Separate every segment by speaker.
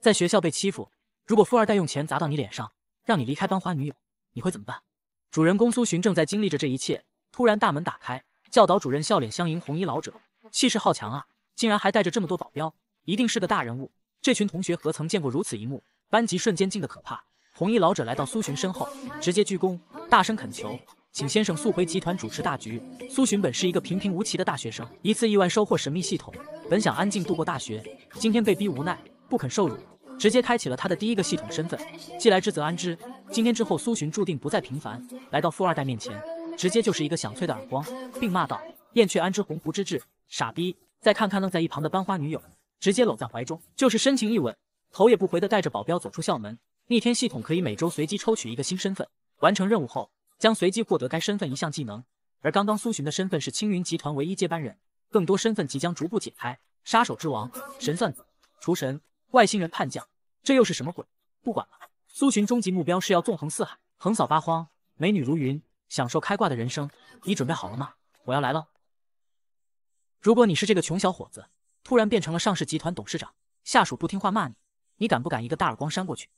Speaker 1: 在学校被欺负，如果富二代用钱砸到你脸上，让你离开班花女友，你会怎么办？主人公苏洵正在经历着这一切。突然，大门打开，教导主任笑脸相迎。红衣老者气势好强啊，竟然还带着这么多保镖，一定是个大人物。这群同学何曾见过如此一幕？班级瞬间静得可怕。红衣老者来到苏洵身后，直接鞠躬，大声恳求：“请先生速回集团主持大局。”苏洵本是一个平平无奇的大学生，一次意外收获神秘系统，本想安静度过大学，今天被逼无奈。不肯受辱，直接开启了他的第一个系统身份。既来之则安之。今天之后，苏洵注定不再平凡。来到富二代面前，直接就是一个响脆的耳光，并骂道：“燕雀安知鸿鹄之志，傻逼！”再看看愣在一旁的班花女友，直接搂在怀中，就是深情一吻，头也不回的带着保镖走出校门。逆天系统可以每周随机抽取一个新身份，完成任务后将随机获得该身份一项技能。而刚刚苏洵的身份是青云集团唯一接班人，更多身份即将逐步解开。杀手之王，神算子，厨神。外星人叛将，这又是什么鬼？不管了，苏洵终极目标是要纵横四海，横扫八荒，美女如云，享受开挂的人生。你准备好了吗？我要来了。如果你是这个穷小伙子，突然变成了上市集团董事长，下属不听话骂你，你敢不敢一个大耳光扇过去？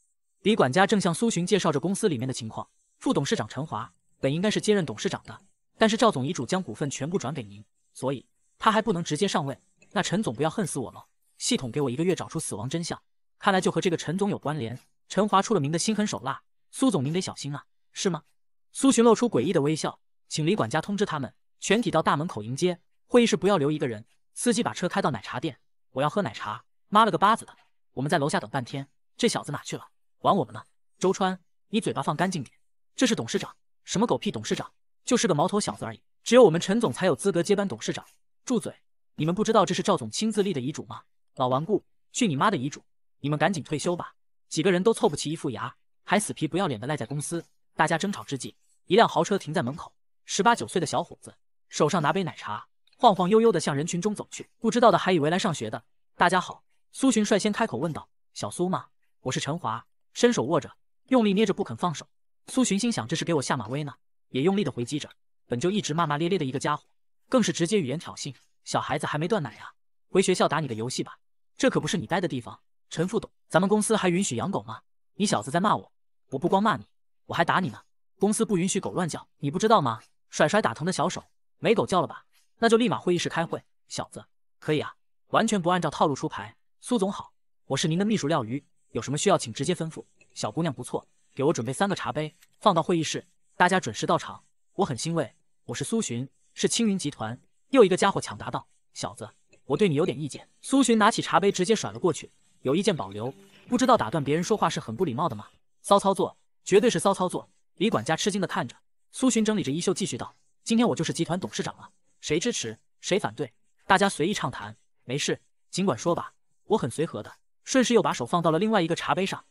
Speaker 1: 李管家正向苏洵介绍着公司里面的情况。副董事长陈华本应该是接任董事长的，但是赵总遗嘱将股份全部转给您，所以他还不能直接上位。那陈总不要恨死我了。系统给我一个月找出死亡真相，看来就和这个陈总有关联。陈华出了名的心狠手辣，苏总您得小心啊，是吗？苏洵露出诡异的微笑，请李管家通知他们全体到大门口迎接，会议室不要留一个人。司机把车开到奶茶店，我要喝奶茶。妈了个巴子的，我们在楼下等半天，这小子哪去了？管我们呢？周川，你嘴巴放干净点。这是董事长，什么狗屁董事长，就是个毛头小子而已。只有我们陈总才有资格接班董事长。住嘴！你们不知道这是赵总亲自立的遗嘱吗？老顽固，去你妈的遗嘱！你们赶紧退休吧！几个人都凑不齐一副牙，还死皮不要脸的赖在公司。大家争吵之际，一辆豪车停在门口。十八九岁的小伙子手上拿杯奶茶，晃晃悠悠的向人群中走去。不知道的还以为来上学的。大家好，苏洵率先开口问道：“小苏吗？”我是陈华，伸手握着，用力捏着不肯放手。苏洵心想这是给我下马威呢，也用力的回击着。本就一直骂骂咧咧的一个家伙，更是直接语言挑衅：“小孩子还没断奶啊，回学校打你的游戏吧。”这可不是你待的地方，陈副董，咱们公司还允许养狗吗？你小子在骂我，我不光骂你，我还打你呢。公司不允许狗乱叫，你不知道吗？甩甩打疼的小手，没狗叫了吧？那就立马会议室开会。小子，可以啊，完全不按照套路出牌。苏总好，我是您的秘书廖鱼，有什么需要请直接吩咐。小姑娘不错，给我准备三个茶杯，放到会议室，大家准时到场。我很欣慰，我是苏寻，是青云集团。又一个家伙抢答道：“小子。”我对你有点意见。苏洵拿起茶杯，直接甩了过去。有意见保留，不知道打断别人说话是很不礼貌的吗？骚操作，绝对是骚操作！李管家吃惊的看着苏洵，整理着衣袖，继续道：“今天我就是集团董事长了，谁支持，谁反对，大家随意畅谈，没事，尽管说吧，我很随和的。”顺势又把手放到了另外一个茶杯上。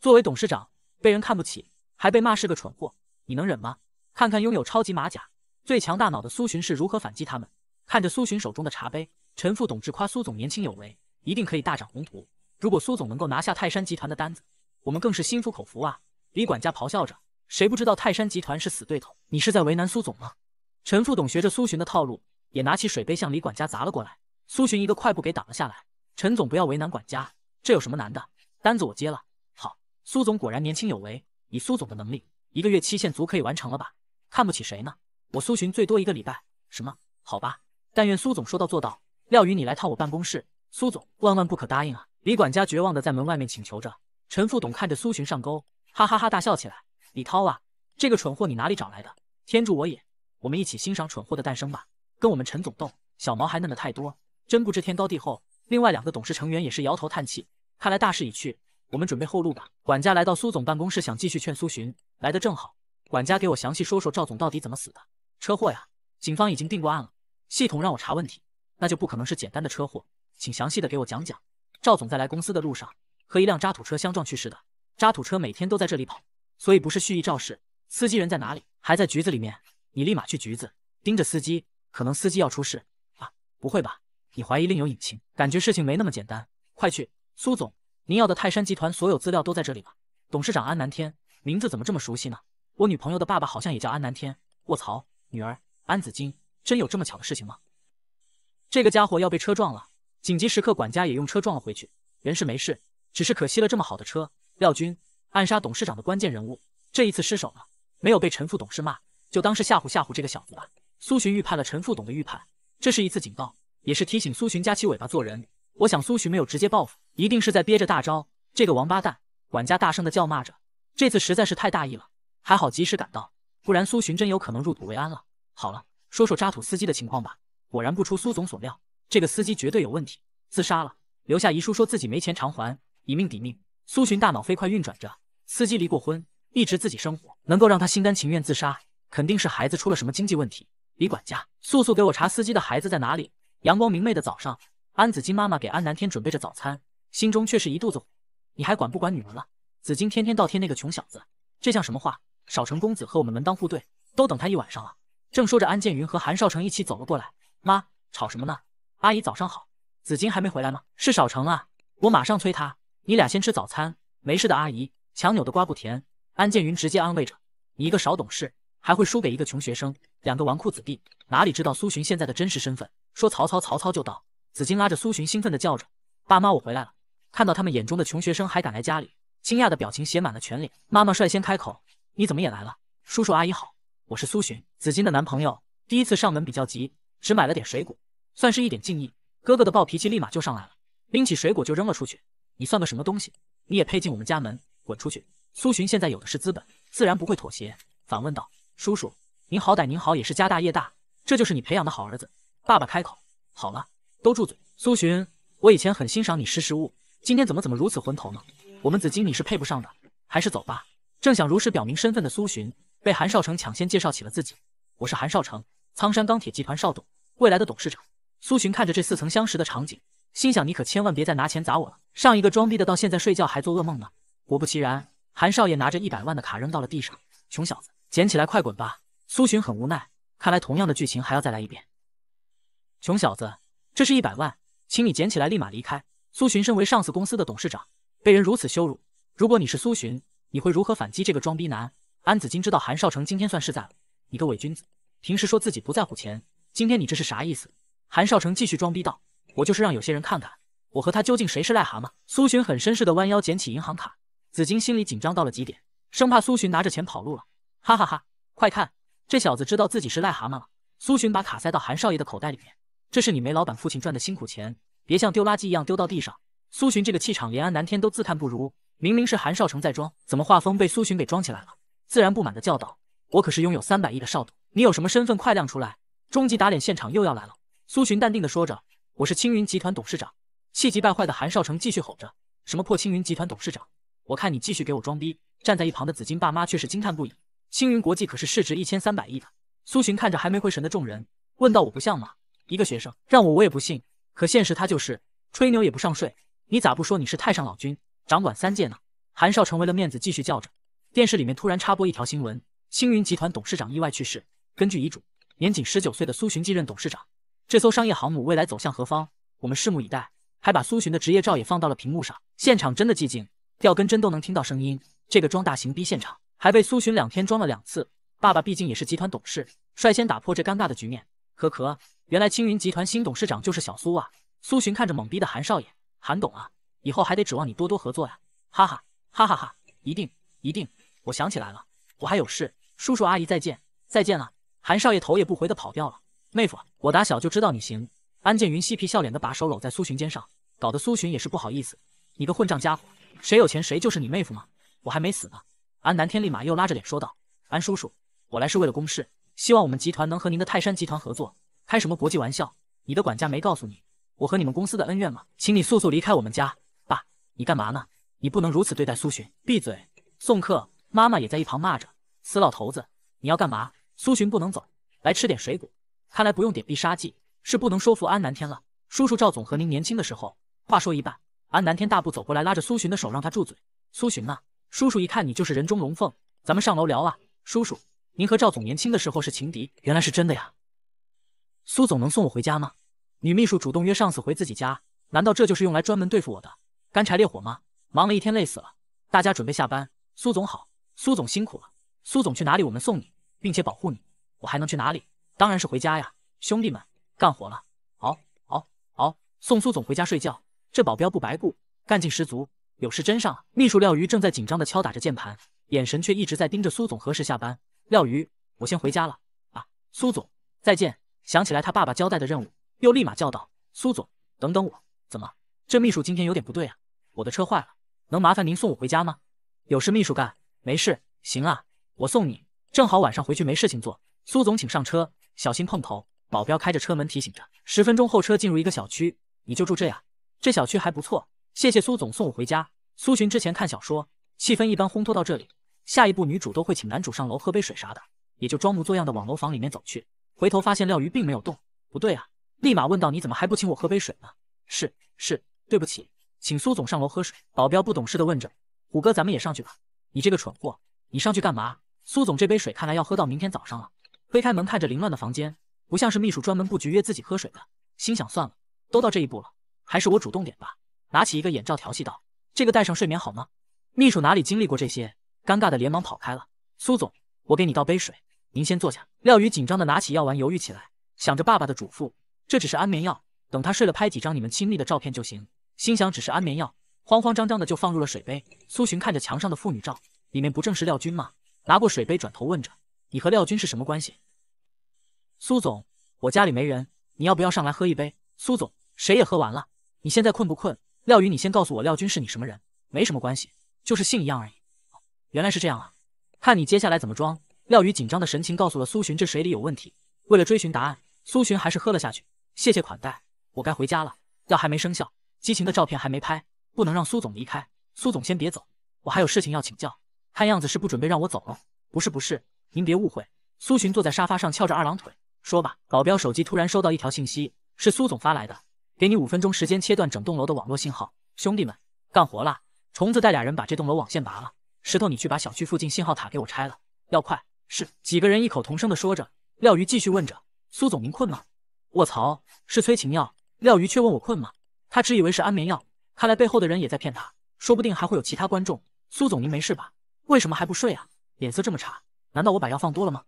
Speaker 1: 作为董事长，被人看不起，还被骂是个蠢货，你能忍吗？看看拥有超级马甲、最强大脑的苏洵是如何反击他们。看着苏洵手中的茶杯，陈副总直夸苏总年轻有为，一定可以大展宏图。如果苏总能够拿下泰山集团的单子，我们更是心服口服啊！李管家咆哮着：“谁不知道泰山集团是死对头？你是在为难苏总吗？”陈副总学着苏洵的套路，也拿起水杯向李管家砸了过来。苏洵一个快步给挡了下来。陈总不要为难管家，这有什么难的？单子我接了。好，苏总果然年轻有为，以苏总的能力，一个月期限足可以完成了吧？看不起谁呢？我苏洵最多一个礼拜。什么？好吧。但愿苏总说到做到。廖宇，你来趟我办公室。苏总，万万不可答应啊！李管家绝望的在门外面请求着。陈副总看着苏洵上钩，哈哈哈大笑起来。李涛啊，这个蠢货你哪里找来的？天助我也！我们一起欣赏蠢货的诞生吧。跟我们陈总斗，小毛还嫩的太多，真不知天高地厚。另外两个董事成员也是摇头叹气，看来大势已去，我们准备后路吧。管家来到苏总办公室，想继续劝苏洵。来的正好，管家给我详细说说赵总到底怎么死的？车祸呀，警方已经定过案了。系统让我查问题，那就不可能是简单的车祸，请详细的给我讲讲。赵总在来公司的路上和一辆渣土车相撞去世的，渣土车每天都在这里跑，所以不是蓄意肇事。司机人在哪里？还在局子里面。你立马去局子盯着司机，可能司机要出事。啊，不会吧？你怀疑另有隐情，感觉事情没那么简单，快去。苏总，您要的泰山集团所有资料都在这里吧？董事长安南天，名字怎么这么熟悉呢？我女朋友的爸爸好像也叫安南天。卧槽，女儿安子晶，真有这么巧的事情吗？这个家伙要被车撞了，紧急时刻管家也用车撞了回去，人是没事，只是可惜了这么好的车。廖军暗杀董事长的关键人物，这一次失手了，没有被陈副董事骂，就当是吓唬吓唬这个小子吧。苏洵预判了陈副董的预判，这是一次警告，也是提醒苏洵夹起尾巴做人。我想苏洵没有直接报复，一定是在憋着大招。这个王八蛋，管家大声的叫骂着，这次实在是太大意了，还好及时赶到，不然苏洵真有可能入土为安了。好了。说说渣土司机的情况吧，果然不出苏总所料，这个司机绝对有问题，自杀了，留下遗书说自己没钱偿还，以命抵命。苏洵大脑飞快运转着，司机离过婚，一直自己生活，能够让他心甘情愿自杀，肯定是孩子出了什么经济问题。李管家，速速给我查司机的孩子在哪里。阳光明媚的早上，安子金妈妈给安南天准备着早餐，心中却是一肚子火，你还管不管女儿了？子金天天倒贴那个穷小子，这像什么话？少成公子和我们门当户对，都等他一晚上了。正说着，安建云和韩少成一起走了过来。妈，吵什么呢？阿姨早上好。子金还没回来吗？是少成啊，我马上催他。你俩先吃早餐，没事的。阿姨，强扭的瓜不甜。安建云直接安慰着。你一个少懂事，还会输给一个穷学生？两个纨绔子弟哪里知道苏洵现在的真实身份？说曹操，曹操就到。子金拉着苏洵兴奋地叫着：“爸妈，我回来了！”看到他们眼中的穷学生还敢来家里，惊讶的表情写满了全脸。妈妈率先开口：“你怎么也来了？叔叔阿姨好。”我是苏洵，紫金的男朋友。第一次上门比较急，只买了点水果，算是一点敬意。哥哥的暴脾气立马就上来了，拎起水果就扔了出去。你算个什么东西？你也配进我们家门？滚出去！苏洵现在有的是资本，自然不会妥协，反问道：“叔叔，您好歹您好，也是家大业大，这就是你培养的好儿子。”爸爸开口：“好了，都住嘴。”苏洵，我以前很欣赏你识时务，今天怎么怎么如此昏头呢？我们紫金你是配不上的，还是走吧。正想如实表明身份的苏洵。被韩少成抢先介绍起了自己，我是韩少成，苍山钢铁集团少董，未来的董事长。苏洵看着这似曾相识的场景，心想：你可千万别再拿钱砸我了。上一个装逼的到现在睡觉还做噩梦呢。果不其然，韩少爷拿着一百万的卡扔到了地上，穷小子，捡起来快滚吧。苏洵很无奈，看来同样的剧情还要再来一遍。穷小子，这是一百万，请你捡起来立马离开。苏洵身为上司公司的董事长，被人如此羞辱，如果你是苏洵，你会如何反击这个装逼男？安子金知道韩少成今天算是在了，你个伪君子，平时说自己不在乎钱，今天你这是啥意思？韩少成继续装逼道：“我就是让有些人看看，我和他究竟谁是癞蛤蟆。”苏洵很绅士的弯腰捡起银行卡，子金心里紧张到了极点，生怕苏洵拿着钱跑路了。哈哈哈，快看，这小子知道自己是癞蛤蟆了。苏洵把卡塞到韩少爷的口袋里面，这是你煤老板父亲赚的辛苦钱，别像丢垃圾一样丢到地上。苏洵这个气场连安南天都自叹不如，明明是韩少成在装，怎么画风被苏洵给装起来了？自然不满地叫道：“我可是拥有三百亿的少董，你有什么身份，快亮出来！”终极打脸现场又要来了。苏洵淡定地说着：“我是青云集团董事长。”气急败坏的韩少成继续吼着：“什么破青云集团董事长？我看你继续给我装逼！”站在一旁的紫金爸妈却是惊叹不已：“青云国际可是市值一千三百亿的。”苏洵看着还没回神的众人，问道：“我不像吗？一个学生让我我也不信。可现实他就是吹牛也不上税，你咋不说你是太上老君，掌管三界呢？”韩少成为了面子继续叫着。电视里面突然插播一条新闻：青云集团董事长意外去世。根据遗嘱，年仅十九岁的苏洵继任董事长。这艘商业航母未来走向何方，我们拭目以待。还把苏洵的职业照也放到了屏幕上。现场真的寂静，掉根针都能听到声音。这个装大型逼现场，还被苏洵两天装了两次。爸爸毕竟也是集团董事，率先打破这尴尬的局面。可可，原来青云集团新董事长就是小苏啊！苏洵看着懵逼的韩少爷，韩董啊，以后还得指望你多多合作呀！哈哈哈哈哈，一定一定。我想起来了，我还有事，叔叔阿姨再见，再见了。韩少爷头也不回的跑掉了。妹夫，我打小就知道你行。安建云嬉皮笑脸的把手搂在苏洵肩上，搞得苏洵也是不好意思。你个混账家伙，谁有钱谁就是你妹夫吗？我还没死呢！安南天立马又拉着脸说道：“安叔叔，我来是为了公事，希望我们集团能和您的泰山集团合作。”开什么国际玩笑？你的管家没告诉你我和你们公司的恩怨吗？请你速速离开我们家。爸，你干嘛呢？你不能如此对待苏洵！闭嘴，送客。妈妈也在一旁骂着：“死老头子，你要干嘛？”苏洵不能走，来吃点水果。看来不用点必杀技是不能说服安南天了。叔叔赵总和您年轻的时候……话说一半，安南天大步走过来，拉着苏洵的手，让他住嘴。苏洵啊，叔叔一看你就是人中龙凤，咱们上楼聊啊。叔叔，您和赵总年轻的时候是情敌，原来是真的呀。苏总能送我回家吗？女秘书主动约上司回自己家，难道这就是用来专门对付我的干柴烈火吗？忙了一天，累死了，大家准备下班。苏总好。苏总辛苦了，苏总去哪里，我们送你，并且保护你。我还能去哪里？当然是回家呀！兄弟们，干活了！好，好，好，送苏总回家睡觉。这保镖不白雇，干劲十足，有事真上。秘书廖鱼正在紧张地敲打着键盘，眼神却一直在盯着苏总何时下班。廖鱼，我先回家了啊，苏总，再见。想起来他爸爸交代的任务，又立马叫道：“苏总，等等我！怎么，这秘书今天有点不对啊？我的车坏了，能麻烦您送我回家吗？有事秘书干。”没事，行啊，我送你。正好晚上回去没事情做，苏总请上车，小心碰头。保镖开着车门提醒着。十分钟后，车进入一个小区，你就住这呀？这小区还不错，谢谢苏总送我回家。苏洵之前看小说，气氛一般，烘托到这里，下一步女主都会请男主上楼喝杯水啥的，也就装模作样的往楼房里面走去。回头发现廖鱼并没有动，不对啊，立马问道：“你怎么还不请我喝杯水呢？”“是是，对不起，请苏总上楼喝水。”保镖不懂事的问着：“虎哥，咱们也上去吧。”你这个蠢货，你上去干嘛？苏总，这杯水看来要喝到明天早上了。推开门，看着凌乱的房间，不像是秘书专门布局约自己喝水的。心想算了，都到这一步了，还是我主动点吧。拿起一个眼罩调戏道：“这个戴上睡眠好吗？”秘书哪里经历过这些，尴尬的连忙跑开了。苏总，我给你倒杯水，您先坐下。廖宇紧张的拿起药丸，犹豫起来，想着爸爸的嘱咐，这只是安眠药，等他睡了拍几张你们亲密的照片就行。心想只是安眠药。慌慌张张的就放入了水杯。苏洵看着墙上的妇女照，里面不正是廖军吗？拿过水杯，转头问着：“你和廖军是什么关系？”苏总，我家里没人，你要不要上来喝一杯？苏总，谁也喝完了。你现在困不困？廖宇，你先告诉我廖军是你什么人？没什么关系，就是姓一样而已。原来是这样啊！看你接下来怎么装。廖宇紧张的神情告诉了苏洵这水里有问题。为了追寻答案，苏洵还是喝了下去。谢谢款待，我该回家了。药还没生效，激情的照片还没拍。不能让苏总离开，苏总先别走，我还有事情要请教。看样子是不准备让我走了。不是不是，您别误会。苏洵坐在沙发上翘着二郎腿，说吧。保镖手机突然收到一条信息，是苏总发来的，给你五分钟时间切断整栋楼的网络信号。兄弟们，干活了。虫子带俩人把这栋楼网线拔了。石头，你去把小区附近信号塔给我拆了，要快。是。几个人异口同声的说着。廖鱼继续问着，苏总您困吗？卧槽，是催情药。廖鱼却问我困吗？他只以为是安眠药。看来背后的人也在骗他，说不定还会有其他观众。苏总，您没事吧？为什么还不睡啊？脸色这么差，难道我把药放多了吗？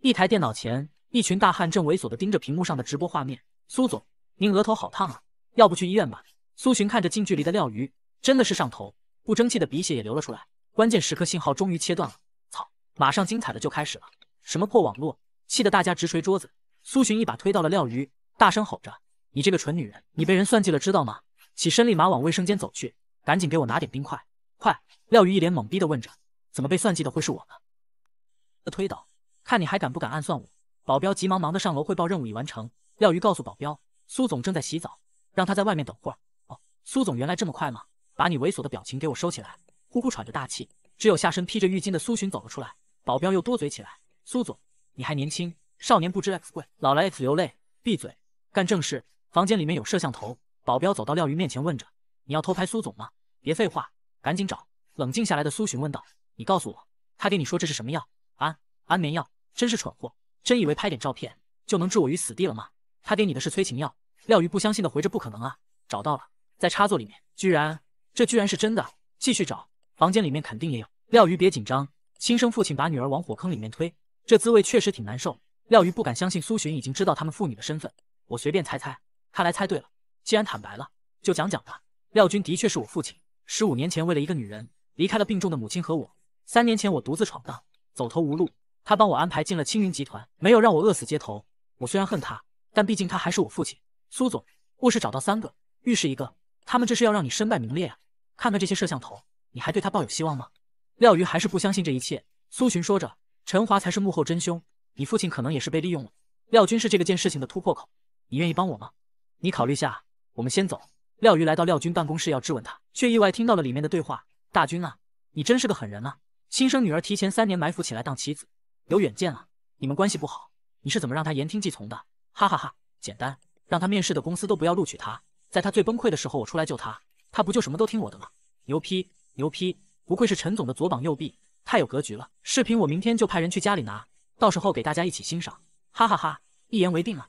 Speaker 1: 一台电脑前，一群大汉正猥琐地盯着屏幕上的直播画面。苏总，您额头好烫啊，要不去医院吧？苏寻看着近距离的廖鱼，真的是上头，不争气的鼻血也流了出来。关键时刻，信号终于切断了。操！马上精彩的就开始了，什么破网络，气得大家直捶桌子。苏寻一把推到了廖鱼，大声吼着：“你这个蠢女人，你被人算计了，知道吗？”起身立马往卫生间走去，赶紧给我拿点冰块，快！廖瑜一脸懵逼的问着，怎么被算计的会是我呢？推倒，看你还敢不敢暗算我！保镖急忙忙的上楼汇报任务已完成。廖鱼告诉保镖，苏总正在洗澡，让他在外面等会儿。哦，苏总原来这么快吗？把你猥琐的表情给我收起来！呼呼喘着大气，只有下身披着浴巾的苏洵走了出来。保镖又多嘴起来，苏总，你还年轻，少年不知 X 贵，老来 X 流泪。闭嘴，干正事！房间里面有摄像头。保镖走到廖鱼面前，问着：“你要偷拍苏总吗？”“别废话，赶紧找。”冷静下来的苏洵问道：“你告诉我，他给你说这是什么药？安安眠药？真是蠢货，真以为拍点照片就能置我于死地了吗？”“他给你的是催情药。”廖鱼不相信的回着：“不可能啊！”“找到了，在插座里面。”“居然，这居然是真的。”“继续找，房间里面肯定也有。”廖鱼别紧张，亲生父亲把女儿往火坑里面推，这滋味确实挺难受。廖鱼不敢相信苏洵已经知道他们父女的身份。我随便猜猜，看来猜对了。既然坦白了，就讲讲吧。廖军的确是我父亲，十五年前为了一个女人离开了病重的母亲和我。三年前我独自闯荡，走投无路，他帮我安排进了青云集团，没有让我饿死街头。我虽然恨他，但毕竟他还是我父亲。苏总，卧室找到三个，浴室一个，他们这是要让你身败名裂啊！看看这些摄像头，你还对他抱有希望吗？廖鱼还是不相信这一切。苏洵说着，陈华才是幕后真凶，你父亲可能也是被利用了。廖军是这个件事情的突破口，你愿意帮我吗？你考虑下。我们先走。廖鱼来到廖军办公室要质问他，却意外听到了里面的对话：“大军啊，你真是个狠人啊！亲生女儿提前三年埋伏起来当棋子，有远见啊！你们关系不好，你是怎么让他言听计从的？哈哈哈！简单，让他面试的公司都不要录取他。在他最崩溃的时候，我出来救他，他不就什么都听我的吗？牛批，牛批！不愧是陈总的左膀右臂，太有格局了。视频我明天就派人去家里拿，到时候给大家一起欣赏。哈哈哈！一言为定啊！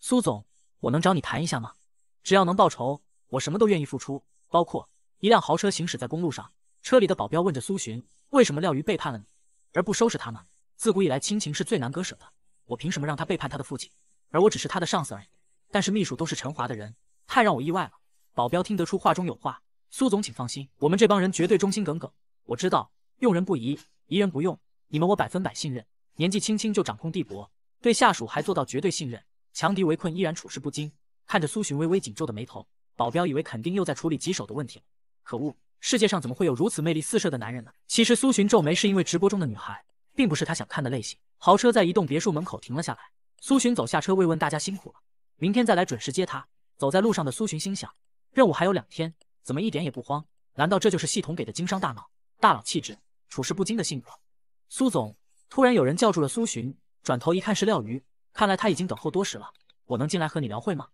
Speaker 1: 苏总，我能找你谈一下吗？”只要能报仇，我什么都愿意付出，包括一辆豪车行驶在公路上。车里的保镖问着苏洵：“为什么廖瑜背叛了你，而不收拾他呢？”自古以来，亲情是最难割舍的。我凭什么让他背叛他的父亲？而我只是他的上司而已。但是秘书都是陈华的人，太让我意外了。保镖听得出话中有话：“苏总，请放心，我们这帮人绝对忠心耿耿。我知道用人不疑，疑人不用，你们我百分百信任。年纪轻轻就掌控帝国，对下属还做到绝对信任，强敌围困依然处事不惊。”看着苏洵微微紧皱的眉头，保镖以为肯定又在处理棘手的问题了。可恶，世界上怎么会有如此魅力四射的男人呢？其实苏洵皱眉是因为直播中的女孩，并不是他想看的类型。豪车在一栋别墅门口停了下来，苏洵走下车慰问大家辛苦了，明天再来准时接他。走在路上的苏洵心想，任务还有两天，怎么一点也不慌？难道这就是系统给的经商大脑、大佬气质、处事不惊的性格？苏总，突然有人叫住了苏洵，转头一看是廖鱼，看来他已经等候多时了。我能进来和你聊会吗？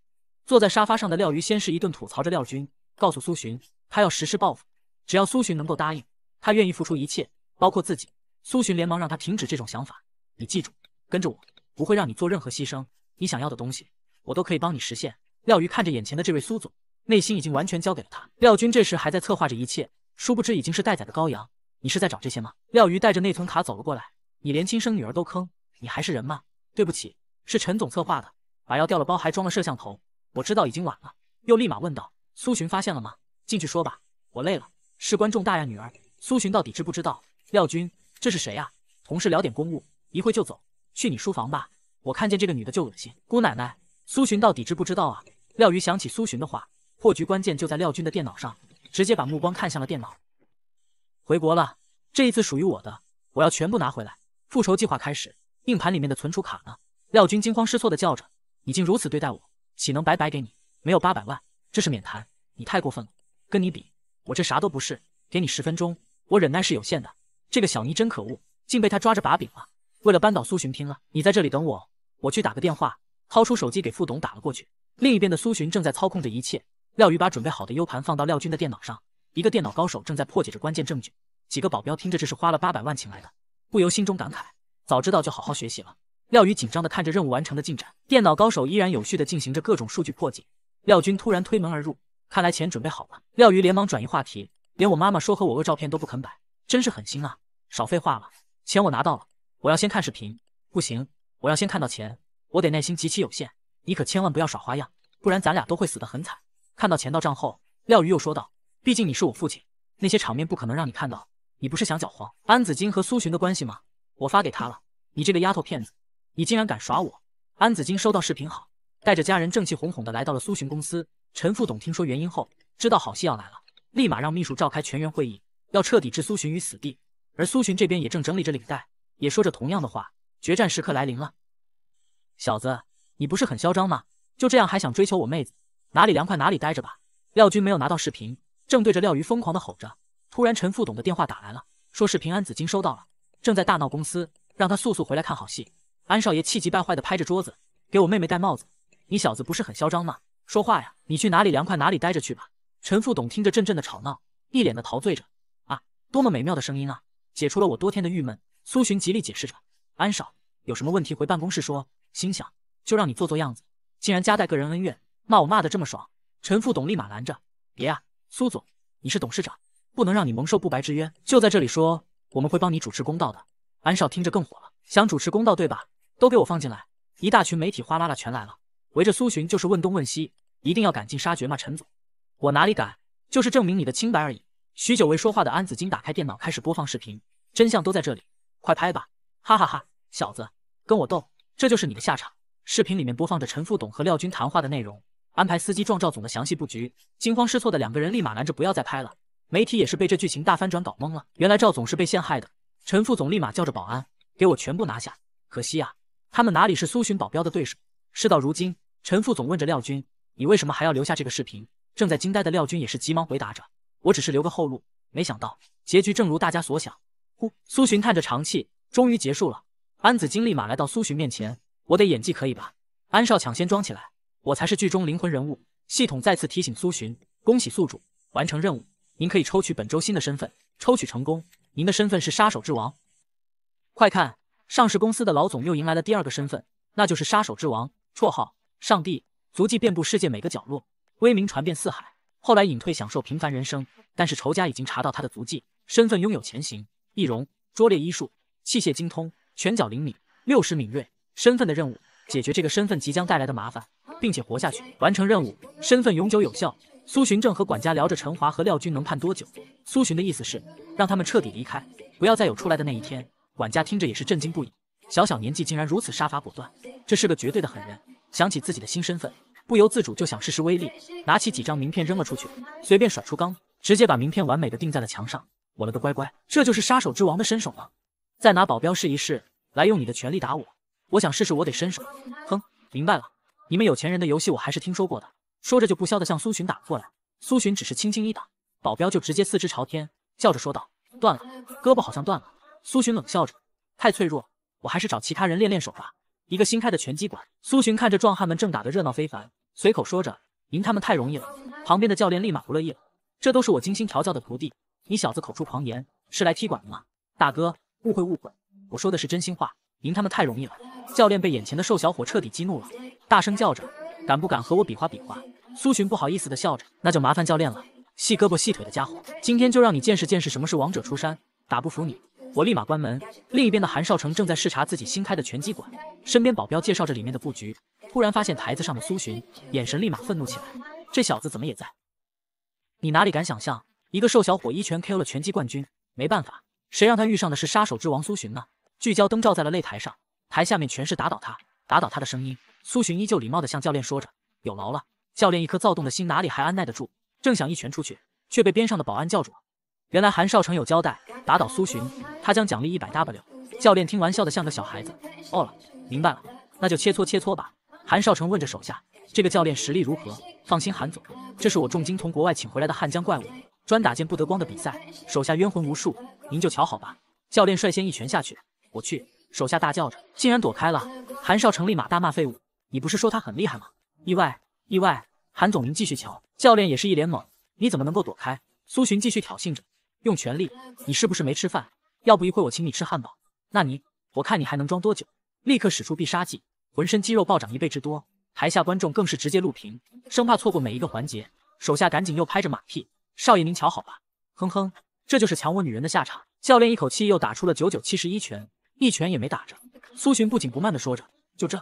Speaker 1: 坐在沙发上的廖瑜先是一顿吐槽着廖军，告诉苏洵他要实施报复，只要苏洵能够答应，他愿意付出一切，包括自己。苏洵连忙让他停止这种想法，你记住，跟着我不会让你做任何牺牲，你想要的东西我都可以帮你实现。廖瑜看着眼前的这位苏总，内心已经完全交给了他。廖军这时还在策划着一切，殊不知已经是待宰的羔羊。你是在找这些吗？廖瑜带着内存卡走了过来，你连亲生女儿都坑，你还是人吗？对不起，是陈总策划的，把药掉了包，还装了摄像头。我知道已经晚了，又立马问道：“苏洵发现了吗？进去说吧，我累了。”事关重大呀，女儿，苏洵到底知不知道？廖军，这是谁啊？同事聊点公务，一会就走。去你书房吧，我看见这个女的就恶心。姑奶奶，苏洵到底知不知道啊？廖鱼想起苏洵的话，破局关键就在廖军的电脑上，直接把目光看向了电脑。回国了，这一次属于我的，我要全部拿回来。复仇计划开始，硬盘里面的存储卡呢？廖军惊慌失措的叫着：“你竟如此对待我！”岂能白白给你？没有八百万，这是免谈！你太过分了，跟你比，我这啥都不是。给你十分钟，我忍耐是有限的。这个小妮真可恶，竟被他抓着把柄了。为了扳倒苏洵，拼了！你在这里等我，我去打个电话。掏出手机给傅董打了过去。另一边的苏洵正在操控着一切。廖宇把准备好的 U 盘放到廖军的电脑上，一个电脑高手正在破解着关键证据。几个保镖听着这是花了八百万请来的，不由心中感慨：早知道就好好学习了。廖宇紧张地看着任务完成的进展，电脑高手依然有序地进行着各种数据破解。廖军突然推门而入，看来钱准备好了。廖宇连忙转移话题，连我妈妈说和我恶照片都不肯摆，真是狠心啊！少废话了，钱我拿到了，我要先看视频。不行，我要先看到钱，我得耐心极其有限，你可千万不要耍花样，不然咱俩都会死得很惨。看到钱到账后，廖宇又说道：“毕竟你是我父亲，那些场面不可能让你看到。你不是想搅黄安子金和苏洵的关系吗？我发给他了，你这个丫头片子。”你竟然敢耍我！安子金收到视频，好，带着家人正气哄哄的来到了苏洵公司。陈副总听说原因后，知道好戏要来了，立马让秘书召开全员会议，要彻底置苏洵于死地。而苏洵这边也正整理着领带，也说着同样的话。决战时刻来临了，小子，你不是很嚣张吗？就这样还想追求我妹子？哪里凉快哪里待着吧！廖军没有拿到视频，正对着廖瑜疯狂的吼着。突然，陈副总的电话打来了，说视频安子金收到了，正在大闹公司，让他速速回来看好戏。安少爷气急败坏地拍着桌子，给我妹妹戴帽子，你小子不是很嚣张吗？说话呀！你去哪里凉快哪里待着去吧！陈副董听着阵阵的吵闹，一脸的陶醉着，啊，多么美妙的声音啊！解除了我多天的郁闷。苏洵极力解释着，安少有什么问题回办公室说。心想就让你做做样子，竟然夹带个人恩怨，骂我骂的这么爽。陈副董立马拦着，别啊，苏总，你是董事长，不能让你蒙受不白之冤，就在这里说，我们会帮你主持公道的。安少听着更火了，想主持公道对吧？都给我放进来！一大群媒体哗啦啦全来了，围着苏洵就是问东问西，一定要赶尽杀绝吗？陈总，我哪里敢，就是证明你的清白而已。许久未说话的安子金打开电脑，开始播放视频，真相都在这里，快拍吧！哈哈哈，小子，跟我斗，这就是你的下场。视频里面播放着陈副总和廖军谈话的内容，安排司机撞赵总的详细布局。惊慌失措的两个人立马拦着，不要再拍了。媒体也是被这剧情大翻转搞懵了，原来赵总是被陷害的。陈副总立马叫着保安，给我全部拿下！可惜呀。他们哪里是苏洵保镖的对手？事到如今，陈副总问着廖军：“你为什么还要留下这个视频？”正在惊呆的廖军也是急忙回答着：“我只是留个后路，没想到结局正如大家所想。”呼，苏洵叹着长气，终于结束了。安子金立马来到苏洵面前：“我的演技可以吧？”安少抢先装起来：“我才是剧中灵魂人物。”系统再次提醒苏洵：“恭喜宿主完成任务，您可以抽取本周新的身份。抽取成功，您的身份是杀手之王。快看！”上市公司的老总又迎来了第二个身份，那就是杀手之王，绰号“上帝”，足迹遍布世界每个角落，威名传遍四海。后来隐退，享受平凡人生。但是仇家已经查到他的足迹，身份拥有潜行、易容、拙劣医术、器械精通、拳脚灵敏、六识敏锐。身份的任务：解决这个身份即将带来的麻烦，并且活下去，完成任务。身份永久有效。苏洵正和管家聊着陈华和廖军能判多久。苏洵的意思是让他们彻底离开，不要再有出来的那一天。管家听着也是震惊不已，小小年纪竟然如此杀伐果断，这是个绝对的狠人。想起自己的新身份，不由自主就想试试威力，拿起几张名片扔了出去，随便甩出刚，直接把名片完美的钉在了墙上。我了个乖乖，这就是杀手之王的身手吗？再拿保镖试一试，来用你的全力打我，我想试试我得身手。哼，明白了，你们有钱人的游戏我还是听说过的。说着就不消的向苏洵打了过来，苏洵只是轻轻一挡，保镖就直接四肢朝天，叫着说道：“断了，胳膊好像断了。”苏洵冷笑着：“太脆弱，我还是找其他人练练手吧。”一个新开的拳击馆，苏洵看着壮汉们正打得热闹非凡，随口说着：“赢他们太容易了。”旁边的教练立马不乐意了：“这都是我精心调教的徒弟，你小子口出狂言，是来踢馆的吗？”“大哥，误会误会，我说的是真心话，赢他们太容易了。”教练被眼前的瘦小伙彻底激怒了，大声叫着：“敢不敢和我比划比划？”苏洵不好意思的笑着：“那就麻烦教练了，细胳膊细腿的家伙，今天就让你见识见识什么是王者出山，打不服你。”我立马关门。另一边的韩少成正在视察自己新开的拳击馆，身边保镖介绍着里面的布局。突然发现台子上的苏洵，眼神立马愤怒起来。这小子怎么也在？你哪里敢想象，一个瘦小伙一拳 KO 了拳击冠军？没办法，谁让他遇上的是杀手之王苏洵呢？聚焦灯照在了擂台上，台下面全是打倒他、打倒他的声音。苏洵依旧礼貌的向教练说着：“有劳了。”教练一颗躁动的心哪里还安耐得住？正想一拳出去，却被边上的保安叫住。原来韩少成有交代，打倒苏洵，他将奖励一百 W。教练听完笑得像个小孩子。哦了，明白了，那就切磋切磋吧。韩少成问着手下：“这个教练实力如何？”放心，韩总，这是我重金从国外请回来的汉江怪物，专打见不得光的比赛，手下冤魂无数，您就瞧好吧。教练率先一拳下去，我去！手下大叫着，竟然躲开了。韩少成立马大骂废物：“你不是说他很厉害吗？”意外，意外，韩总您继续瞧。教练也是一脸懵：“你怎么能够躲开？”苏洵继续挑衅着。用全力，你是不是没吃饭？要不一会我请你吃汉堡。纳尼？我看你还能装多久？立刻使出必杀技，浑身肌肉暴涨一倍之多。台下观众更是直接录屏，生怕错过每一个环节。手下赶紧又拍着马屁：“少爷您瞧好吧。”哼哼，这就是抢我女人的下场。教练一口气又打出了九九七十一拳，一拳也没打着。苏洵不紧不慢的说着：“就这。”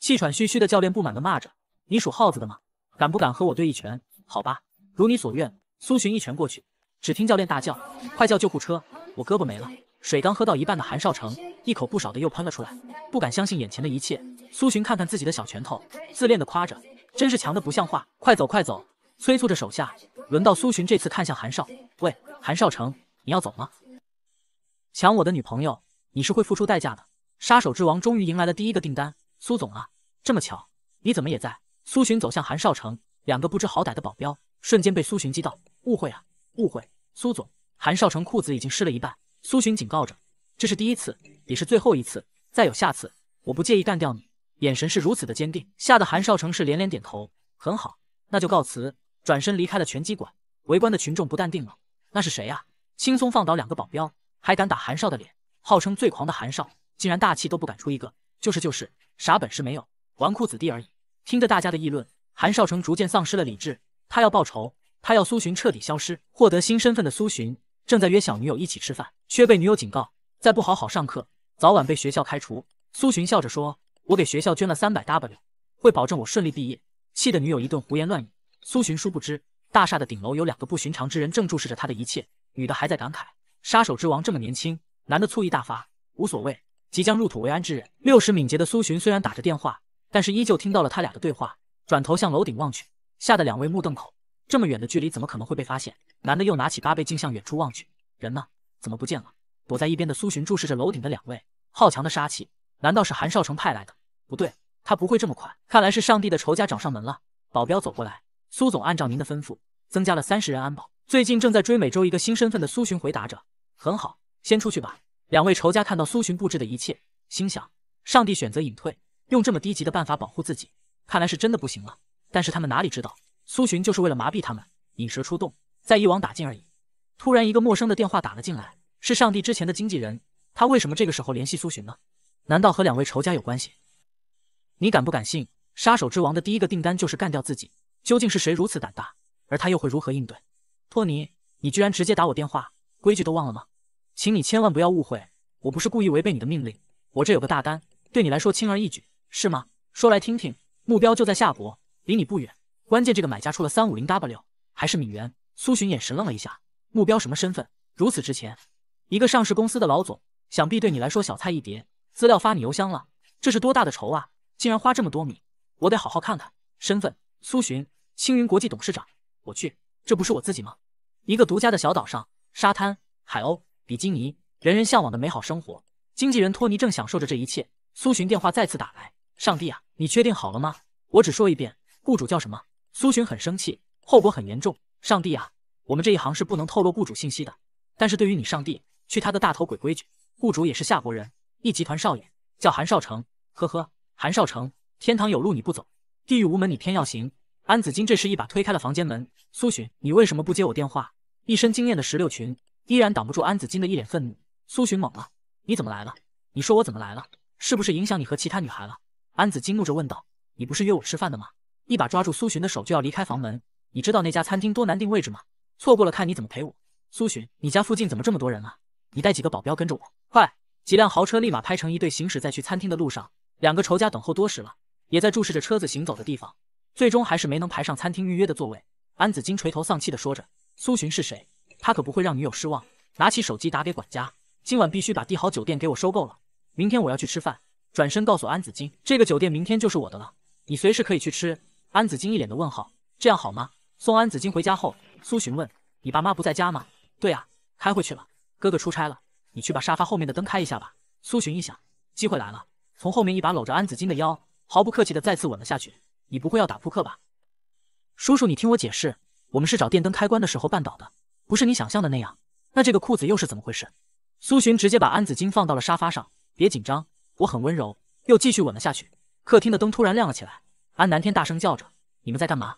Speaker 1: 气喘吁吁的教练不满的骂着：“你属耗子的吗？敢不敢和我对一拳？”好吧，如你所愿。苏洵一拳过去。只听教练大叫：“快叫救护车！我胳膊没了！”水刚喝到一半的韩少成，一口不少的又喷了出来，不敢相信眼前的一切。苏洵看看自己的小拳头，自恋的夸着：“真是强的不像话！”快走，快走，催促着手下。轮到苏洵这次看向韩少：“喂，韩少成，你要走吗？抢我的女朋友，你是会付出代价的！”杀手之王终于迎来了第一个订单。苏总啊，这么巧，你怎么也在？苏洵走向韩少成，两个不知好歹的保镖瞬间被苏洵击倒。误会啊！误会，苏总，韩少成裤子已经湿了一半。苏洵警告着，这是第一次，也是最后一次，再有下次，我不介意干掉你。眼神是如此的坚定，吓得韩少成是连连点头。很好，那就告辞，转身离开了拳击馆。围观的群众不淡定了，那是谁呀？轻松放倒两个保镖，还敢打韩少的脸？号称最狂的韩少，竟然大气都不敢出一个，就是就是，啥本事没有，纨绔子弟而已。听着大家的议论，韩少成逐渐丧失了理智，他要报仇。他要苏洵彻底消失，获得新身份的苏洵正在约小女友一起吃饭，却被女友警告：“再不好好上课，早晚被学校开除。”苏洵笑着说：“我给学校捐了三百 w，会保证我顺利毕业。”气得女友一顿胡言乱语。苏洵殊不知，大厦的顶楼有两个不寻常之人正注视着他的一切。女的还在感慨：“杀手之王这么年轻。”男的醋意大发，无所谓。即将入土为安之人，六十敏捷的苏洵虽然打着电话，但是依旧听到了他俩的对话，转头向楼顶望去，吓得两位目瞪口。这么远的距离，怎么可能会被发现？男的又拿起八倍镜向远处望去，人呢？怎么不见了？躲在一边的苏洵注视着楼顶的两位，好强的杀气！难道是韩少成派来的？不对，他不会这么快。看来是上帝的仇家找上门了。保镖走过来，苏总按照您的吩咐，增加了三十人安保。最近正在追美洲一个新身份的苏洵回答着，很好，先出去吧。两位仇家看到苏洵布置的一切，心想：上帝选择隐退，用这么低级的办法保护自己，看来是真的不行了。但是他们哪里知道？苏洵就是为了麻痹他们，引蛇出洞，再一网打尽而已。突然，一个陌生的电话打了进来，是上帝之前的经纪人。他为什么这个时候联系苏洵呢？难道和两位仇家有关系？你敢不敢信？杀手之王的第一个订单就是干掉自己。究竟是谁如此胆大？而他又会如何应对？托尼，你居然直接打我电话，规矩都忘了吗？请你千万不要误会，我不是故意违背你的命令。我这有个大单，对你来说轻而易举，是吗？说来听听，目标就在夏国，离你不远。关键这个买家出了三五零 W，还是米元。苏洵眼神愣了一下，目标什么身份？如此值钱，一个上市公司的老总，想必对你来说小菜一碟。资料发你邮箱了，这是多大的仇啊！竟然花这么多米，我得好好看看身份。苏洵，青云国际董事长。我去，这不是我自己吗？一个独家的小岛上，沙滩、海鸥、比基尼，人人向往的美好生活。经纪人托尼正享受着这一切，苏洵电话再次打来。上帝啊，你确定好了吗？我只说一遍，雇主叫什么？苏洵很生气，后果很严重。上帝啊，我们这一行是不能透露雇主信息的。但是对于你，上帝，去他的大头鬼规矩，雇主也是夏国人，一集团少爷，叫韩少成。呵呵，韩少成，天堂有路你不走，地狱无门你偏要行。安子金这时一把推开了房间门，苏洵，你为什么不接我电话？一身惊艳的石榴裙，依然挡不住安子金的一脸愤怒。苏洵懵了，你怎么来了？你说我怎么来了？是不是影响你和其他女孩了？安子金怒着问道，你不是约我吃饭的吗？一把抓住苏洵的手就要离开房门，你知道那家餐厅多难定位置吗？错过了看你怎么赔我。苏洵，你家附近怎么这么多人啊？你带几个保镖跟着我，快！几辆豪车立马排成一队行驶在去餐厅的路上。两个仇家等候多时了，也在注视着车子行走的地方。最终还是没能排上餐厅预约的座位。安子金垂头丧气地说着：“苏洵是谁？他可不会让女友失望。”拿起手机打给管家：“今晚必须把帝豪酒店给我收购了，明天我要去吃饭。”转身告诉安子金：“这个酒店明天就是我的了，你随时可以去吃。”安子金一脸的问号，这样好吗？送安子金回家后，苏洵问：“你爸妈不在家吗？”“对啊，开会去了。哥哥出差了，你去把沙发后面的灯开一下吧。”苏洵一想，机会来了，从后面一把搂着安子金的腰，毫不客气的再次吻了下去。“你不会要打扑克吧？”“叔叔，你听我解释，我们是找电灯开关的时候绊倒的，不是你想象的那样。那这个裤子又是怎么回事？”苏洵直接把安子金放到了沙发上，“别紧张，我很温柔。”又继续吻了下去。客厅的灯突然亮了起来。安南天大声叫着：“你们在干嘛？”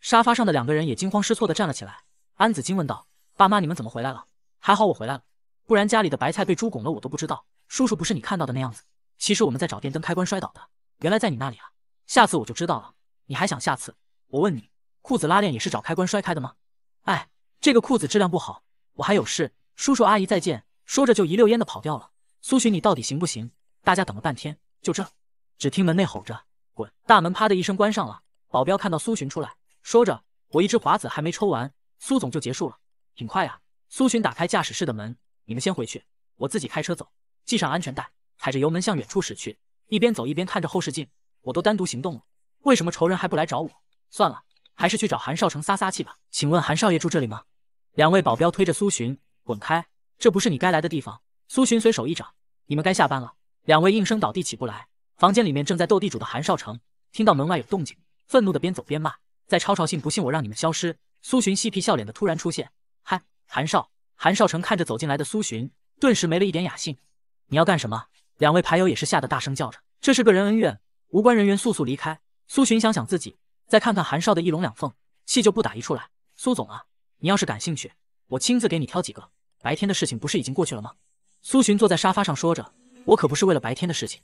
Speaker 1: 沙发上的两个人也惊慌失措地站了起来。安子金问道：“爸妈，你们怎么回来了？还好我回来了，不然家里的白菜被猪拱了，我都不知道。叔叔不是你看到的那样子，其实我们在找电灯开关摔倒的。原来在你那里啊！下次我就知道了。你还想下次？我问你，裤子拉链也是找开关摔开的吗？哎，这个裤子质量不好。我还有事，叔叔阿姨再见。”说着就一溜烟地跑掉了。苏洵，你到底行不行？大家等了半天，就这。只听门内吼着。滚！大门啪的一声关上了。保镖看到苏洵出来，说着：“我一支华子还没抽完，苏总就结束了，挺快啊。”苏洵打开驾驶室的门：“你们先回去，我自己开车走。”系上安全带，踩着油门向远处驶去，一边走一边看着后视镜。我都单独行动了，为什么仇人还不来找我？算了，还是去找韩少成撒撒气吧。请问韩少爷住这里吗？两位保镖推着苏洵滚开，这不是你该来的地方。苏洵随手一掌：“你们该下班了。”两位应声倒地，起不来。房间里面正在斗地主的韩少成听到门外有动静，愤怒的边走边骂：“在吵吵信不信我让你们消失？”苏洵嬉皮笑脸的突然出现：“嗨，韩少！”韩少成看着走进来的苏洵，顿时没了一点雅兴：“你要干什么？”两位牌友也是吓得大声叫着：“这是个人恩怨，无关人员速速离开。”苏洵想想自己，再看看韩少的一龙两凤，气就不打一处来：“苏总啊，你要是感兴趣，我亲自给你挑几个。白天的事情不是已经过去了吗？”苏洵坐在沙发上说着：“我可不是为了白天的事情。”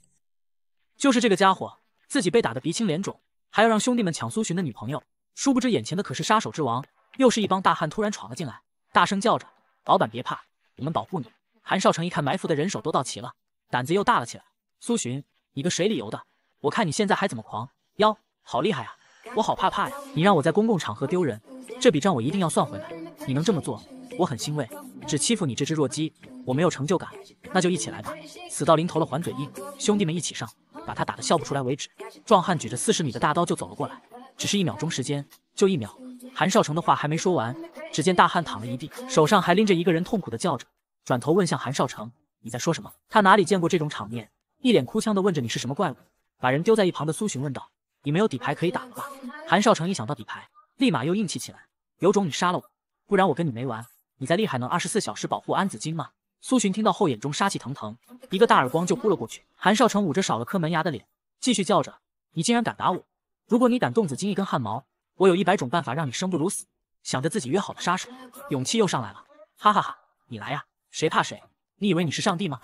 Speaker 1: 就是这个家伙，自己被打得鼻青脸肿，还要让兄弟们抢苏洵的女朋友。殊不知眼前的可是杀手之王。又是一帮大汉突然闯了进来，大声叫着：“老板别怕，我们保护你。”韩少成一看埋伏的人手都到齐了，胆子又大了起来。苏洵，你个水里游的，我看你现在还怎么狂？哟，好厉害啊！我好怕怕呀！你让我在公共场合丢人，这笔账我一定要算回来。你能这么做，我很欣慰。只欺负你这只弱鸡，我没有成就感。那就一起来吧！死到临头了还嘴硬，兄弟们一起上！把他打得笑不出来为止。壮汉举着四十米的大刀就走了过来，只是一秒钟时间，就一秒。韩少成的话还没说完，只见大汉躺了一地，手上还拎着一个人，痛苦的叫着，转头问向韩少成：“你在说什么？”他哪里见过这种场面，一脸哭腔的问着：“你是什么怪物？”把人丢在一旁的苏洵问道：“你没有底牌可以打了吧？”韩少成一想到底牌，立马又硬气起来：“有种你杀了我，不然我跟你没完！你再厉害能二十四小时保护安子金吗？”苏洵听到后，眼中杀气腾腾，一个大耳光就呼了过去。韩少成捂着少了颗门牙的脸，继续叫着：“你竟然敢打我！如果你敢动子金一根汗毛，我有一百种办法让你生不如死！”想着自己约好的杀手，勇气又上来了。哈哈哈，你来呀，谁怕谁？你以为你是上帝吗？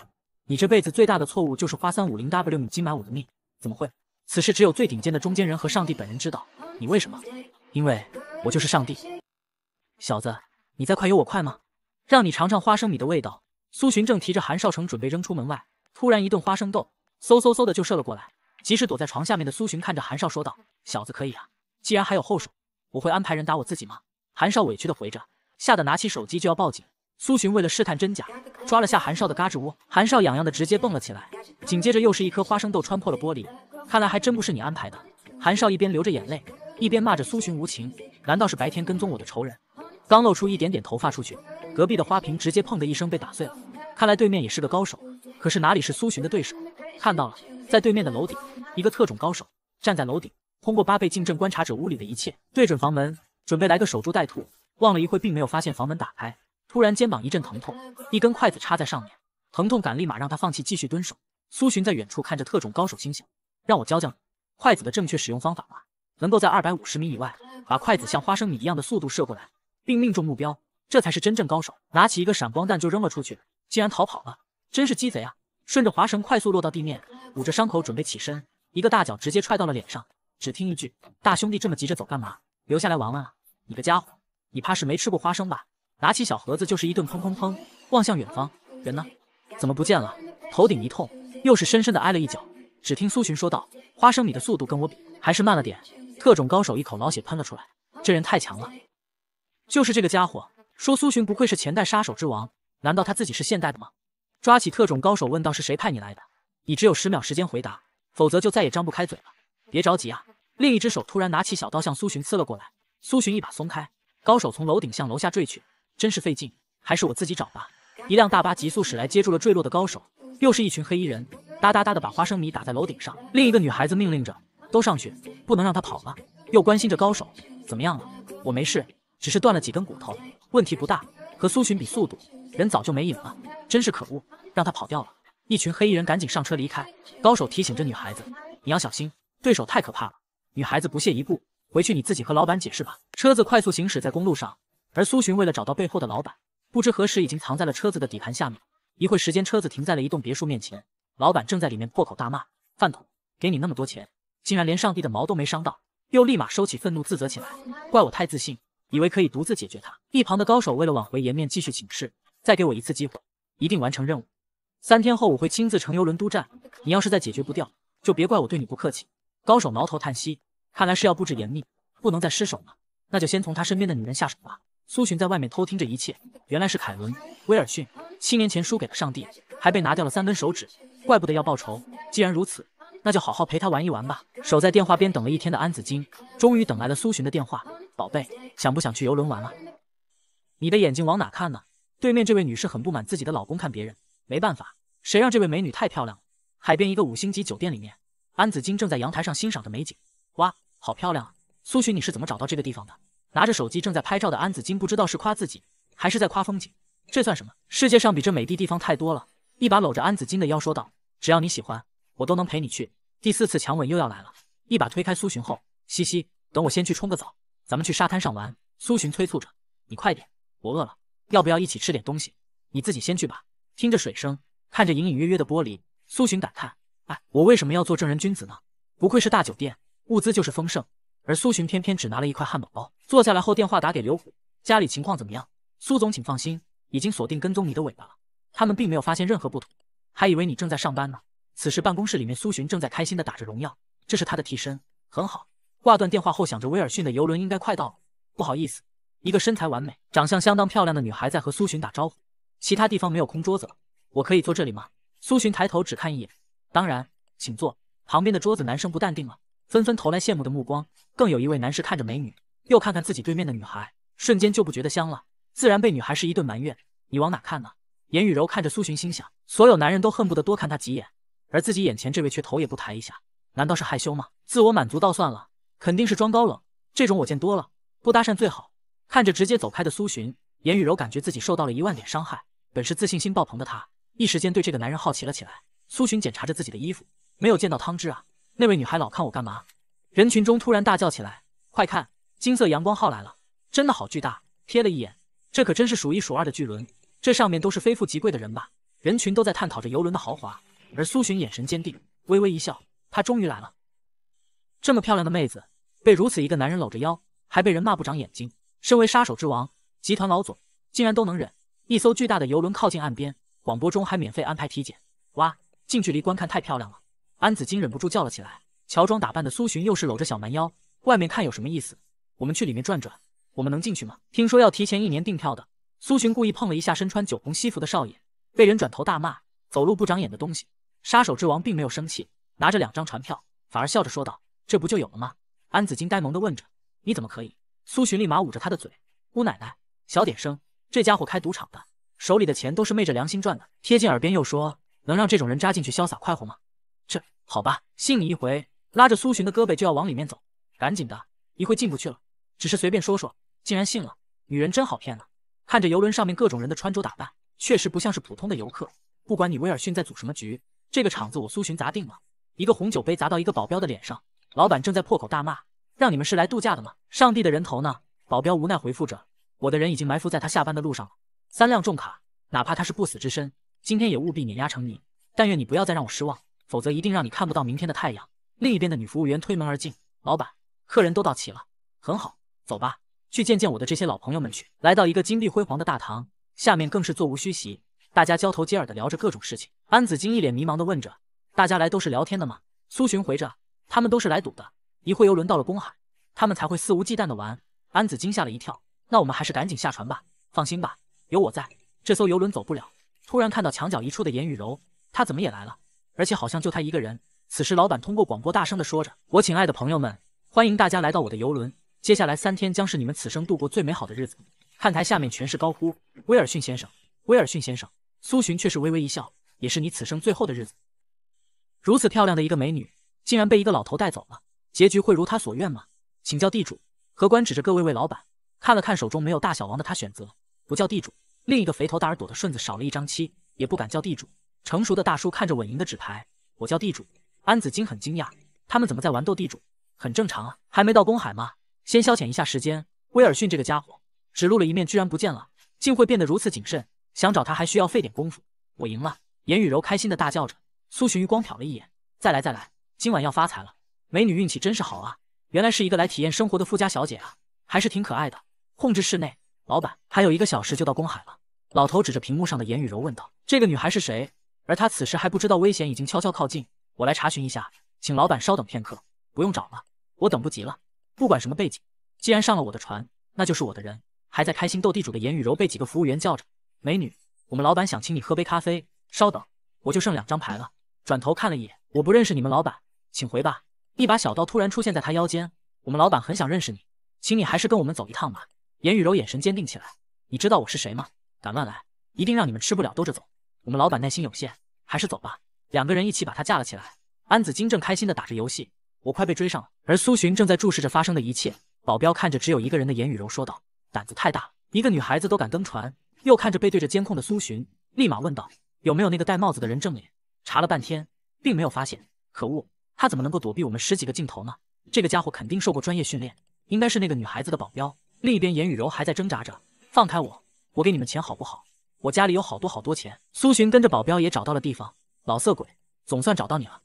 Speaker 1: 你这辈子最大的错误就是花三五零 W 你金买我的命，怎么会？此事只有最顶尖的中间人和上帝本人知道。你为什么？因为我就是上帝。小子，你再快有我快吗？让你尝尝花生米的味道。苏洵正提着韩少成准备扔出门外，突然一顿花生豆，嗖嗖嗖的就射了过来。及时躲在床下面的苏洵看着韩少说道：“小子可以啊，既然还有后手，我会安排人打我自己吗？”韩少委屈的回着，吓得拿起手机就要报警。苏洵为了试探真假，抓了下韩少的嘎吱窝，韩少痒痒的直接蹦了起来。紧接着又是一颗花生豆穿破了玻璃，看来还真不是你安排的。韩少一边流着眼泪，一边骂着苏洵无情，难道是白天跟踪我的仇人？刚露出一点点头发出去，隔壁的花瓶直接砰的一声被打碎了。看来对面也是个高手，可是哪里是苏洵的对手？看到了，在对面的楼顶，一个特种高手站在楼顶，通过八倍镜阵观察着屋里的一切，对准房门，准备来个守株待兔。望了一会，并没有发现房门打开，突然肩膀一阵疼痛，一根筷子插在上面，疼痛感立马让他放弃继续蹲守。苏洵在远处看着特种高手，心想：让我教教你筷子的正确使用方法吧，能够在二百五十米以外，把筷子像花生米一样的速度射过来。并命中目标，这才是真正高手。拿起一个闪光弹就扔了出去，竟然逃跑了，真是鸡贼啊！顺着滑绳快速落到地面，捂着伤口准备起身，一个大脚直接踹到了脸上。只听一句：“大兄弟，这么急着走干嘛？留下来玩玩啊！你个家伙，你怕是没吃过花生吧？”拿起小盒子就是一顿砰砰砰。望向远方，人呢？怎么不见了？头顶一痛，又是深深的挨了一脚。只听苏洵说道：“花生米的速度跟我比，还是慢了点。”特种高手一口老血喷了出来，这人太强了。就是这个家伙说苏洵不愧是前代杀手之王，难道他自己是现代的吗？抓起特种高手问道：“是谁派你来的？你只有十秒时间回答，否则就再也张不开嘴了。”别着急啊！另一只手突然拿起小刀向苏洵刺了过来，苏洵一把松开，高手从楼顶向楼下坠去，真是费劲，还是我自己找吧。一辆大巴急速驶来，接住了坠落的高手。又是一群黑衣人，哒哒哒的把花生米打在楼顶上。另一个女孩子命令着：“都上去，不能让他跑了。”又关心着高手：“怎么样了？我没事。”只是断了几根骨头，问题不大。和苏洵比速度，人早就没影了。真是可恶，让他跑掉了。一群黑衣人赶紧上车离开。高手提醒着女孩子：“你要小心，对手太可怕了。”女孩子不屑一顾：“回去你自己和老板解释吧。”车子快速行驶在公路上，而苏洵为了找到背后的老板，不知何时已经藏在了车子的底盘下面。一会时间，车子停在了一栋别墅面前，老板正在里面破口大骂：“饭桶，给你那么多钱，竟然连上帝的毛都没伤到！”又立马收起愤怒，自责起来：“怪我太自信。”以为可以独自解决他，一旁的高手为了挽回颜面，继续请示：“再给我一次机会，一定完成任务。”三天后我会亲自乘游轮督战，你要是再解决不掉，就别怪我对你不客气。高手挠头叹息：“看来是要布置严密，不能再失手了。那就先从他身边的女人下手吧。”苏洵在外面偷听这一切，原来是凯伦·威尔逊，七年前输给了上帝，还被拿掉了三根手指，怪不得要报仇。既然如此，那就好好陪他玩一玩吧。守在电话边等了一天的安子金，终于等来了苏洵的电话。宝贝，想不想去游轮玩了？你的眼睛往哪看呢？对面这位女士很不满自己的老公看别人，没办法，谁让这位美女太漂亮了。海边一个五星级酒店里面，安子金正在阳台上欣赏着美景。哇，好漂亮啊！苏洵，你是怎么找到这个地方的？拿着手机正在拍照的安子金不知道是夸自己还是在夸风景。这算什么？世界上比这美的地方太多了。一把搂着安子金的腰说道：“只要你喜欢，我都能陪你去。”第四次强吻又要来了，一把推开苏洵后，嘻嘻，等我先去冲个澡。咱们去沙滩上玩，苏洵催促着，你快点，我饿了，要不要一起吃点东西？你自己先去吧。听着水声，看着隐隐约约的玻璃，苏洵感叹，哎，我为什么要做正人君子呢？不愧是大酒店，物资就是丰盛，而苏洵偏偏只拿了一块汉堡包。坐下来后，电话打给刘虎，家里情况怎么样？苏总请放心，已经锁定跟踪你的尾巴了，他们并没有发现任何不妥，还以为你正在上班呢。此时办公室里面，苏洵正在开心的打着荣耀，这是他的替身，很好。挂断电话后，想着威尔逊的游轮应该快到了。不好意思，一个身材完美、长相相当漂亮的女孩在和苏洵打招呼。其他地方没有空桌子了，我可以坐这里吗？苏洵抬头只看一眼，当然，请坐。旁边的桌子男生不淡定了，纷纷投来羡慕的目光。更有一位男士看着美女，又看看自己对面的女孩，瞬间就不觉得香了，自然被女孩是一顿埋怨：“你往哪看呢？”严雨柔看着苏洵，心想：所有男人都恨不得多看他几眼，而自己眼前这位却头也不抬一下，难道是害羞吗？自我满足倒算了。肯定是装高冷，这种我见多了，不搭讪最好。看着直接走开的苏洵，严雨柔感觉自己受到了一万点伤害。本是自信心爆棚的她，一时间对这个男人好奇了起来。苏洵检查着自己的衣服，没有见到汤汁啊！那位女孩老看我干嘛？人群中突然大叫起来：“快看，金色阳光号来了！真的好巨大！”瞥了一眼，这可真是数一数二的巨轮。这上面都是非富即贵的人吧？人群都在探讨着游轮的豪华，而苏洵眼神坚定，微微一笑，他终于来了。这么漂亮的妹子被如此一个男人搂着腰，还被人骂不长眼睛。身为杀手之王、集团老总，竟然都能忍。一艘巨大的游轮靠近岸边，广播中还免费安排体检。哇，近距离观看太漂亮了！安子金忍不住叫了起来。乔装打扮的苏洵又是搂着小蛮腰，外面看有什么意思？我们去里面转转。我们能进去吗？听说要提前一年订票的。苏洵故意碰了一下身穿酒红西服的少爷，被人转头大骂：“走路不长眼的东西！”杀手之王并没有生气，拿着两张船票，反而笑着说道。这不就有了吗？安子金呆萌地问着。你怎么可以？苏洵立马捂着他的嘴，姑奶奶，小点声。这家伙开赌场的，手里的钱都是昧着良心赚的。贴近耳边又说，能让这种人扎进去潇洒快活吗？这好吧，信你一回，拉着苏洵的胳膊就要往里面走。赶紧的，一会进不去了。只是随便说说，竟然信了，女人真好骗啊！看着游轮上面各种人的穿着打扮，确实不像是普通的游客。不管你威尔逊在组什么局，这个场子我苏洵砸定了。一个红酒杯砸到一个保镖的脸上。老板正在破口大骂：“让你们是来度假的吗？上帝的人头呢？”保镖无奈回复着：“我的人已经埋伏在他下班的路上了。三辆重卡，哪怕他是不死之身，今天也务必碾压成泥。但愿你不要再让我失望，否则一定让你看不到明天的太阳。”另一边的女服务员推门而进：“老板，客人都到齐了，很好，走吧，去见见我的这些老朋友们去。”来到一个金碧辉煌的大堂，下面更是座无虚席，大家交头接耳的聊着各种事情。安子金一脸迷茫的问着：“大家来都是聊天的吗？”苏洵回着。他们都是来赌的，一会游又轮到了公海，他们才会肆无忌惮的玩。安子惊吓了一跳，那我们还是赶紧下船吧。放心吧，有我在，这艘游轮走不了。突然看到墙角一处的严雨柔，她怎么也来了，而且好像就她一个人。此时老板通过广播大声的说着：“我亲爱的朋友们，欢迎大家来到我的游轮，接下来三天将是你们此生度过最美好的日子。”看台下面全是高呼：“威尔逊先生，威尔逊先生。”苏洵却是微微一笑：“也是你此生最后的日子。”如此漂亮的一个美女。竟然被一个老头带走了，结局会如他所愿吗？请教地主。荷官指着各位位老板，看了看手中没有大小王的他，选择不叫地主。另一个肥头大耳朵的顺子少了一张七，也不敢叫地主。成熟的大叔看着稳赢的纸牌，我叫地主。安子金很惊讶，他们怎么在玩斗地主？很正常啊，还没到公海吗？先消遣一下时间。威尔逊这个家伙只露了一面，居然不见了，竟会变得如此谨慎，想找他还需要费点功夫。我赢了，严雨柔开心的大叫着。苏洵余光瞟了一眼，再来，再来。今晚要发财了，美女运气真是好啊！原来是一个来体验生活的富家小姐啊，还是挺可爱的。控制室内，老板还有一个小时就到公海了。老头指着屏幕上的严雨柔问道：“这个女孩是谁？”而他此时还不知道危险已经悄悄靠近。我来查询一下，请老板稍等片刻。不用找了，我等不及了。不管什么背景，既然上了我的船，那就是我的人。还在开心斗地主的严雨柔被几个服务员叫着：“美女，我们老板想请你喝杯咖啡。”稍等，我就剩两张牌了。转头看了一眼，我不认识你们老板。请回吧。一把小刀突然出现在他腰间。我们老板很想认识你，请你还是跟我们走一趟吧。严雨柔眼神坚定起来。你知道我是谁吗？敢乱来，一定让你们吃不了兜着走。我们老板耐心有限，还是走吧。两个人一起把他架了起来。安子金正开心的打着游戏，我快被追上了。而苏洵正在注视着发生的一切。保镖看着只有一个人的严雨柔说道：“胆子太大，一个女孩子都敢登船。”又看着背对着监控的苏洵，立马问道：“有没有那个戴帽子的人正脸？”查了半天，并没有发现。可恶！他怎么能够躲避我们十几个镜头呢？这个家伙肯定受过专业训练，应该是那个女孩子的保镖。另一边，严雨柔还在挣扎着：“放开我，我给你们钱好不好？我家里有好多好多钱。”苏洵跟着保镖也找到了地方。老色鬼，总算找到你了！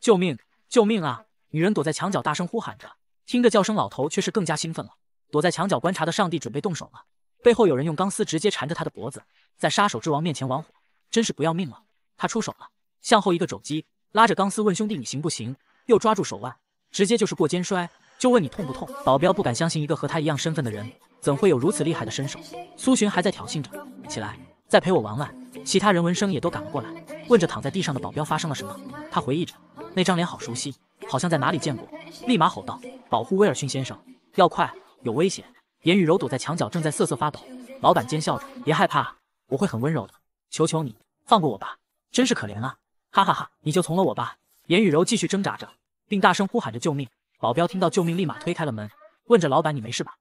Speaker 1: 救命！救命啊！女人躲在墙角大声呼喊着。听着叫声，老头却是更加兴奋了。躲在墙角观察的上帝准备动手了。背后有人用钢丝直接缠着他的脖子。在杀手之王面前玩火，真是不要命了。他出手了，向后一个肘击。拉着钢丝问兄弟你行不行？又抓住手腕，直接就是过肩摔，就问你痛不痛？保镖不敢相信，一个和他一样身份的人，怎会有如此厉害的身手？苏洵还在挑衅着，起来再陪我玩玩。其他人闻声也都赶了过来，问着躺在地上的保镖发生了什么。他回忆着，那张脸好熟悉，好像在哪里见过。立马吼道：“保护威尔逊先生，要快，有危险！”言语柔躲在墙角，正在瑟瑟发抖。老板奸笑着：“别害怕，我会很温柔的。求求你放过我吧，真是可怜啊。”哈哈哈，你就从了我吧！严雨柔继续挣扎着，并大声呼喊着救命。保镖听到救命，立马推开了门，问着老板：“你没事吧？”“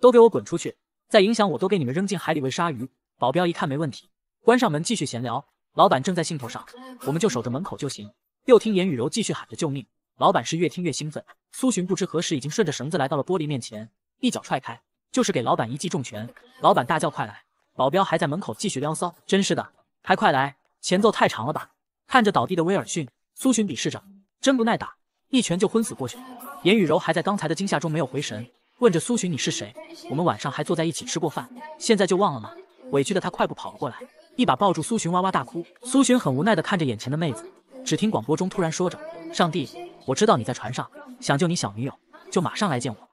Speaker 1: 都给我滚出去！再影响我，都给你们扔进海里喂鲨鱼！”保镖一看没问题，关上门继续闲聊。老板正在兴头上，我们就守着门口就行。又听严雨柔继续喊着救命，老板是越听越兴奋。苏洵不知何时已经顺着绳子来到了玻璃面前，一脚踹开，就是给老板一记重拳。老板大叫：“快来！”保镖还在门口继续撩骚，真是的，还快来？前奏太长了吧！看着倒地的威尔逊，苏洵鄙视着，真不耐打，一拳就昏死过去。颜雨柔还在刚才的惊吓中没有回神，问着苏洵：“你是谁？我们晚上还坐在一起吃过饭，现在就忘了吗？”委屈的她快步跑了过来，一把抱住苏洵，哇哇大哭。苏洵很无奈的看着眼前的妹子。只听广播中突然说着：“上帝，我知道你在船上，想救你小女友，就马上来见我。”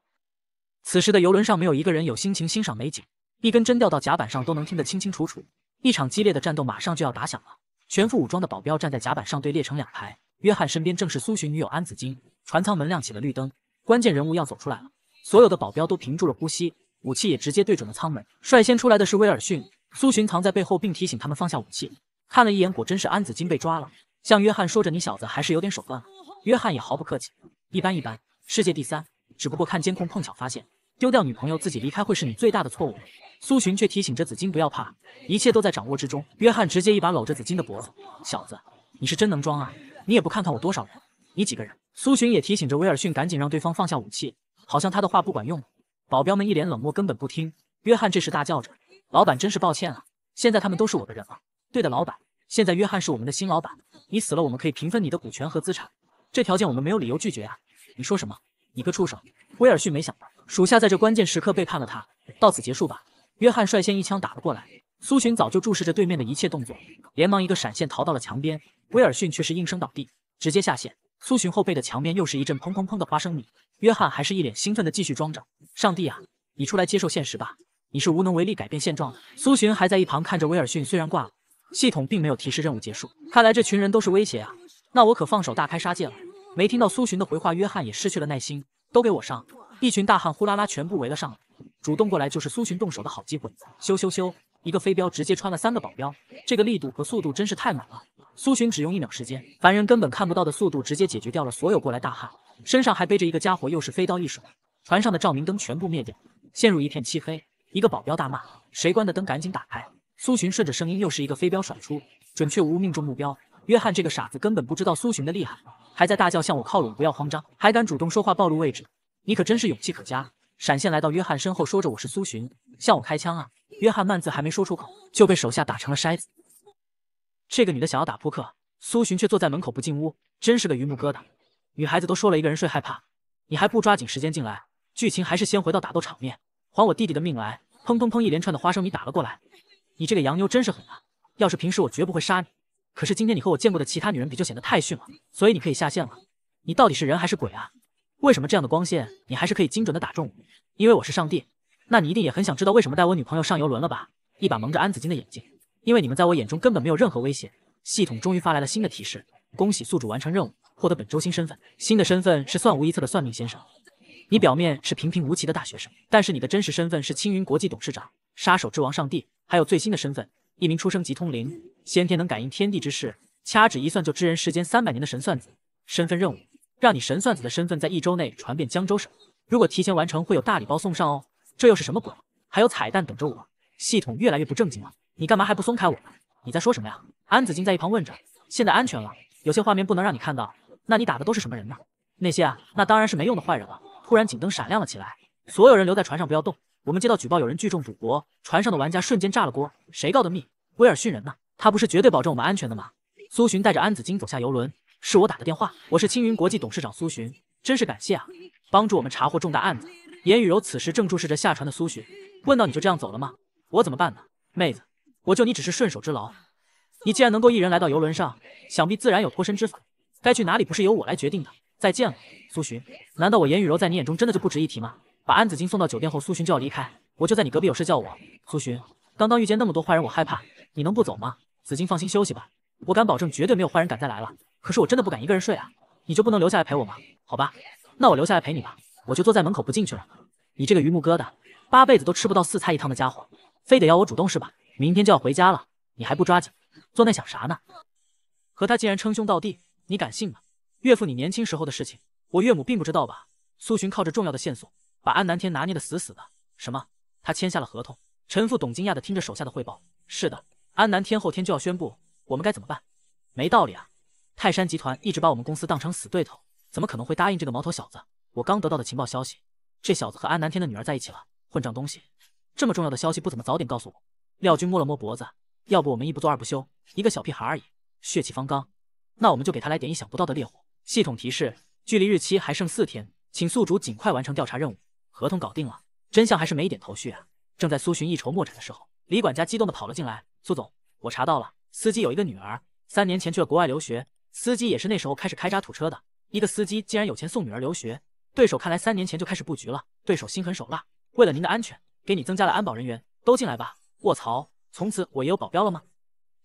Speaker 1: 此时的游轮上没有一个人有心情欣赏美景，一根针掉到甲板上都能听得清清楚楚。一场激烈的战斗马上就要打响了。全副武装的保镖站在甲板上，队列成两排。约翰身边正是苏洵女友安子金。船舱门亮起了绿灯，关键人物要走出来了。所有的保镖都屏住了呼吸，武器也直接对准了舱门。率先出来的是威尔逊，苏洵藏在背后，并提醒他们放下武器。看了一眼，果真是安子金被抓了。向约翰说着：“你小子还是有点手段了。”约翰也毫不客气：“一般一般，世界第三，只不过看监控碰巧发现。”丢掉女朋友自己离开会是你最大的错误。苏洵却提醒着紫金不要怕，一切都在掌握之中。约翰直接一把搂着紫金的脖子，小子，你是真能装啊！你也不看看我多少人，你几个人？苏洵也提醒着威尔逊，赶紧让对方放下武器，好像他的话不管用。保镖们一脸冷漠，根本不听。约翰这时大叫着：“老板，真是抱歉啊！现在他们都是我的人了。对的，老板，现在约翰是我们的新老板。你死了，我们可以平分你的股权和资产。这条件我们没有理由拒绝啊！你说什么？你个畜生！”威尔逊没想到。属下在这关键时刻背叛了他，到此结束吧。约翰率先一枪打了过来，苏洵早就注视着对面的一切动作，连忙一个闪现逃到了墙边。威尔逊却是应声倒地，直接下线。苏洵后背的墙面又是一阵砰砰砰的花生米。约翰还是一脸兴奋的继续装着。上帝啊，你出来接受现实吧，你是无能为力改变现状的。苏洵还在一旁看着威尔逊，虽然挂了，系统并没有提示任务结束，看来这群人都是威胁啊。那我可放手大开杀戒了。没听到苏洵的回话，约翰也失去了耐心，都给我上！一群大汉呼啦啦全部围了上来，主动过来就是苏洵动手的好机会。咻咻咻，一个飞镖直接穿了三个保镖，这个力度和速度真是太猛了。苏洵只用一秒时间，凡人根本看不到的速度直接解决掉了所有过来大汉，身上还背着一个家伙，又是飞刀一甩，船上的照明灯全部灭掉，陷入一片漆黑。一个保镖大骂：“谁关的灯？赶紧打开！”苏洵顺着声音又是一个飞镖甩出，准确无误命中目标。约翰这个傻子根本不知道苏洵的厉害，还在大叫：“向我靠拢，不要慌张，还敢主动说话暴露位置。”你可真是勇气可嘉，闪现来到约翰身后，说着我是苏洵，向我开枪啊！约翰慢字还没说出口，就被手下打成了筛子。这个女的想要打扑克，苏洵却坐在门口不进屋，真是个榆木疙瘩。女孩子都说了一个人睡害怕，你还不抓紧时间进来？剧情还是先回到打斗场面，还我弟弟的命来！砰砰砰，一连串的花生米打了过来。你这个洋妞真是狠啊！要是平时我绝不会杀你，可是今天你和我见过的其他女人比就显得太逊了，所以你可以下线了。你到底是人还是鬼啊？为什么这样的光线，你还是可以精准的打中我？因为我是上帝。那你一定也很想知道为什么带我女朋友上游轮了吧？一把蒙着安子金的眼睛，因为你们在我眼中根本没有任何威胁。系统终于发来了新的提示：恭喜宿主完成任务，获得本周新身份。新的身份是算无一策的算命先生。你表面是平平无奇的大学生，但是你的真实身份是青云国际董事长、杀手之王、上帝，还有最新的身份，一名出生即通灵，先天能感应天地之势，掐指一算就知人世间三百年的神算子。身份任务。让你神算子的身份在一周内传遍江州省，如果提前完成，会有大礼包送上哦。这又是什么鬼？还有彩蛋等着我？系统越来越不正经了，你干嘛还不松开我？你在说什么呀？安子金在一旁问着。现在安全了，有些画面不能让你看到。那你打的都是什么人呢？那些啊，那当然是没用的坏人了。突然警灯闪亮了起来，所有人留在船上不要动。我们接到举报，有人聚众赌博。船上的玩家瞬间炸了锅。谁告的密？威尔逊人呢？他不是绝对保证我们安全的吗？苏洵带着安子金走下游轮。是我打的电话，我是青云国际董事长苏洵，真是感谢啊，帮助我们查获重大案子。严雨柔此时正注视着下船的苏洵，问到：“你就这样走了吗？我怎么办呢？”妹子，我救你只是顺手之劳，你既然能够一人来到游轮上，想必自然有脱身之法。该去哪里不是由我来决定的？再见了，苏洵。难道我严雨柔在你眼中真的就不值一提吗？把安子金送到酒店后，苏洵就要离开，我就在你隔壁，有事叫我。苏洵，刚刚遇见那么多坏人，我害怕，你能不走吗？子金，放心休息吧，我敢保证绝对没有坏人敢再来了。可是我真的不敢一个人睡啊！你就不能留下来陪我吗？好吧，那我留下来陪你吧。我就坐在门口不进去了。你这个榆木疙瘩，八辈子都吃不到四菜一汤的家伙，非得要我主动是吧？明天就要回家了，你还不抓紧坐那想啥呢？和他竟然称兄道弟，你敢信吗？岳父，你年轻时候的事情，我岳母并不知道吧？苏洵靠着重要的线索，把安南天拿捏得死死的。什么？他签下了合同？陈父董惊讶的听着手下的汇报。是的，安南天后天就要宣布，我们该怎么办？没道理啊！泰山集团一直把我们公司当成死对头，怎么可能会答应这个毛头小子？我刚得到的情报消息，这小子和安南天的女儿在一起了。混账东西，这么重要的消息不怎么早点告诉我。廖军摸了摸脖子，要不我们一不做二不休，一个小屁孩而已，血气方刚，那我们就给他来点意想不到的烈火。系统提示：距离日期还剩四天，请宿主尽快完成调查任务。合同搞定了，真相还是没一点头绪啊！正在苏洵一筹莫展的时候，李管家激动地跑了进来：“苏总，我查到了，司机有一个女儿，三年前去了国外留学。”司机也是那时候开始开渣土车的。一个司机竟然有钱送女儿留学，对手看来三年前就开始布局了。对手心狠手辣，为了您的安全，给你增加了安保人员。都进来吧！卧槽，从此我也有保镖了吗？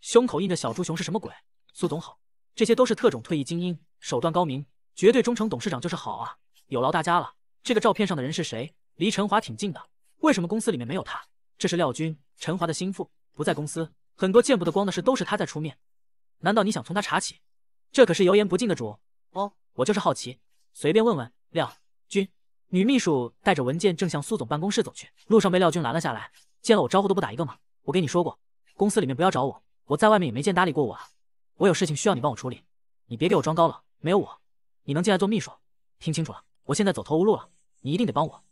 Speaker 1: 胸口印着小猪熊是什么鬼？苏总好，这些都是特种退役精英，手段高明，绝对忠诚。董事长就是好啊，有劳大家了。这个照片上的人是谁？离陈华挺近的，为什么公司里面没有他？这是廖军，陈华的心腹，不在公司，很多见不得光的事都是他在出面。难道你想从他查起？这可是油盐不进的主哦，我就是好奇，随便问问。廖军，女秘书带着文件正向苏总办公室走去，路上被廖军拦了下来。见了我招呼都不打一个吗？我给你说过，公司里面不要找我，我在外面也没见搭理过我啊。我有事情需要你帮我处理，你别给我装高冷。没有我，你能进来做秘书？听清楚了，我现在走投无路了，你一定得帮我。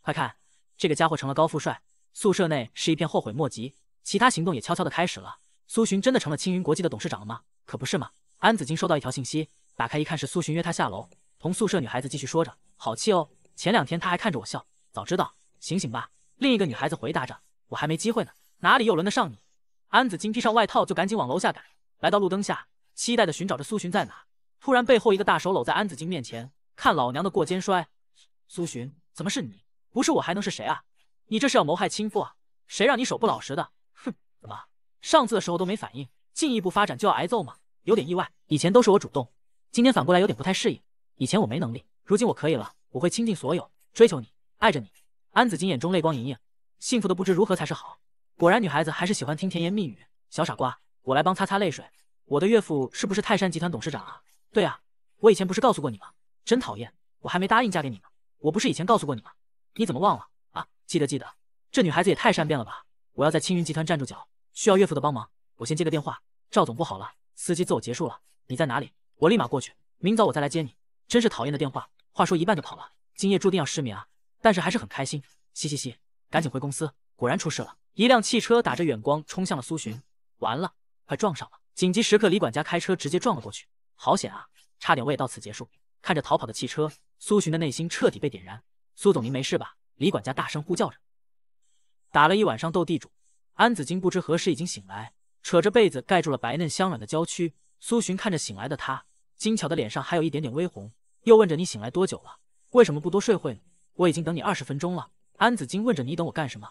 Speaker 1: 快看，这个家伙成了高富帅，宿舍内是一片后悔莫及。其他行动也悄悄的开始了。苏洵真的成了青云国际的董事长了吗？可不是吗？安子金收到一条信息，打开一看是苏洵约她下楼。同宿舍女孩子继续说着，好气哦，前两天她还看着我笑，早知道醒醒吧。另一个女孩子回答着，我还没机会呢，哪里又轮得上你？安子金披上外套就赶紧往楼下赶，来到路灯下，期待的寻找着苏洵在哪。突然背后一个大手搂在安子金面前，看老娘的过肩摔。苏洵，怎么是你？不是我还能是谁啊？你这是要谋害亲夫啊？谁让你手不老实的？哼，怎么上次的时候都没反应？进一步发展就要挨揍吗？有点意外，以前都是我主动，今天反过来有点不太适应。以前我没能力，如今我可以了，我会倾尽所有追求你，爱着你。安子金眼中泪光盈盈，幸福的不知如何才是好。果然，女孩子还是喜欢听甜言蜜语。小傻瓜，我来帮擦擦泪水。我的岳父是不是泰山集团董事长啊？对啊，我以前不是告诉过你吗？真讨厌，我还没答应嫁给你呢。我不是以前告诉过你吗？你怎么忘了啊？记得记得。这女孩子也太善变了吧。我要在青云集团站住脚，需要岳父的帮忙。我先接个电话。赵总不好了。司机自我结束了，你在哪里？我立马过去，明早我再来接你。真是讨厌的电话，话说一半就跑了。今夜注定要失眠啊，但是还是很开心。嘻嘻嘻，赶紧回公司，果然出事了，一辆汽车打着远光冲向了苏洵，完了，快撞上了！紧急时刻，李管家开车直接撞了过去，好险啊，差点我也到此结束。看着逃跑的汽车，苏洵的内心彻底被点燃。苏总，您没事吧？李管家大声呼叫着。打了一晚上斗地主，安子金不知何时已经醒来。扯着被子盖住了白嫩香软的娇躯，苏洵看着醒来的他，精巧的脸上还有一点点微红，又问着你醒来多久了？为什么不多睡会？我已经等你二十分钟了。安子金问着你等我干什么？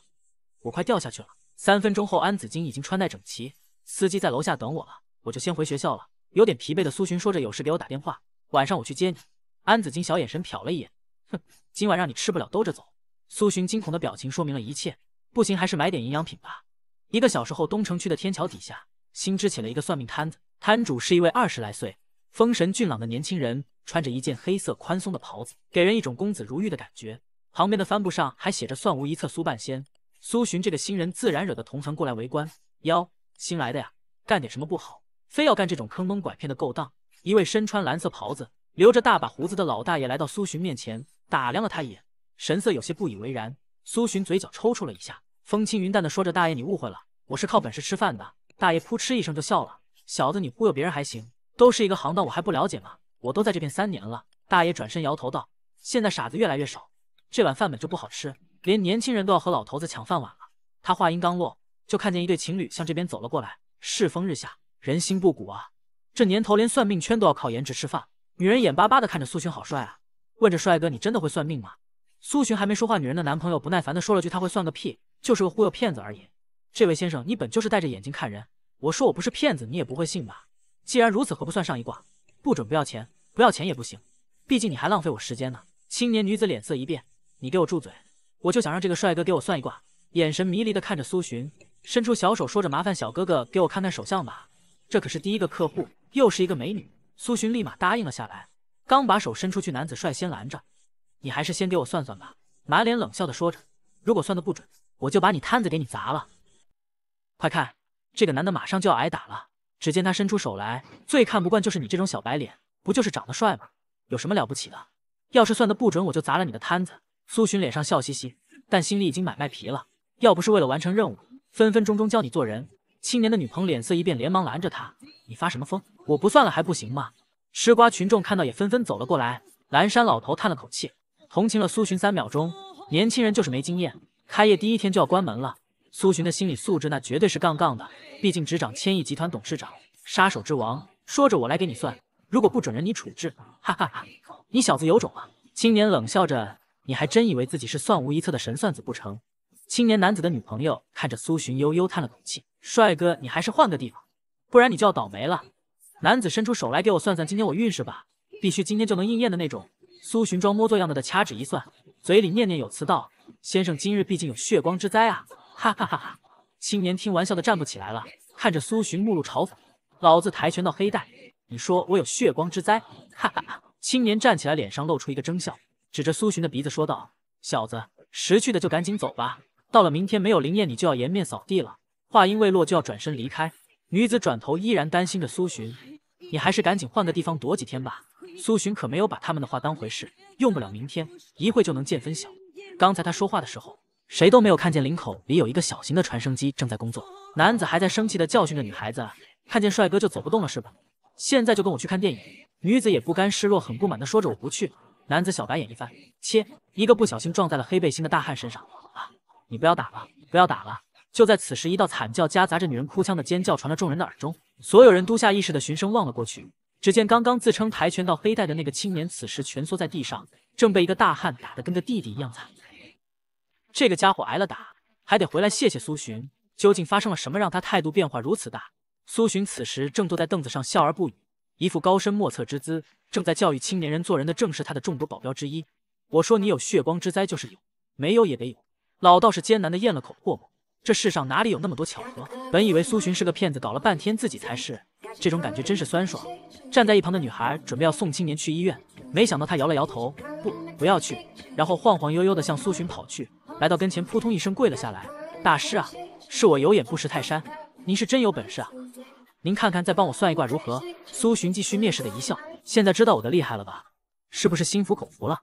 Speaker 1: 我快掉下去了。三分钟后，安子金已经穿戴整齐，司机在楼下等我了，我就先回学校了。有点疲惫的苏洵说着，有事给我打电话，晚上我去接你。安子金小眼神瞟了一眼，哼，今晚让你吃不了兜着走。苏洵惊恐的表情说明了一切，不行，还是买点营养品吧。一个小时后，东城区的天桥底下新支起了一个算命摊子，摊主是一位二十来岁、风神俊朗的年轻人，穿着一件黑色宽松的袍子，给人一种公子如玉的感觉。旁边的帆布上还写着“算无一策苏半仙”。苏洵这个新人自然惹得同行过来围观。妖，新来的呀，干点什么不好，非要干这种坑蒙拐骗的勾当？一位身穿蓝色袍子、留着大把胡子的老大爷来到苏洵面前，打量了他一眼，神色有些不以为然。苏洵嘴角抽搐了一下。风轻云淡地说着：“大爷，你误会了，我是靠本事吃饭的。”大爷扑哧一声就笑了：“小子，你忽悠别人还行，都是一个行当，我还不了解吗？我都在这片三年了。”大爷转身摇头道：“现在傻子越来越少，这碗饭本就不好吃，连年轻人都要和老头子抢饭碗了。”他话音刚落，就看见一对情侣向这边走了过来。世风日下，人心不古啊！这年头连算命圈都要靠颜值吃饭。女人眼巴巴地看着苏洵，好帅啊！问着：“帅哥，你真的会算命吗？”苏洵还没说话，女人的男朋友不耐烦地说了句：“他会算个屁！”就是个忽悠骗子而已。这位先生，你本就是戴着眼睛看人，我说我不是骗子，你也不会信吧？既然如此，何不算上一卦？不准不要钱，不要钱也不行，毕竟你还浪费我时间呢。青年女子脸色一变，你给我住嘴！我就想让这个帅哥给我算一卦，眼神迷离的看着苏洵，伸出小手，说着麻烦小哥哥给我看看手相吧。这可是第一个客户，又是一个美女，苏洵立马答应了下来。刚把手伸出去，男子率先拦着，你还是先给我算算吧。满脸冷笑的说着，如果算的不准。我就把你摊子给你砸了！快看，这个男的马上就要挨打了。只见他伸出手来，最看不惯就是你这种小白脸，不就是长得帅吗？有什么了不起的？要是算的不准，我就砸了你的摊子。苏洵脸上笑嘻嘻，但心里已经买卖皮了。要不是为了完成任务，分分钟钟教你做人。青年的女朋友脸色一变，连忙拦着他：“你发什么疯？我不算了还不行吗？”吃瓜群众看到也纷纷走了过来。蓝山老头叹了口气，同情了苏洵三秒钟。年轻人就是没经验。开业第一天就要关门了，苏洵的心理素质那绝对是杠杠的，毕竟执掌千亿集团董事长，杀手之王。说着，我来给你算，如果不准人你处置，哈哈哈，你小子有种啊！青年冷笑着，你还真以为自己是算无一策的神算子不成？青年男子的女朋友看着苏洵，悠悠叹了口气：“帅哥，你还是换个地方，不然你就要倒霉了。”男子伸出手来给我算算今天我运势吧，必须今天就能应验的那种。苏洵装模作样的掐指一算，嘴里念念有词道。先生今日毕竟有血光之灾啊！哈哈哈哈！青年听玩笑的站不起来了，看着苏洵目露嘲讽：“老子跆拳道黑带，你说我有血光之灾？”哈哈哈！青年站起来，脸上露出一个征笑，指着苏洵的鼻子说道：“小子，识趣的就赶紧走吧，到了明天没有灵验，你就要颜面扫地了。”话音未落，就要转身离开。女子转头，依然担心着苏洵：“你还是赶紧换个地方躲几天吧。”苏洵可没有把他们的话当回事，用不了明天，一会就能见分晓。刚才他说话的时候，谁都没有看见领口里有一个小型的传声机正在工作。男子还在生气的教训着女孩子：“看见帅哥就走不动了是吧？现在就跟我去看电影。”女子也不甘示弱，很不满的说着：“我不去。”男子小白眼一翻，切，一个不小心撞在了黑背心的大汉身上。啊，你不要打了，不要打了！就在此时，一道惨叫夹杂着女人哭腔的尖叫传了众人的耳中，所有人都下意识的循声望了过去。只见刚刚自称跆拳道黑带的那个青年，此时蜷缩在地上，正被一个大汉打得跟个弟弟一样惨。这个家伙挨了打，还得回来谢谢苏洵。究竟发生了什么，让他态度变化如此大？苏洵此时正坐在凳子上笑而不语，一副高深莫测之姿，正在教育青年人做人的正是他的众多保镖之一。我说你有血光之灾就是有，没有也得有。老道士艰难地咽了口唾沫，这世上哪里有那么多巧合？本以为苏洵是个骗子，搞了半天自己才是，这种感觉真是酸爽。站在一旁的女孩准备要送青年去医院，没想到他摇了摇头，不，不要去，然后晃晃悠悠地向苏洵跑去。来到跟前，扑通一声跪了下来。大师啊，是我有眼不识泰山，您是真有本事啊！您看看，再帮我算一卦如何？苏洵继续蔑视的一笑，现在知道我的厉害了吧？是不是心服口服了？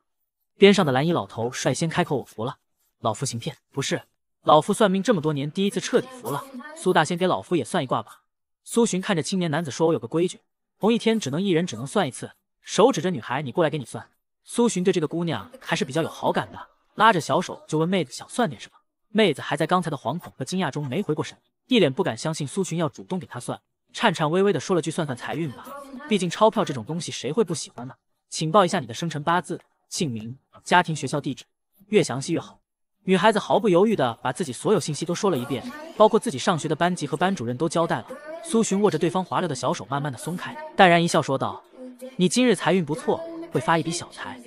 Speaker 1: 边上的蓝衣老头率先开口：“我服了，老夫行骗不是，老夫算命这么多年，第一次彻底服了。苏大仙给老夫也算一卦吧。”苏洵看着青年男子说：“我有个规矩，同一天只能一人，只能算一次。手指着女孩，你过来给你算。”苏洵对这个姑娘还是比较有好感的。拉着小手就问妹子想算点什么，妹子还在刚才的惶恐和惊讶中没回过神，一脸不敢相信苏洵要主动给她算，颤颤巍巍的说了句算算财运吧，毕竟钞票这种东西谁会不喜欢呢？请报一下你的生辰八字、姓名、家庭、学校、地址，越详细越好。女孩子毫不犹豫的把自己所有信息都说了一遍，包括自己上学的班级和班主任都交代了。苏洵握着对方滑溜的小手慢慢的松开，淡然一笑说道：“你今日财运不错，会发一笔小财，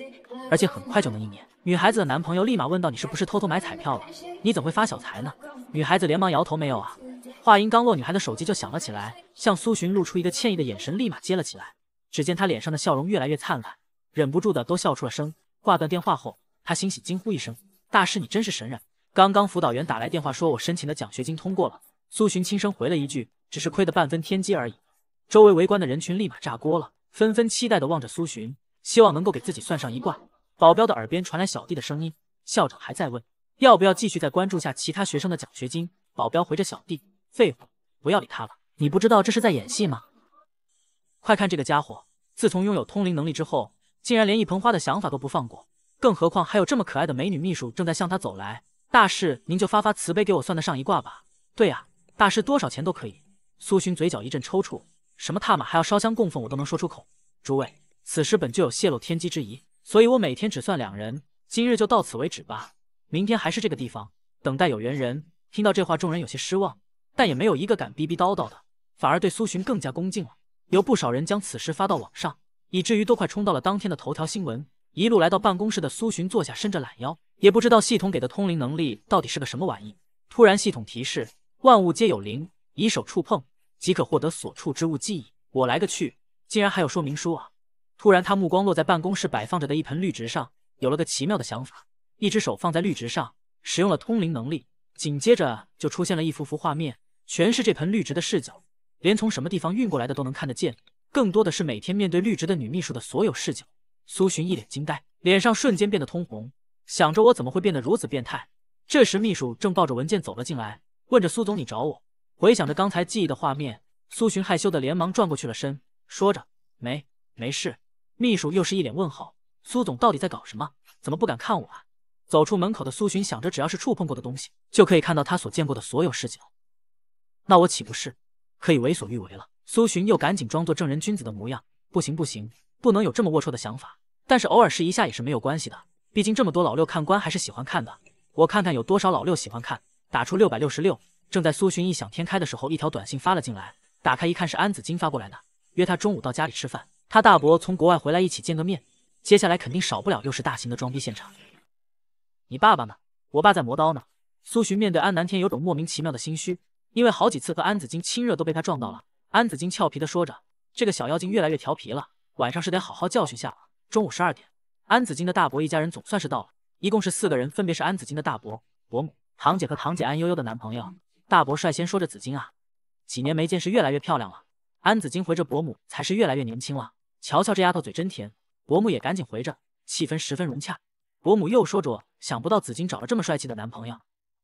Speaker 1: 而且很快就能一年。”女孩子的男朋友立马问道：“你是不是偷偷买彩票了？你怎会发小财呢？”女孩子连忙摇头：“没有啊。”话音刚落，女孩的手机就响了起来，向苏洵露出一个歉意的眼神，立马接了起来。只见她脸上的笑容越来越灿烂，忍不住的都笑出了声。挂断电话后，她欣喜惊呼一声：“大师，你真是神人！刚刚辅导员打来电话说，我申请的奖学金通过了。”苏洵轻声回了一句：“只是亏得半分天机而已。”周围围观的人群立马炸锅了，纷纷期待的望着苏洵，希望能够给自己算上一卦。保镖的耳边传来小弟的声音：“校长还在问要不要继续再关注下其他学生的奖学金。”保镖回着小弟：“废话，不要理他了。你不知道这是在演戏吗？快看这个家伙，自从拥有通灵能力之后，竟然连一盆花的想法都不放过，更何况还有这么可爱的美女秘书正在向他走来。大师，您就发发慈悲给我算得上一卦吧。对呀，大师多少钱都可以。”苏洵嘴角一阵抽搐：“什么踏马还要烧香供奉，我都能说出口。诸位，此事本就有泄露天机之疑。”所以我每天只算两人，今日就到此为止吧。明天还是这个地方，等待有缘人。听到这话，众人有些失望，但也没有一个敢逼逼叨叨的，反而对苏洵更加恭敬了。有不少人将此事发到网上，以至于都快冲到了当天的头条新闻。一路来到办公室的苏洵坐下，伸着懒腰，也不知道系统给的通灵能力到底是个什么玩意。突然，系统提示：万物皆有灵，以手触碰即可获得所触之物记忆。我来个去，竟然还有说明书啊！突然，他目光落在办公室摆放着的一盆绿植上，有了个奇妙的想法。一只手放在绿植上，使用了通灵能力，紧接着就出现了一幅幅画面，全是这盆绿植的视角，连从什么地方运过来的都能看得见。更多的是每天面对绿植的女秘书的所有视角。苏洵一脸惊呆，脸上瞬间变得通红，想着我怎么会变得如此变态。这时，秘书正抱着文件走了进来，问着苏总：“你找我？”回想着刚才记忆的画面，苏洵害羞的连忙转过去了身，说着：“没，没事。”秘书又是一脸问号，苏总到底在搞什么？怎么不敢看我啊？走出门口的苏洵想着，只要是触碰过的东西，就可以看到他所见过的所有视角，那我岂不是可以为所欲为了？苏洵又赶紧装作正人君子的模样，不行不行，不能有这么龌龊的想法。但是偶尔试一下也是没有关系的，毕竟这么多老六看官还是喜欢看的。我看看有多少老六喜欢看，打出六百六十六。正在苏洵异想天开的时候，一条短信发了进来，打开一看是安子金发过来的，约他中午到家里吃饭。他大伯从国外回来，一起见个面，接下来肯定少不了又是大型的装逼现场。你爸爸呢？我爸在磨刀呢。苏洵面对安南天有种莫名其妙的心虚，因为好几次和安子金亲热都被他撞到了。安子金俏皮的说着：“这个小妖精越来越调皮了，晚上是得好好教训下。”了。”中午十二点，安子金的大伯一家人总算是到了，一共是四个人，分别是安子金的大伯、伯母、堂姐和堂姐安悠悠的男朋友。大伯率先说着：“子金啊，几年没见是越来越漂亮了。”安子金回着：“伯母才是越来越年轻了。”瞧瞧这丫头嘴真甜，伯母也赶紧回着，气氛十分融洽。伯母又说着，想不到紫金找了这么帅气的男朋友，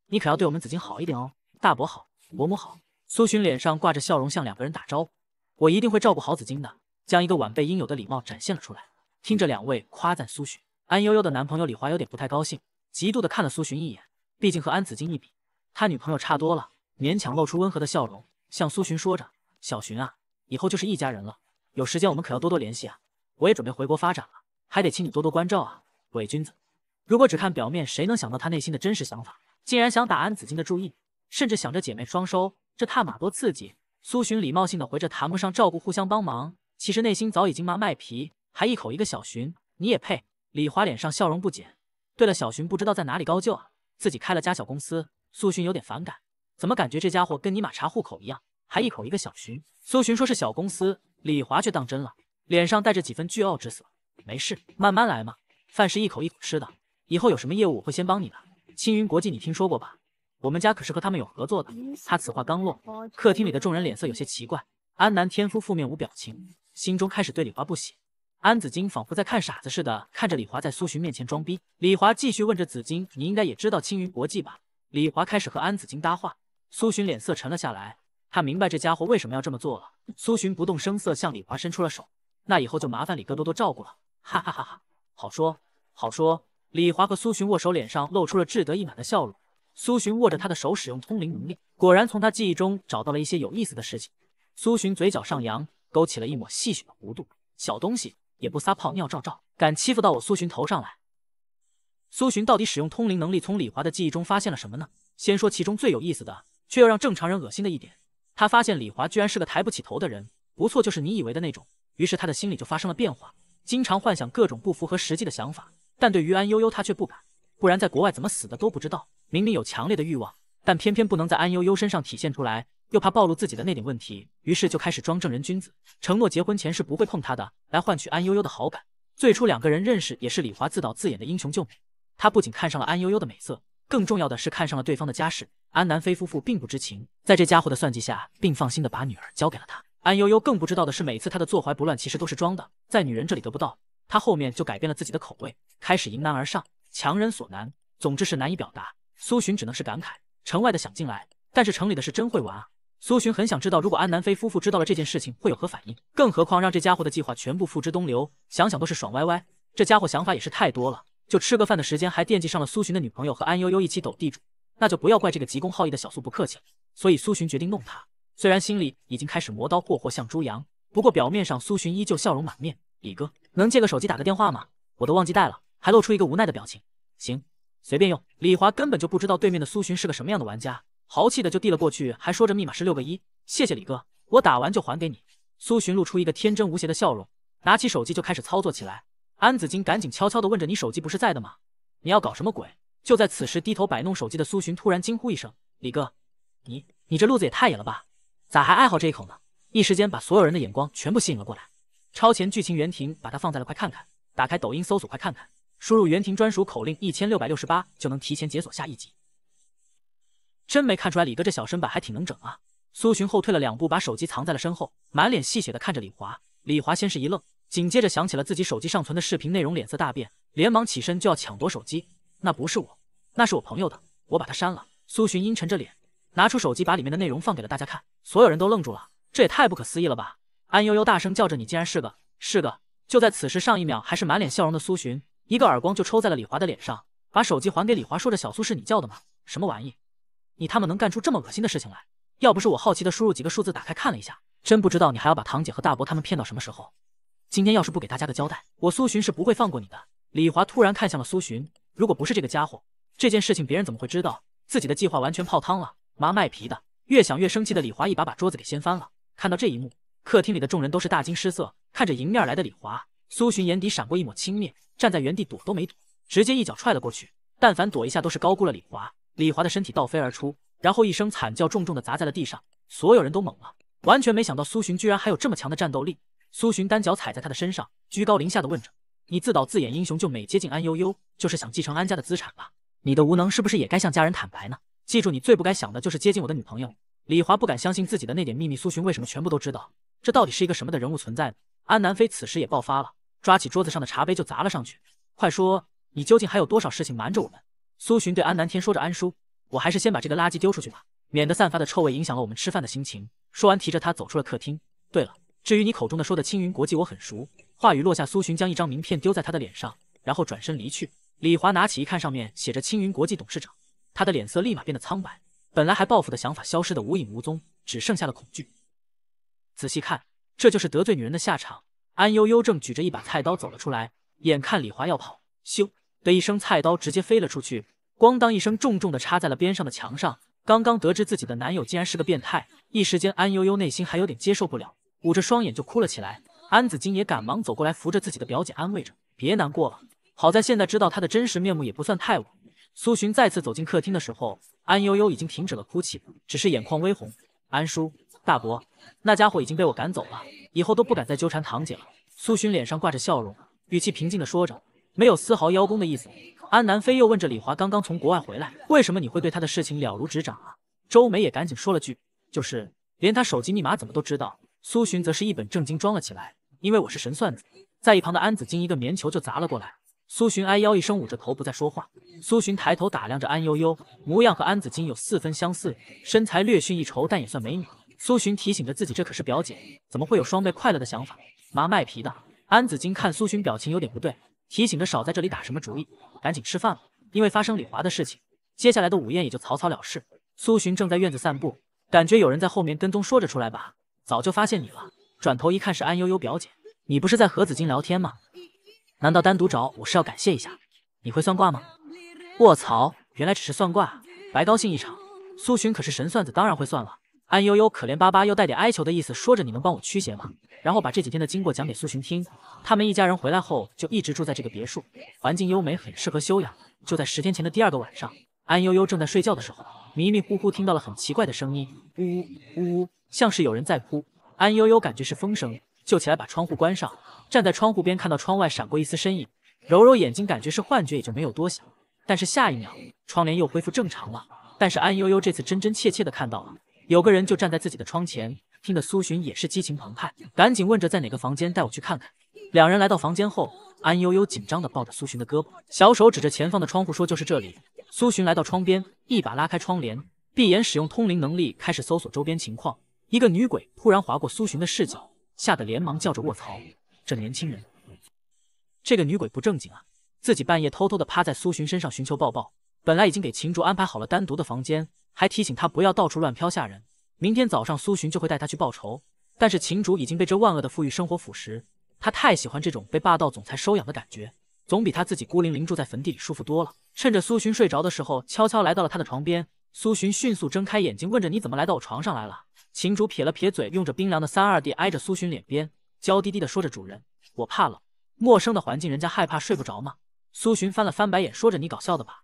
Speaker 1: 你可要对我们紫金好一点哦。大伯好，伯母好。苏洵脸上挂着笑容，向两个人打招呼，我一定会照顾好紫金的，将一个晚辈应有的礼貌展现了出来。听着两位夸赞苏洵，安悠悠的男朋友李华有点不太高兴，嫉妒的看了苏洵一眼，毕竟和安紫金一比，他女朋友差多了，勉强露出温和的笑容，向苏洵说着：小洵啊，以后就是一家人了。有时间我们可要多多联系啊！我也准备回国发展了，还得请你多多关照啊！伪君子！如果只看表面，谁能想到他内心的真实想法？竟然想打安子金的注意，甚至想着姐妹双收，这踏马多刺激！苏洵礼貌性的回着，谈不上照顾，互相帮忙，其实内心早已经骂卖皮，还一口一个小洵，你也配！李华脸上笑容不减。对了，小洵不知道在哪里高就啊？自己开了家小公司。苏洵有点反感，怎么感觉这家伙跟尼玛查户口一样，还一口一个小洵？苏洵说是小公司。李华却当真了，脸上带着几分倨傲之色。没事，慢慢来嘛，饭是一口一口吃的。以后有什么业务，我会先帮你的。青云国际，你听说过吧？我们家可是和他们有合作的。他此话刚落，客厅里的众人脸色有些奇怪。安南天夫妇面无表情，心中开始对李华不喜。安子金仿佛在看傻子似的看着李华在苏洵面前装逼。李华继续问着子金：“你应该也知道青云国际吧？”李华开始和安子金搭话。苏洵脸色沉了下来。他明白这家伙为什么要这么做了。苏洵不动声色向李华伸出了手，那以后就麻烦李哥多多照顾了。哈哈哈哈！好说好说。李华和苏洵握手，脸上露出了志得意满的笑容。苏洵握着他的手，使用通灵能力，果然从他记忆中找到了一些有意思的事情。苏洵嘴角上扬，勾起了一抹戏谑的弧度。小东西也不撒泡尿照照，敢欺负到我苏洵头上来？苏洵到底使用通灵能力从李华的记忆中发现了什么呢？先说其中最有意思的，却又让正常人恶心的一点。他发现李华居然是个抬不起头的人，不错，就是你以为的那种。于是他的心里就发生了变化，经常幻想各种不符合实际的想法。但对于安悠悠，他却不敢，不然在国外怎么死的都不知道。明明有强烈的欲望，但偏偏不能在安悠悠身上体现出来，又怕暴露自己的那点问题，于是就开始装正人君子，承诺结婚前是不会碰她的，来换取安悠悠的好感。最初两个人认识也是李华自导自演的英雄救美，他不仅看上了安悠悠的美色。更重要的是看上了对方的家世，安南飞夫妇并不知情，在这家伙的算计下，并放心的把女儿交给了他。安悠悠更不知道的是，每次他的坐怀不乱其实都是装的，在女人这里得不到，他后面就改变了自己的口味，开始迎难而上，强人所难。总之是难以表达。苏洵只能是感慨：城外的想进来，但是城里的是真会玩啊！苏洵很想知道，如果安南飞夫妇知道了这件事情会有何反应？更何况让这家伙的计划全部付之东流，想想都是爽歪歪。这家伙想法也是太多了。就吃个饭的时间，还惦记上了苏洵的女朋友和安悠悠一起斗地主，那就不要怪这个急公好义的小苏不客气了。所以苏洵决定弄他，虽然心里已经开始磨刀霍霍向猪羊，不过表面上苏洵依旧笑容满面。李哥，能借个手机打个电话吗？我都忘记带了，还露出一个无奈的表情。行，随便用。李华根本就不知道对面的苏洵是个什么样的玩家，豪气的就递了过去，还说着密码是六个一，谢谢李哥，我打完就还给你。苏洵露出一个天真无邪的笑容，拿起手机就开始操作起来。安子金赶紧悄悄地问着：“你手机不是在的吗？你要搞什么鬼？”就在此时，低头摆弄手机的苏洵突然惊呼一声：“李哥，你你这路子也太野了吧？咋还爱好这一口呢？”一时间把所有人的眼光全部吸引了过来。超前剧情袁婷把它放在了快看看，打开抖音搜索快看看，输入袁婷专属口令一千六百六十八就能提前解锁下一集。真没看出来李哥这小身板还挺能整啊！苏洵后退了两步，把手机藏在了身后，满脸戏谑地看着李华。李华先是一愣。紧接着想起了自己手机上存的视频内容，脸色大变，连忙起身就要抢夺手机。那不是我，那是我朋友的，我把他删了。苏洵阴沉着脸，拿出手机把里面的内容放给了大家看，所有人都愣住了，这也太不可思议了吧！安悠悠大声叫着：“你竟然是个，是个！”就在此时，上一秒还是满脸笑容的苏洵，一个耳光就抽在了李华的脸上，把手机还给李华，说着：“小苏是你叫的吗？什么玩意？你他妈能干出这么恶心的事情来？要不是我好奇的输入几个数字打开看了一下，真不知道你还要把堂姐和大伯他们骗到什么时候。”今天要是不给大家个交代，我苏洵是不会放过你的。李华突然看向了苏洵，如果不是这个家伙，这件事情别人怎么会知道？自己的计划完全泡汤了，妈卖皮的！越想越生气的李华一把把桌子给掀翻了。看到这一幕，客厅里的众人都是大惊失色，看着迎面来的李华，苏洵眼底闪过一抹轻蔑，站在原地躲都没躲，直接一脚踹了过去。但凡躲一下都是高估了李华，李华的身体倒飞而出，然后一声惨叫重重的砸在了地上。所有人都懵了，完全没想到苏洵居然还有这么强的战斗力。苏洵单脚踩在他的身上，居高临下的问着：“你自导自演英雄，救美，接近安悠悠，就是想继承安家的资产吧？你的无能是不是也该向家人坦白呢？记住，你最不该想的就是接近我的女朋友。”李华不敢相信自己的那点秘密，苏洵为什么全部都知道？这到底是一个什么的人物存在呢？安南飞此时也爆发了，抓起桌子上的茶杯就砸了上去。快说，你究竟还有多少事情瞒着我们？苏洵对安南天说着：“安叔，我还是先把这个垃圾丢出去吧，免得散发的臭味影响了我们吃饭的心情。”说完，提着他走出了客厅。对了。至于你口中的说的青云国际，我很熟。话语落下，苏洵将一张名片丢在他的脸上，然后转身离去。李华拿起一看，上面写着青云国际董事长，他的脸色立马变得苍白。本来还报复的想法消失的无影无踪，只剩下了恐惧。仔细看，这就是得罪女人的下场。安悠悠正举着一把菜刀走了出来，眼看李华要跑，咻的一声，菜刀直接飞了出去，咣当一声，重重的插在了边上的墙上。刚刚得知自己的男友竟然是个变态，一时间安悠悠内心还有点接受不了。捂着双眼就哭了起来，安子金也赶忙走过来扶着自己的表姐，安慰着：“别难过了，好在现在知道她的真实面目也不算太晚。”苏洵再次走进客厅的时候，安悠悠已经停止了哭泣，只是眼眶微红。安叔、大伯，那家伙已经被我赶走了，以后都不敢再纠缠堂姐了。苏洵脸上挂着笑容，语气平静地说着，没有丝毫邀功的意思。安南飞又问着李华：“刚刚从国外回来，为什么你会对他的事情了如指掌啊？”周梅也赶紧说了句：“就是，连他手机密码怎么都知道。”苏洵则是一本正经装了起来，因为我是神算子。在一旁的安子金一个棉球就砸了过来，苏洵哎吆一声，捂着头不再说话。苏洵抬头打量着安悠悠，模样和安子金有四分相似，身材略逊一筹，但也算美女。苏洵提醒着自己，这可是表姐，怎么会有双倍快乐的想法？妈卖皮的！安子金看苏洵表情有点不对，提醒着少在这里打什么主意，赶紧吃饭了。因为发生李华的事情，接下来的午宴也就草草了事。苏洵正在院子散步，感觉有人在后面跟踪，说着出来吧。早就发现你了，转头一看是安悠悠表姐，你不是在和子金聊天吗？难道单独找我是要感谢一下？你会算卦吗？卧槽，原来只是算卦，白高兴一场。苏洵可是神算子，当然会算了。安悠悠可怜巴巴又带点哀求的意思，说着你能帮我驱邪吗？然后把这几天的经过讲给苏洵听。他们一家人回来后就一直住在这个别墅，环境优美，很适合休养。就在十天前的第二个晚上。安悠悠正在睡觉的时候，迷迷糊糊听到了很奇怪的声音，呜呜呜呜，像是有人在哭。安悠悠感觉是风声，就起来把窗户关上。站在窗户边，看到窗外闪过一丝身影，揉揉眼睛，感觉是幻觉，也就没有多想。但是下一秒，窗帘又恢复正常了。但是安悠悠这次真真切切的看到了，有个人就站在自己的窗前。听得苏洵也是激情澎湃，赶紧问着在哪个房间，带我去看看。两人来到房间后，安悠悠紧张的抱着苏洵的胳膊，小手指着前方的窗户说：“就是这里。”苏洵来到窗边，一把拉开窗帘，闭眼使用通灵能力开始搜索周边情况。一个女鬼突然划过苏洵的视角，吓得连忙叫着：“卧槽！这年轻人，这个女鬼不正经啊！自己半夜偷偷的趴在苏洵身上寻求抱抱。本来已经给秦竹安排好了单独的房间，还提醒他不要到处乱飘吓人。明天早上苏洵就会带他去报仇。但是秦竹已经被这万恶的富裕生活腐蚀，他太喜欢这种被霸道总裁收养的感觉。”总比他自己孤零零住在坟地里舒服多了。趁着苏洵睡着的时候，悄悄来到了他的床边。苏洵迅速睁开眼睛，问着：“你怎么来到我床上来了？”秦竹撇了撇嘴，用着冰凉的三二弟挨着苏洵脸边，娇滴滴地说着：“主人，我怕了，陌生的环境，人家害怕睡不着吗？”苏洵翻了翻白眼，说着：“你搞笑的吧？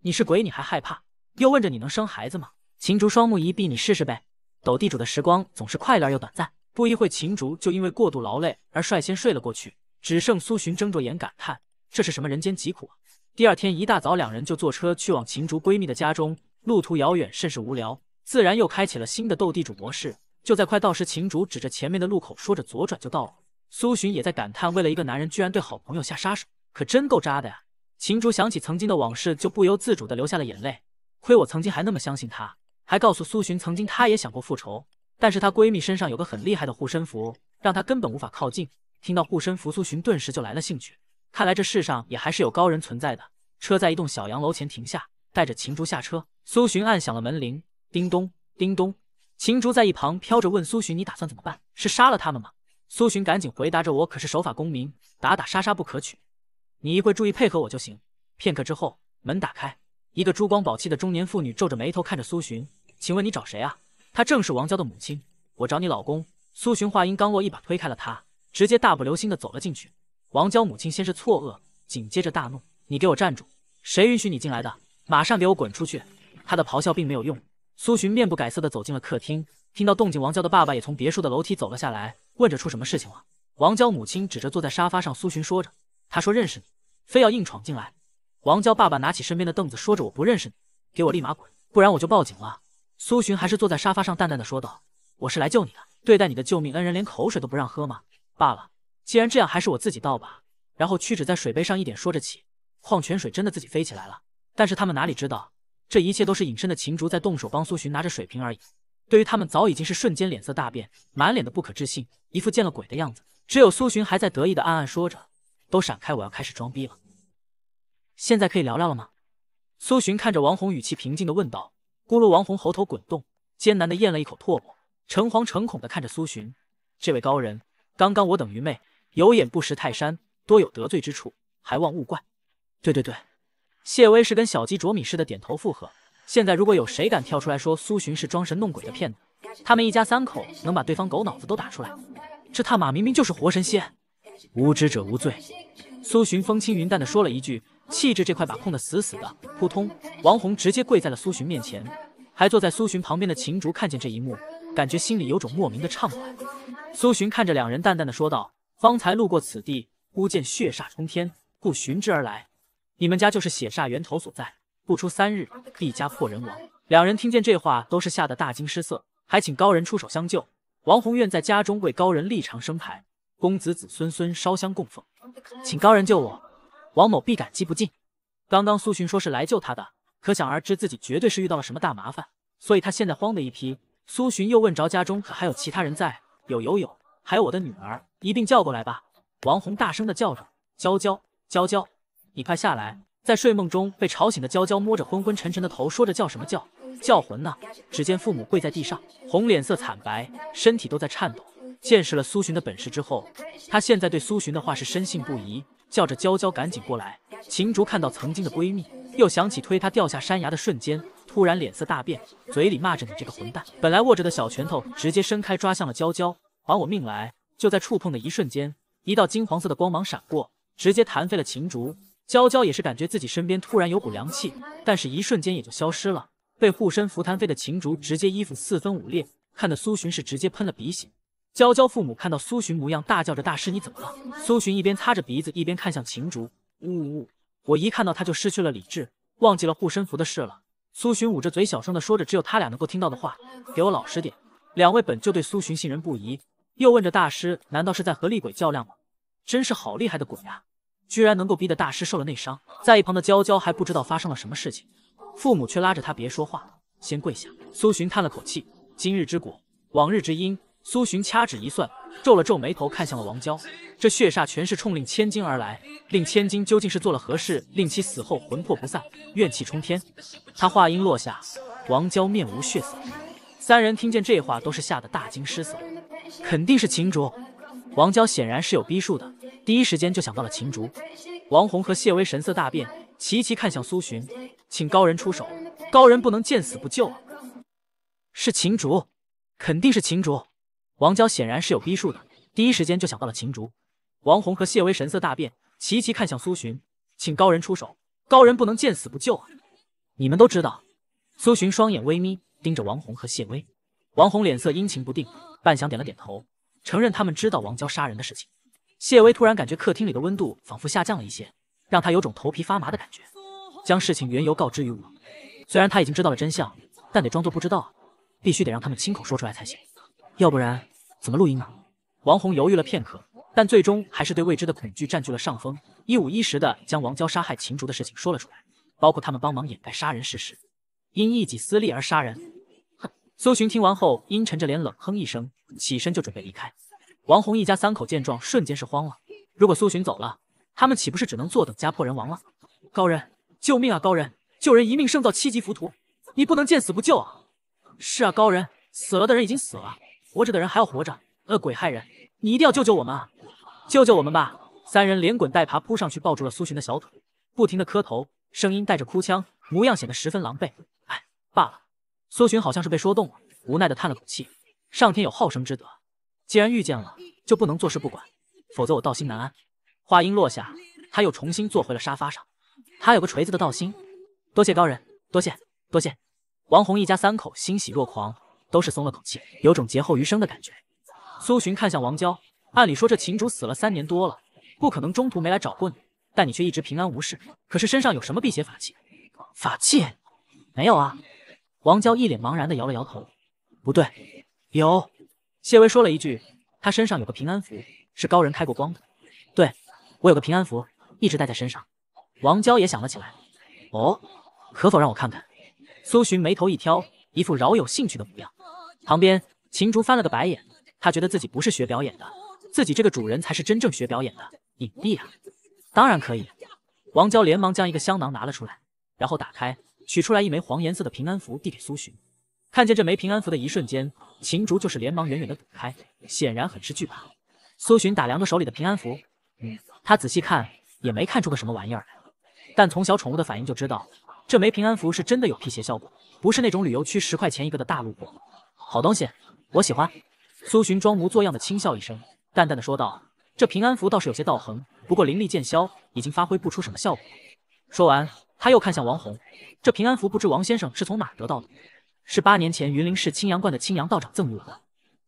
Speaker 1: 你是鬼，你还害怕？”又问着：“你能生孩子吗？”秦竹双目一闭，你试试呗。斗地主的时光总是快乐又短暂。不一会，秦竹就因为过度劳累而率先睡了过去，只剩苏洵睁着眼感叹。这是什么人间疾苦啊！第二天一大早，两人就坐车去往秦竹闺蜜的家中。路途遥远，甚是无聊，自然又开启了新的斗地主模式。就在快到时，秦竹指着前面的路口，说着左转就到了。苏洵也在感叹，为了一个男人居然对好朋友下杀手，可真够渣的呀！秦竹想起曾经的往事，就不由自主的流下了眼泪。亏我曾经还那么相信他，还告诉苏洵，曾经他也想过复仇，但是她闺蜜身上有个很厉害的护身符，让他根本无法靠近。听到护身符，苏洵顿时就来了兴趣。看来这世上也还是有高人存在的。车在一栋小洋楼前停下，带着秦竹下车。苏洵按响了门铃，叮咚，叮咚。秦竹在一旁飘着问苏洵：“你打算怎么办？是杀了他们吗？”苏洵赶紧回答着：“我可是守法公民，打打杀杀不可取。你一会注意配合我就行。”片刻之后，门打开，一个珠光宝气的中年妇女皱着眉头看着苏洵：“请问你找谁啊？”她正是王娇的母亲。我找你老公。苏洵话音刚落，一把推开了她，直接大步流星的走了进去。王娇母亲先是错愕，紧接着大怒：“你给我站住！谁允许你进来的？马上给我滚出去！”他的咆哮并没有用。苏洵面不改色地走进了客厅，听到动静，王娇的爸爸也从别墅的楼梯走了下来，问着：“出什么事情了？”王娇母亲指着坐在沙发上苏洵，说着：“他说认识你，非要硬闯进来。”王娇爸爸拿起身边的凳子，说着：“我不认识你，给我立马滚，不然我就报警了。”苏洵还是坐在沙发上，淡淡的说道：“我是来救你的。对待你的救命恩人，连口水都不让喝吗？”罢了。既然这样，还是我自己倒吧。然后屈指在水杯上一点，说着起矿泉水真的自己飞起来了。但是他们哪里知道，这一切都是隐身的秦竹在动手帮苏洵拿着水瓶而已。对于他们，早已经是瞬间脸色大变，满脸的不可置信，一副见了鬼的样子。只有苏洵还在得意的暗暗说着：“都闪开，我要开始装逼了。”现在可以聊聊了吗？苏洵看着王红，语气平静的问道。咕噜，王红喉头滚动，艰难的咽了一口唾沫，诚惶诚恐的看着苏洵。这位高人，刚刚我等愚昧。有眼不识泰山，多有得罪之处，还望勿怪。对对对，谢威是跟小鸡啄米似的点头附和。现在如果有谁敢跳出来说苏洵是装神弄鬼的骗子，他们一家三口能把对方狗脑子都打出来。这他妈明明就是活神仙。无知者无罪。苏洵风轻云淡的说了一句，气质这块把控的死死的。扑通，王红直接跪在了苏洵面前，还坐在苏洵旁边的秦竹看见这一幕，感觉心里有种莫名的畅快。苏洵看着两人淡淡的说道。方才路过此地，忽见血煞冲天，故寻之而来。你们家就是血煞源头所在，不出三日，必家破人亡。两人听见这话，都是吓得大惊失色，还请高人出手相救。王宏愿在家中为高人立长生台，公子子孙孙烧香供奉，请高人救我，王某必感激不尽。刚刚苏洵说是来救他的，可想而知自己绝对是遇到了什么大麻烦，所以他现在慌得一批。苏洵又问着家中可还有其他人在？有有有，还有我的女儿。一并叫过来吧！王红大声的叫着：“娇娇，娇娇，你快下来！”在睡梦中被吵醒的娇娇摸着昏昏沉沉的头，说着：“叫什么叫？叫魂呢？”只见父母跪在地上，红脸色惨白，身体都在颤抖。见识了苏洵的本事之后，她现在对苏洵的话是深信不疑，叫着：“娇娇，赶紧过来！”秦竹看到曾经的闺蜜，又想起推她掉下山崖的瞬间，突然脸色大变，嘴里骂着：“你这个混蛋！”本来握着的小拳头直接伸开，抓向了娇娇：“还我命来！”就在触碰的一瞬间，一道金黄色的光芒闪过，直接弹飞了秦竹。娇娇也是感觉自己身边突然有股凉气，但是一瞬间也就消失了。被护身符弹飞的秦竹直接衣服四分五裂，看得苏洵是直接喷了鼻血。娇娇父母看到苏洵模样，大叫着：“大师，你怎么了？”苏洵一边擦着鼻子，一边看向秦竹：“呜呜，我一看到他就失去了理智，忘记了护身符的事了。”苏洵捂着嘴，小声的说着只有他俩能够听到的话：“给我老实点。”两位本就对苏洵信任不疑。又问着大师：“难道是在和厉鬼较量吗？真是好厉害的鬼呀！居然能够逼得大师受了内伤。”在一旁的娇娇还不知道发生了什么事情，父母却拉着他别说话，先跪下。苏洵叹了口气：“今日之果，往日之因。”苏洵掐指一算，皱了皱眉头，看向了王娇：“这血煞全是冲令千金而来，令千金究竟是做了何事，令其死后魂魄不散，怨气冲天？”他话音落下，王娇面无血色。三人听见这话，都是吓得大惊失色。肯定是秦竹，王娇显然是有逼数的，第一时间就想到了秦竹。王红和谢威神色大变，齐齐看向苏洵，请高人出手，高人不能见死不救啊！是秦竹，肯定是秦竹。王娇显然是有逼数的，第一时间就想到了秦竹。王红和谢威神色大变，齐齐看向苏洵，请高人出手，高人不能见死不救啊！你们都知道，苏洵双眼微眯，盯着王红和谢威。王红脸色阴晴不定。半晌，点了点头，承认他们知道王娇杀人的事情。谢威突然感觉客厅里的温度仿佛下降了一些，让他有种头皮发麻的感觉。将事情缘由告知于我，虽然他已经知道了真相，但得装作不知道啊，必须得让他们亲口说出来才行，要不然怎么录音呢？王红犹豫了片刻，但最终还是对未知的恐惧占据了上风，一五一十的将王娇杀害秦竹的事情说了出来，包括他们帮忙掩盖杀人事实，因一己私利而杀人。苏洵听完后，阴沉着脸，冷哼一声，起身就准备离开。王红一家三口见状，瞬间是慌了。如果苏洵走了，他们岂不是只能坐等家破人亡了？高人，救命啊！高人，救人一命胜造七级浮屠，你不能见死不救啊！是啊，高人，死了的人已经死了，活着的人还要活着。恶鬼害人，你一定要救救我们啊！救救我们吧！三人连滚带爬扑上去，抱住了苏洵的小腿，不停地磕头，声音带着哭腔，模样显得十分狼狈。哎，罢了。苏洵好像是被说动了，无奈地叹了口气。上天有好生之德，既然遇见了，就不能坐视不管，否则我道心难安。话音落下，他又重新坐回了沙发上。他有个锤子的道心。多谢高人，多谢，多谢。王红一家三口欣喜若狂，都是松了口气，有种劫后余生的感觉。苏洵看向王娇，按理说这秦主死了三年多了，不可能中途没来找过你，但你却一直平安无事。可是身上有什么辟邪法器？法器没有啊。王娇一脸茫然地摇了摇头，不对，有谢薇说了一句，他身上有个平安符，是高人开过光的。对我有个平安符，一直带在身上。王娇也想了起来，哦，可否让我看看？苏洵眉头一挑，一副饶有兴趣的模样。旁边秦竹翻了个白眼，他觉得自己不是学表演的，自己这个主人才是真正学表演的影帝啊。当然可以。王娇连忙将一个香囊拿了出来，然后打开。取出来一枚黄颜色的平安符，递给苏洵。看见这枚平安符的一瞬间，秦竹就是连忙远远的躲开，显然很是惧怕。苏洵打量着手里的平安符，嗯，他仔细看也没看出个什么玩意儿来。但从小宠物的反应就知道，这枚平安符是真的有辟邪效果，不是那种旅游区十块钱一个的大路货。好东西，我喜欢。苏洵装模作样的轻笑一声，淡淡的说道：“这平安符倒是有些道行，不过灵力渐消，已经发挥不出什么效果。”说完。他又看向王红，这平安符不知王先生是从哪得到的？是八年前云林市青阳观的青阳道长赠予我的。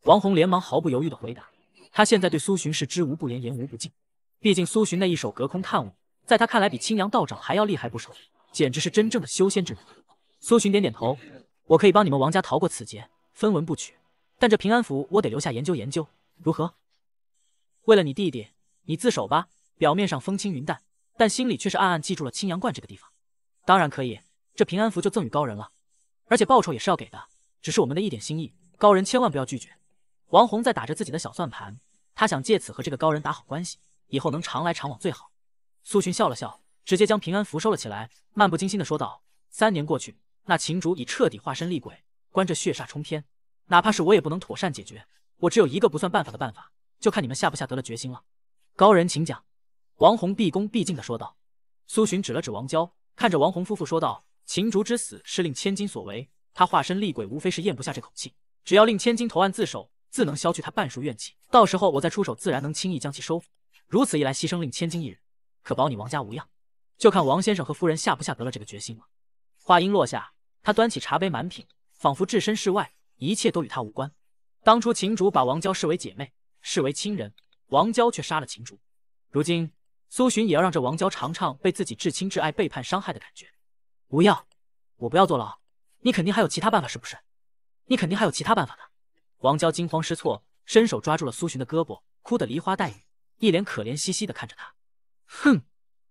Speaker 1: 王红连忙毫不犹豫地回答：“他现在对苏洵是知无不言，言无不尽。毕竟苏洵那一手隔空探物，在他看来比青阳道长还要厉害不少，简直是真正的修仙之人。”苏洵点点头：“我可以帮你们王家逃过此劫，分文不取。但这平安符我得留下研究研究，如何？”为了你弟弟，你自首吧。表面上风轻云淡，但心里却是暗暗记住了青阳观这个地方。当然可以，这平安符就赠予高人了，而且报酬也是要给的，只是我们的一点心意，高人千万不要拒绝。王红在打着自己的小算盘，他想借此和这个高人打好关系，以后能常来常往最好。苏洵笑了笑，直接将平安符收了起来，漫不经心的说道：“三年过去，那秦主已彻底化身厉鬼，关着血煞冲天，哪怕是我也不能妥善解决。我只有一个不算办法的办法，就看你们下不下得了决心了。”高人请讲。王红毕恭毕敬的说道。苏洵指了指王娇。看着王红夫妇说道：“秦竹之死是令千金所为，他化身厉鬼无非是咽不下这口气。只要令千金投案自首，自能消去他半数怨气。到时候我再出手，自然能轻易将其收服。如此一来，牺牲令千金一人，可保你王家无恙。就看王先生和夫人下不下得了这个决心了。”话音落下，他端起茶杯满品，仿佛置身事外，一切都与他无关。当初秦竹把王娇视为姐妹，视为亲人，王娇却杀了秦竹。如今。苏洵也要让这王娇尝尝被自己至亲至爱背叛伤害的感觉。不要，我不要坐牢，你肯定还有其他办法是不是？你肯定还有其他办法的。王娇惊慌失措，伸手抓住了苏洵的胳膊，哭得梨花带雨，一脸可怜兮兮的看着他。哼！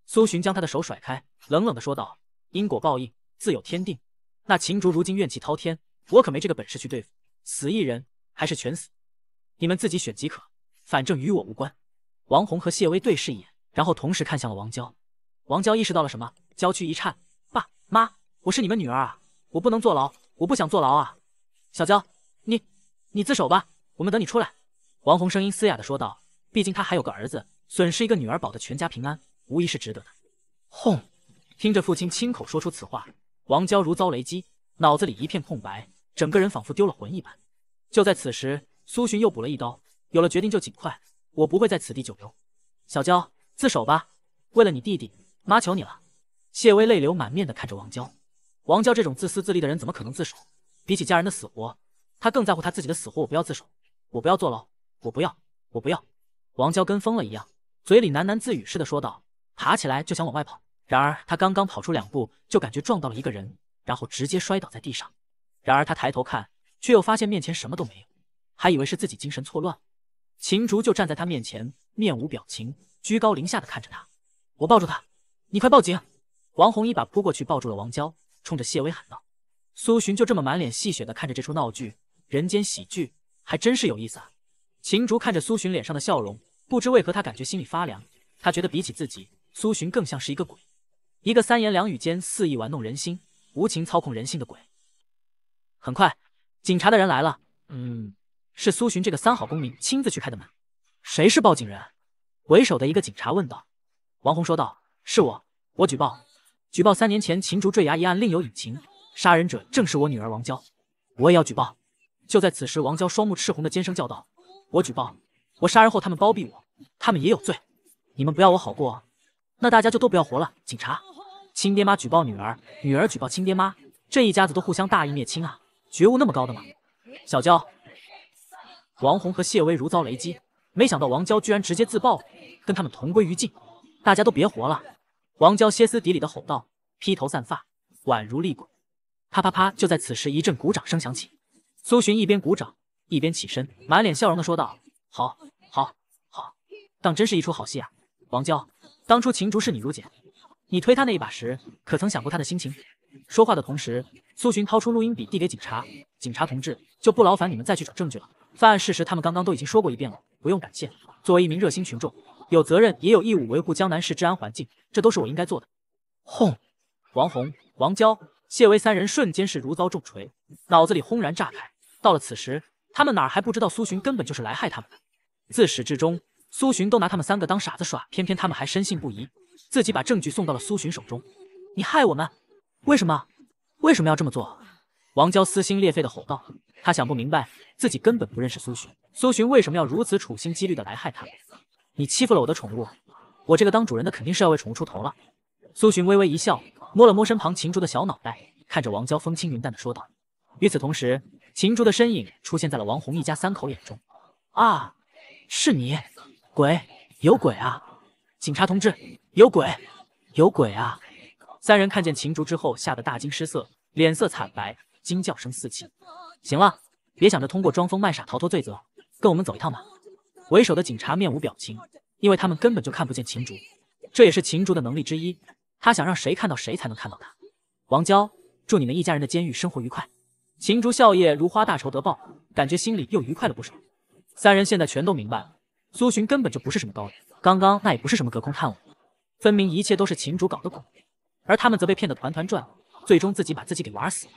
Speaker 1: 苏洵将他的手甩开，冷冷的说道：“因果报应，自有天定。那秦竹如今怨气滔天，我可没这个本事去对付。死一人还是全死，你们自己选即可，反正与我无关。”王红和谢威对视一眼。然后同时看向了王娇，王娇意识到了什么，娇躯一颤，爸妈，我是你们女儿啊，我不能坐牢，我不想坐牢啊！小娇，你，你自首吧，我们等你出来。”王红声音嘶哑的说道，毕竟他还有个儿子，损失一个女儿保的全家平安，无疑是值得的。轰！听着父亲亲口说出此话，王娇如遭雷击，脑子里一片空白，整个人仿佛丢了魂一般。就在此时，苏洵又补了一刀，有了决定就尽快，我不会在此地久留，小娇。自首吧，为了你弟弟，妈求你了。谢薇泪流满面的看着王娇，王娇这种自私自利的人怎么可能自首？比起家人的死活，他更在乎他自己的死活。我不要自首，我不要坐牢，我不要，我不要。王娇跟疯了一样，嘴里喃喃自语似的说道，爬起来就想往外跑。然而他刚刚跑出两步，就感觉撞到了一个人，然后直接摔倒在地上。然而他抬头看，却又发现面前什么都没有，还以为是自己精神错乱。秦竹就站在他面前，面无表情。居高临下的看着他，我抱住他，你快报警！王红一把扑过去抱住了王娇，冲着谢威喊道。苏洵就这么满脸戏谑的看着这出闹剧，人间喜剧还真是有意思啊。秦竹看着苏洵脸上的笑容，不知为何他感觉心里发凉，他觉得比起自己，苏洵更像是一个鬼，一个三言两语间肆意玩弄人心、无情操控人性的鬼。很快，警察的人来了，嗯，是苏洵这个三好公民亲自去开的门。谁是报警人？为首的一个警察问道：“王红说道，是我，我举报，举报三年前秦竹坠崖一案另有隐情，杀人者正是我女儿王娇，我也要举报。”就在此时，王娇双目赤红的尖声叫道：“我举报，我杀人后他们包庇我，他们也有罪，你们不要我好过，那大家就都不要活了。”警察，亲爹妈举报女儿，女儿举报亲爹妈，这一家子都互相大义灭亲啊，觉悟那么高的吗？小娇，王红和谢威如遭雷击。没想到王娇居然直接自爆了，跟他们同归于尽，大家都别活了！王娇歇斯底里的吼道，披头散发，宛如厉鬼。啪啪啪！就在此时，一阵鼓掌声响起。苏洵一边鼓掌，一边起身，满脸笑容的说道：“好好好，当真是一出好戏啊！”王娇，当初秦竹是你如姐，你推他那一把时，可曾想过他的心情？说话的同时，苏洵掏出录音笔递给警察，警察同志就不劳烦你们再去找证据了。犯案事实，他们刚刚都已经说过一遍了，不用感谢。作为一名热心群众，有责任也有义务维护江南市治安环境，这都是我应该做的。轰！王红、王娇、谢威三人瞬间是如遭重锤，脑子里轰然炸开。到了此时，他们哪还不知道苏洵根本就是来害他们的？自始至终，苏洵都拿他们三个当傻子耍，偏偏他们还深信不疑，自己把证据送到了苏洵手中。你害我们？为什么？为什么要这么做？王娇撕心裂肺的吼道：“他想不明白，自己根本不认识苏洵，苏洵为什么要如此处心积虑的来害他？你欺负了我的宠物，我这个当主人的肯定是要为宠物出头了。”苏洵微微一笑，摸了摸身旁秦竹的小脑袋，看着王娇风轻云淡的说道。与此同时，秦竹的身影出现在了王红一家三口眼中。“啊，是你！鬼，有鬼啊！警察同志，有鬼，有鬼啊！”三人看见秦竹之后，吓得大惊失色，脸色惨白。惊叫声四起。行了，别想着通过装疯卖傻逃脱罪责，跟我们走一趟吧。为首的警察面无表情，因为他们根本就看不见秦竹，这也是秦竹的能力之一。他想让谁看到谁才能看到他。王娇，祝你们一家人的监狱生活愉快。秦竹笑靥如花，大仇得报，感觉心里又愉快了不少。三人现在全都明白了，苏洵根本就不是什么高人，刚刚那也不是什么隔空探我，分明一切都是秦竹搞的鬼，而他们则被骗得团团转，最终自己把自己给玩死了。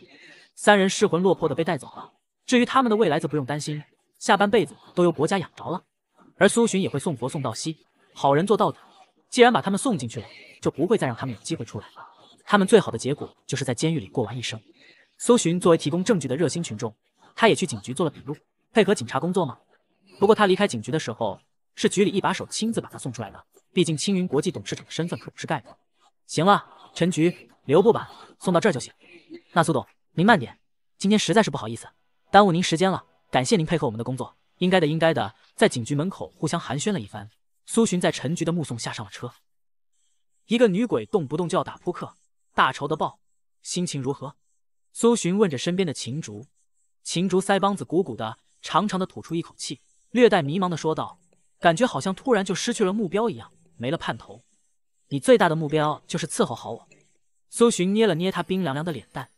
Speaker 1: 三人失魂落魄的被带走了，至于他们的未来则不用担心，下半辈子都由国家养着了。而苏洵也会送佛送到西，好人做到底。既然把他们送进去了，就不会再让他们有机会出来了。他们最好的结果就是在监狱里过完一生。苏洵作为提供证据的热心群众，他也去警局做了笔录，配合警察工作吗？不过他离开警局的时候，是局里一把手亲自把他送出来的。毕竟青云国际董事长的身份可不是盖的。行了，陈局留步吧，送到这儿就行。那苏董。您慢点，今天实在是不好意思，耽误您时间了。感谢您配合我们的工作，应该的，应该的。在警局门口互相寒暄了一番，苏洵在陈局的目送下上了车。一个女鬼动不动就要打扑克，大仇得报，心情如何？苏洵问着身边的秦竹。秦竹腮帮子鼓鼓的，长长的吐出一口气，略带迷茫的说道：“感觉好像突然就失去了目标一样，没了盼头。”你最大的目标就是伺候好我。苏洵捏了捏他冰凉凉的脸蛋。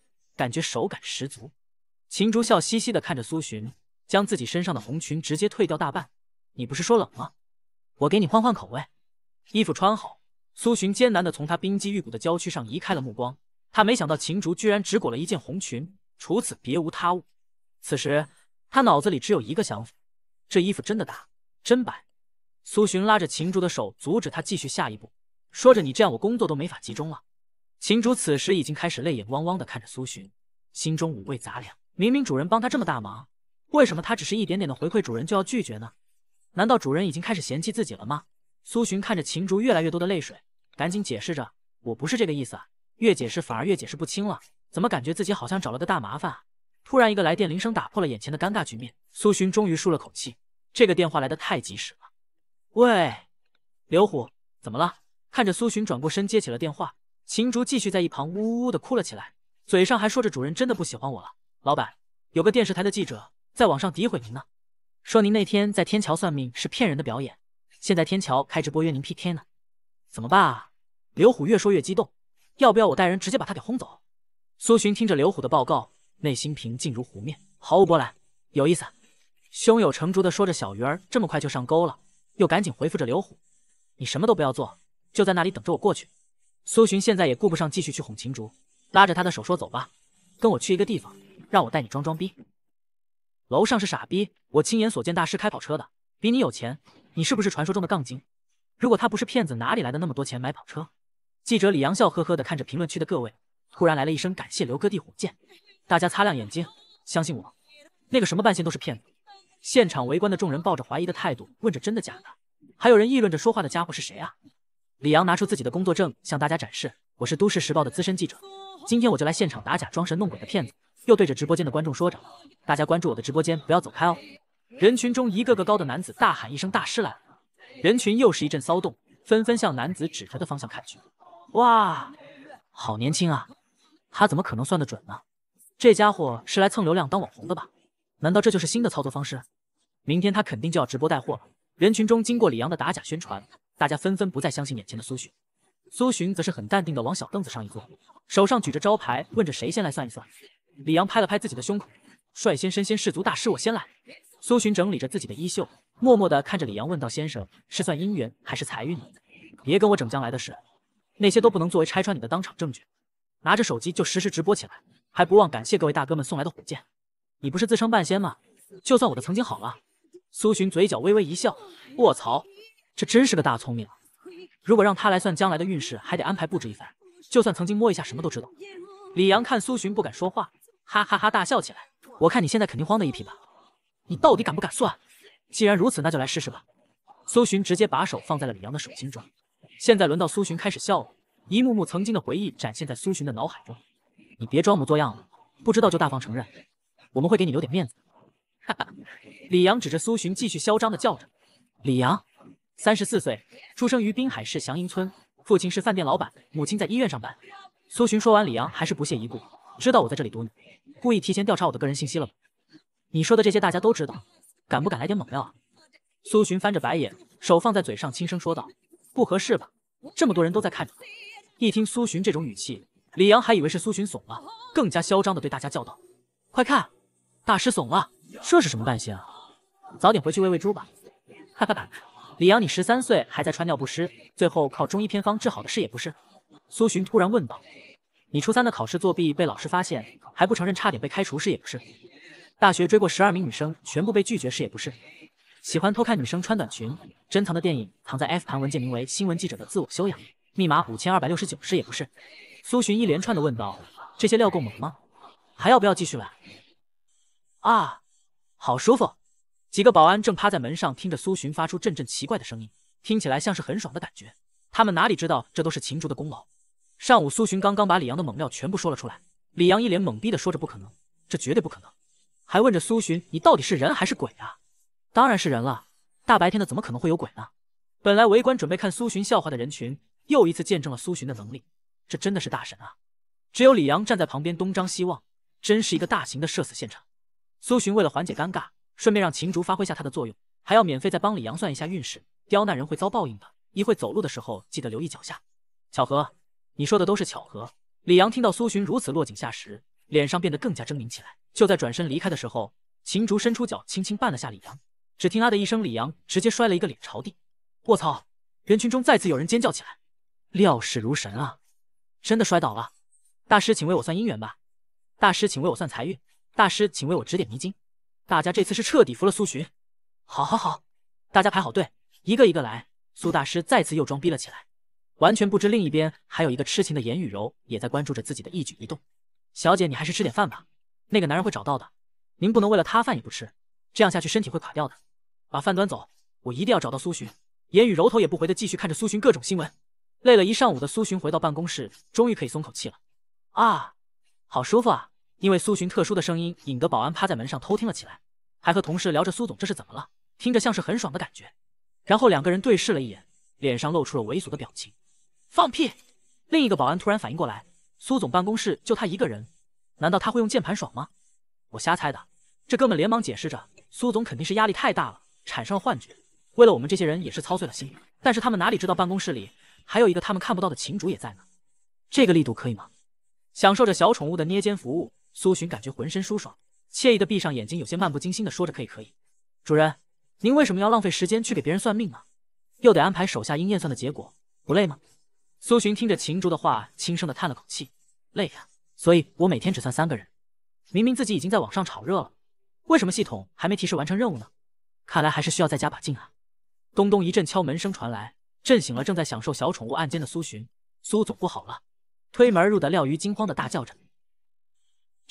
Speaker 1: 感觉手感十足，秦竹笑嘻嘻的看着苏洵，将自己身上的红裙直接褪掉大半。你不是说冷吗？我给你换换口味。衣服穿好，苏洵艰难的从他冰肌玉骨的娇躯上移开了目光。他没想到秦竹居然只裹了一件红裙，除此别无他物。此时他脑子里只有一个想法，这衣服真的大，真白。苏洵拉着秦竹的手，阻止他继续下一步，说着你这样我工作都没法集中了。秦竹此时已经开始泪眼汪汪的看着苏洵，心中五味杂粮。明明主人帮他这么大忙，为什么他只是一点点的回馈主人就要拒绝呢？难道主人已经开始嫌弃自己了吗？苏洵看着秦竹越来越多的泪水，赶紧解释着：“我不是这个意思。”啊，越解释反而越解释不清了，怎么感觉自己好像找了个大麻烦啊？突然一个来电铃声打破了眼前的尴尬局面，苏洵终于舒了口气。这个电话来的太及时了。喂，刘虎，怎么了？看着苏洵转过身接起了电话。秦竹继续在一旁呜呜呜的哭了起来，嘴上还说着：“主人真的不喜欢我了。”老板，有个电视台的记者在网上诋毁您呢，说您那天在天桥算命是骗人的表演，现在天桥开直播约您 PK 呢，怎么办啊？刘虎越说越激动，要不要我带人直接把他给轰走？苏洵听着刘虎的报告，内心平静如湖面，毫无波澜。有意思，胸有成竹的说着，小鱼儿这么快就上钩了，又赶紧回复着刘虎：“你什么都不要做，就在那里等着我过去。”苏洵现在也顾不上继续去哄秦竹，拉着他的手说：“走吧，跟我去一个地方，让我带你装装逼。楼上是傻逼，我亲眼所见，大师开跑车的比你有钱，你是不是传说中的杠精？如果他不是骗子，哪里来的那么多钱买跑车？”记者李阳笑呵呵的看着评论区的各位，突然来了一声感谢刘哥地火箭，大家擦亮眼睛，相信我，那个什么半仙都是骗子。现场围观的众人抱着怀疑的态度问着真的假的，还有人议论着说话的家伙是谁啊？李阳拿出自己的工作证，向大家展示：“我是都市时报的资深记者，今天我就来现场打假，装神弄鬼的骗子。”又对着直播间的观众说着：“大家关注我的直播间，不要走开哦。”人群中，一个个高的男子大喊一声：“大师来了！”人群又是一阵骚动，纷纷向男子指着的方向看去。“哇，好年轻啊！他怎么可能算得准呢？这家伙是来蹭流量当网红的吧？难道这就是新的操作方式？明天他肯定就要直播带货了。”人群中经过李阳的打假宣传。大家纷纷不再相信眼前的苏洵，苏洵则是很淡定的往小凳子上一坐，手上举着招牌，问着谁先来算一算。李阳拍了拍自己的胸口，率先身先士卒，大师我先来。苏洵整理着自己的衣袖，默默的看着李阳，问道：“先生是算姻缘还是财运呢？”别跟我整将来的事，那些都不能作为拆穿你的当场证据。拿着手机就实时直播起来，还不忘感谢各位大哥们送来的火箭。你不是自称半仙吗？就算我的曾经好了。苏洵嘴角微微一笑，卧槽！这真是个大聪明啊！如果让他来算将来的运势，还得安排布置一番。就算曾经摸一下，什么都知道。李阳看苏洵不敢说话，哈哈哈大笑起来。我看你现在肯定慌的一批吧？你到底敢不敢算？既然如此，那就来试试吧。苏洵直接把手放在了李阳的手心中。现在轮到苏洵开始笑了，一幕幕曾经的回忆展现在苏洵的脑海中。你别装模作样了，不知道就大方承认，我们会给你留点面子。哈哈！李阳指着苏洵，继续嚣张的叫着：“李阳！”三十四岁，出生于滨海市祥云村，父亲是饭店老板，母亲在医院上班。苏洵说完，李阳还是不屑一顾。知道我在这里堵你，故意提前调查我的个人信息了吧？你说的这些大家都知道，敢不敢来点猛料啊？苏洵翻着白眼，手放在嘴上，轻声说道：“不合适吧？这么多人都在看着。”一听苏洵这种语气，李阳还以为是苏洵怂了，更加嚣张的对大家叫道：“快看，大师怂了！这是什么半仙啊？早点回去喂喂猪吧！”哈哈。李阳，你十三岁还在穿尿不湿，最后靠中医偏方治好的是也不是？苏洵突然问道。你初三的考试作弊被老师发现还不承认，差点被开除是也不是？大学追过十二名女生全部被拒绝是也不是？喜欢偷看女生穿短裙，珍藏的电影藏在 F 盘文件名为《新闻记者的自我修养》，密码五千二百六十九是也不是？苏洵一连串的问道。这些料够猛吗？还要不要继续了？啊，好舒服。几个保安正趴在门上听着苏洵发出阵阵奇怪的声音，听起来像是很爽的感觉。他们哪里知道这都是秦竹的功劳。上午苏洵刚刚把李阳的猛料全部说了出来，李阳一脸懵逼的说着：“不可能，这绝对不可能。”还问着苏洵：“你到底是人还是鬼啊？”“当然是人了，大白天的怎么可能会有鬼呢？”本来围观准备看苏洵笑话的人群，又一次见证了苏洵的能力，这真的是大神啊！只有李阳站在旁边东张西望，真是一个大型的社死现场。苏洵为了缓解尴尬。顺便让秦竹发挥下他的作用，还要免费再帮李阳算一下运势。刁难人会遭报应的。一会走路的时候记得留意脚下。巧合，你说的都是巧合。李阳听到苏洵如此落井下石，脸上变得更加狰狞起来。就在转身离开的时候，秦竹伸出脚轻轻绊了下李阳，只听啊的一声，李阳直接摔了一个脸朝地。卧槽！人群中再次有人尖叫起来。料事如神啊！真的摔倒了。大师，请为我算姻缘吧。大师，请为我算财运。大师，请为我指点迷津。大家这次是彻底服了苏洵。好，好，好，大家排好队，一个一个来。苏大师再次又装逼了起来，完全不知另一边还有一个痴情的严雨柔也在关注着自己的一举一动。小姐，你还是吃点饭吧，那个男人会找到的，您不能为了他饭也不吃，这样下去身体会垮掉的。把饭端走，我一定要找到苏洵。言语柔头也不回的继续看着苏洵各种新闻。累了一上午的苏洵回到办公室，终于可以松口气了，啊，好舒服啊。因为苏洵特殊的声音，引得保安趴在门上偷听了起来，还和同事聊着苏总这是怎么了，听着像是很爽的感觉。然后两个人对视了一眼，脸上露出了猥琐的表情。放屁！另一个保安突然反应过来，苏总办公室就他一个人，难道他会用键盘爽吗？我瞎猜的。这哥们连忙解释着，苏总肯定是压力太大了，产生了幻觉。为了我们这些人也是操碎了心，但是他们哪里知道办公室里还有一个他们看不到的情主也在呢？这个力度可以吗？享受着小宠物的捏肩服务。苏洵感觉浑身舒爽，惬意的闭上眼睛，有些漫不经心的说着：“可以，可以。”主人，您为什么要浪费时间去给别人算命呢？又得安排手下应验算的结果，不累吗？苏洵听着秦竹的话，轻声的叹了口气：“累呀，所以我每天只算三个人。明明自己已经在网上炒热了，为什么系统还没提示完成任务呢？看来还是需要再加把劲啊！”“咚咚”一阵敲门声传来，震醒了正在享受小宠物案件的苏洵。苏总不好了！推门而入的廖鱼惊慌的大叫着。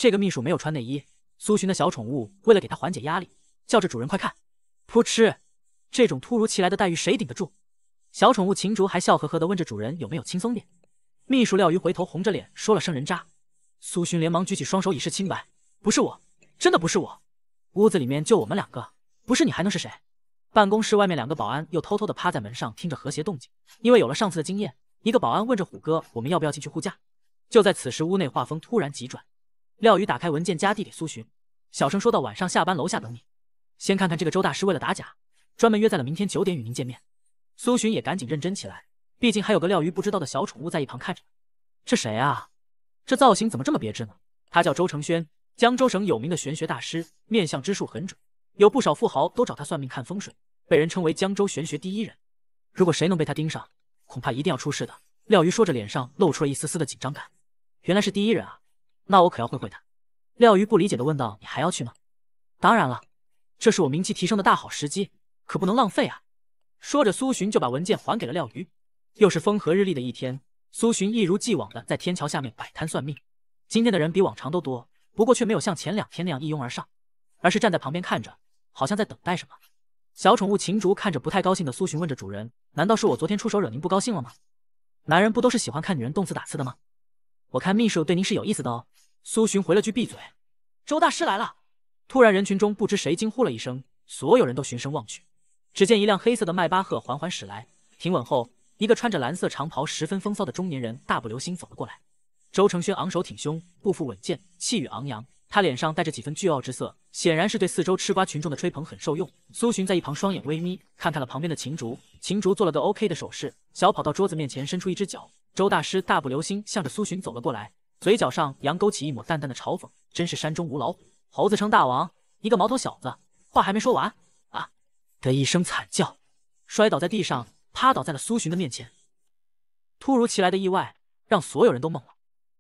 Speaker 1: 这个秘书没有穿内衣，苏洵的小宠物为了给他缓解压力，叫着主人快看，噗嗤！这种突如其来的待遇谁顶得住？小宠物秦竹还笑呵呵的问着主人有没有轻松点。秘书廖鱼回头红着脸说了声人渣。苏洵连忙举起双手以示清白，不是我，真的不是我。屋子里面就我们两个，不是你还能是谁？办公室外面两个保安又偷偷的趴在门上听着和谐动静，因为有了上次的经验，一个保安问着虎哥我们要不要进去护驾？就在此时，屋内画风突然急转。廖宇打开文件夹递给苏洵，小声说道：“晚上下班楼下等你，先看看这个周大师为了打假，专门约在了明天九点与您见面。”苏洵也赶紧认真起来，毕竟还有个廖宇不知道的小宠物在一旁看着。这谁啊？这造型怎么这么别致呢？他叫周承轩，江州省有名的玄学大师，面相之术很准，有不少富豪都找他算命看风水，被人称为江州玄学第一人。如果谁能被他盯上，恐怕一定要出事的。廖鱼说着，脸上露出了一丝丝的紧张感。原来是第一人啊！那我可要会会他。廖鱼不理解的问道：“你还要去吗？”“当然了，这是我名气提升的大好时机，可不能浪费啊！”说着，苏洵就把文件还给了廖鱼。又是风和日丽的一天，苏洵一如既往的在天桥下面摆摊算命。今天的人比往常都多，不过却没有像前两天那样一拥而上，而是站在旁边看着，好像在等待什么。小宠物秦竹看着不太高兴的苏洵，问着主人：“难道是我昨天出手惹您不高兴了吗？”男人不都是喜欢看女人动次打次的吗？我看秘书对您是有意思的哦。苏洵回了句：“闭嘴！”周大师来了。突然，人群中不知谁惊呼了一声，所有人都循声望去，只见一辆黑色的迈巴赫缓缓驶来，停稳后，一个穿着蓝色长袍、十分风骚的中年人大步流星走了过来。周承轩昂首挺胸，步幅稳健，气宇昂扬，他脸上带着几分倨傲之色，显然是对四周吃瓜群众的吹捧很受用。苏洵在一旁双眼微眯，看看了旁边的秦竹，秦竹做了个 OK 的手势，小跑到桌子面前，伸出一只脚。周大师大步流星向着苏洵走了过来。嘴角上扬，勾起一抹淡淡的嘲讽，真是山中无老虎，猴子称大王。一个毛头小子，话还没说完，啊的一声惨叫，摔倒在地上，趴倒在了苏洵的面前。突如其来的意外让所有人都懵了，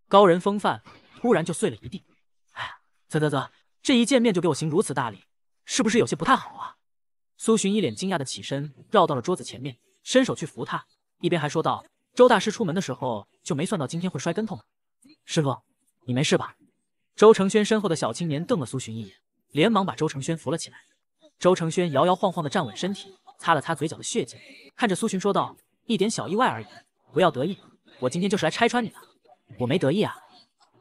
Speaker 1: 高人风范突然就碎了一地。哎，啧啧啧，这一见面就给我行如此大礼，是不是有些不太好啊？苏洵一脸惊讶的起身，绕到了桌子前面，伸手去扶他，一边还说道：“周大师出门的时候就没算到今天会摔跟头吗？”师傅，你没事吧？周承轩身后的小青年瞪了苏洵一眼，连忙把周承轩扶了起来。周承轩摇摇晃晃地站稳身体，擦了擦嘴角的血迹，看着苏洵说道：“一点小意外而已，不要得意。我今天就是来拆穿你的。我没得意啊，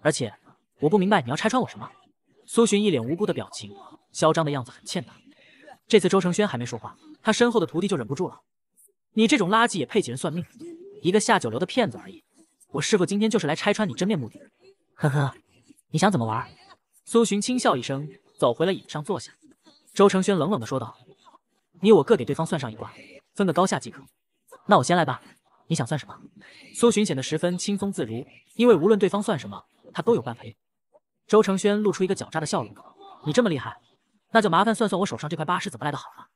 Speaker 1: 而且我不明白你要拆穿我什么。”苏洵一脸无辜的表情，嚣张的样子很欠打。这次周承轩还没说话，他身后的徒弟就忍不住了：“你这种垃圾也配几人算命？一个下九流的骗子而已。”我师傅今天就是来拆穿你真面目的，呵呵，你想怎么玩？苏洵轻笑一声，走回了椅子上坐下。周承轩冷冷地说道：“你我各给对方算上一卦，分个高下即可。那我先来吧，你想算什么？”苏洵显得十分轻松自如，因为无论对方算什么，他都有办法。周承轩露出一个狡诈的笑容：“你这么厉害，那就麻烦算算我手上这块疤是怎么来的好了。”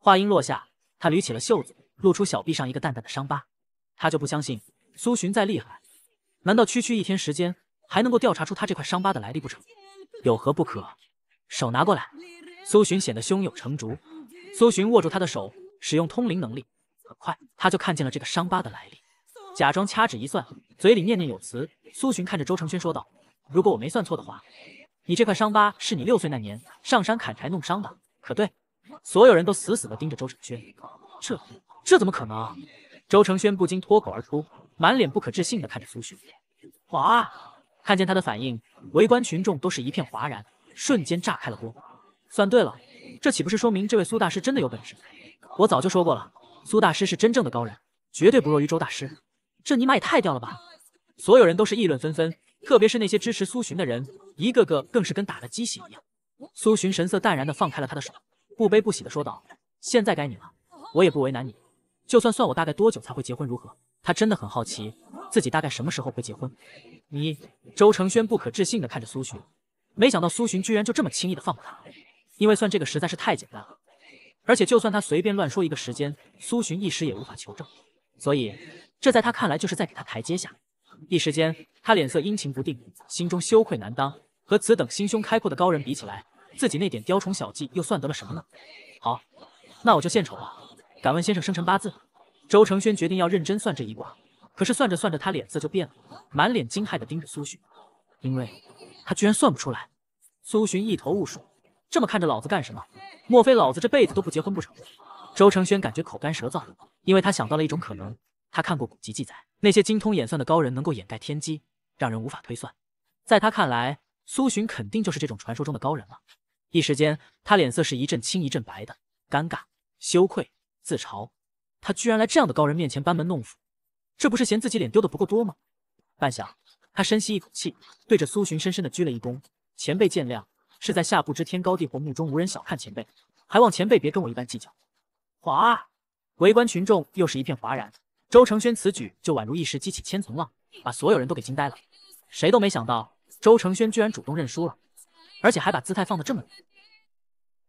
Speaker 1: 话音落下，他捋起了袖子，露出小臂上一个淡淡的伤疤。他就不相信。苏洵再厉害，难道区区一天时间还能够调查出他这块伤疤的来历不成？有何不可？手拿过来。苏洵显得胸有成竹。苏洵握住他的手，使用通灵能力，很快他就看见了这个伤疤的来历。假装掐指一算，嘴里念念有词。苏洵看着周成轩说道：“如果我没算错的话，你这块伤疤是你六岁那年上山砍柴弄伤的，可对？”所有人都死死地盯着周成轩。这这怎么可能？周成轩不禁脱口而出。满脸不可置信地看着苏洵，哇！看见他的反应，围观群众都是一片哗然，瞬间炸开了锅。算对了，这岂不是说明这位苏大师真的有本事？我早就说过了，苏大师是真正的高人，绝对不弱于周大师。这尼玛也太吊了吧！所有人都是议论纷纷，特别是那些支持苏洵的人，一个个更是跟打了鸡血一样。苏洵神色淡然的放开了他的手，不悲不喜地说道：“现在该你了，我也不为难你，就算算我大概多久才会结婚，如何？”他真的很好奇，自己大概什么时候会结婚？你周承轩不可置信地看着苏洵，没想到苏洵居然就这么轻易的放过他，因为算这个实在是太简单了。而且就算他随便乱说一个时间，苏洵一时也无法求证，所以这在他看来就是在给他台阶下。一时间，他脸色阴晴不定，心中羞愧难当。和此等心胸开阔的高人比起来，自己那点雕虫小技又算得了什么呢？好，那我就献丑了。敢问先生生辰八字？周成轩决定要认真算这一卦，可是算着算着，他脸色就变了，满脸惊骇地盯着苏洵，因为他居然算不出来。苏洵一头雾水，这么看着老子干什么？莫非老子这辈子都不结婚不成？周成轩感觉口干舌燥，因为他想到了一种可能，他看过古籍记载，那些精通演算的高人能够掩盖天机，让人无法推算。在他看来，苏洵肯定就是这种传说中的高人了。一时间，他脸色是一阵青一阵白的，尴尬、羞愧、自嘲。他居然来这样的高人面前班门弄斧，这不是嫌自己脸丢的不够多吗？半晌，他深吸一口气，对着苏洵深深的鞠了一躬：“前辈见谅，是在下不知天高地厚，目中无人，小看前辈，还望前辈别跟我一般计较。”哗，围观群众又是一片哗然。周成轩此举就宛如一时激起千层浪，把所有人都给惊呆了。谁都没想到周成轩居然主动认输了，而且还把姿态放得这么低。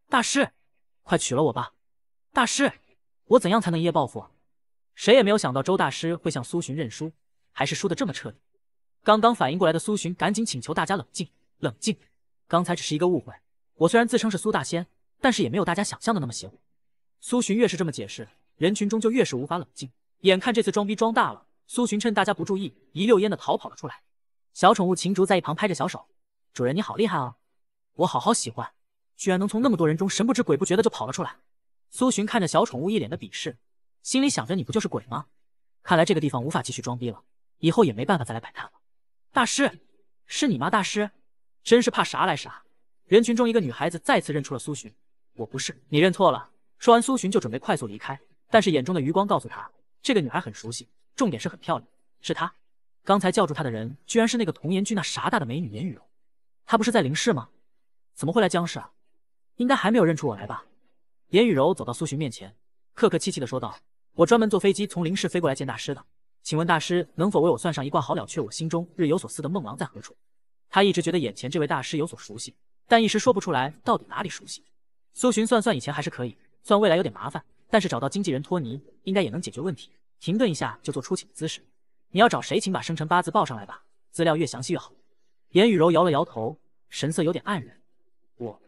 Speaker 1: 大师，快娶了我吧，大师。我怎样才能一夜暴富？谁也没有想到周大师会向苏洵认输，还是输的这么彻底。刚刚反应过来的苏洵赶紧请求大家冷静，冷静。刚才只是一个误会，我虽然自称是苏大仙，但是也没有大家想象的那么邪乎。苏洵越是这么解释，人群中就越是无法冷静。眼看这次装逼装大了，苏洵趁大家不注意，一溜烟的逃跑了出来。小宠物秦竹在一旁拍着小手：“主人你好厉害哦，我好好喜欢，居然能从那么多人中神不知鬼不觉的就跑了出来。”苏洵看着小宠物，一脸的鄙视，心里想着你不就是鬼吗？看来这个地方无法继续装逼了，以后也没办法再来摆摊了。大师，是你吗？大师，真是怕啥来啥。人群中一个女孩子再次认出了苏洵，我不是，你认错了。说完，苏洵就准备快速离开，但是眼中的余光告诉他，这个女孩很熟悉，重点是很漂亮，是她。刚才叫住他的人居然是那个童颜巨那啥大的美女颜雨柔。她不是在灵市吗？怎么会来江尸啊？应该还没有认出我来吧？严雨柔走到苏洵面前，客客气气地说道：“我专门坐飞机从林氏飞过来见大师的，请问大师能否为我算上一卦？好了，却我心中日有所思的梦郎在何处？”他一直觉得眼前这位大师有所熟悉，但一时说不出来到底哪里熟悉。苏洵算算以前还是可以，算未来有点麻烦，但是找到经纪人托尼应该也能解决问题。停顿一下，就做出请的姿势：“你要找谁？请把生辰八字报上来吧，资料越详细越好。”严雨柔摇了摇头，神色有点黯然：“我……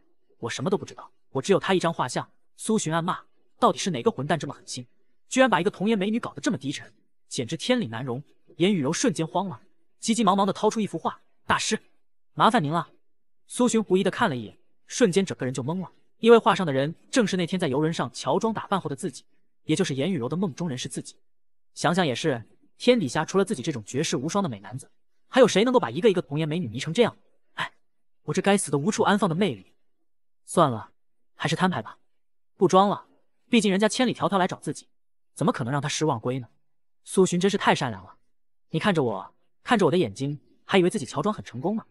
Speaker 1: 我什么都不知道，我只有他一张画像。”苏洵暗骂：“到底是哪个混蛋这么狠心，居然把一个童颜美女搞得这么低沉，简直天理难容！”颜雨柔瞬间慌了，急急忙忙的掏出一幅画：“大师，麻烦您了。”苏洵狐疑的看了一眼，瞬间整个人就懵了，因为画上的人正是那天在游轮上乔装打扮后的自己，也就是颜雨柔的梦中人是自己。想想也是，天底下除了自己这种绝世无双的美男子，还有谁能够把一个一个童颜美女迷成这样？哎，我这该死的无处安放的魅力，算了，还是摊牌吧。不装了，毕竟人家千里迢迢来找自己，怎么可能让他失望归呢？苏洵真是太善良了。你看着我，看着我的眼睛，还以为自己乔装很成功呢。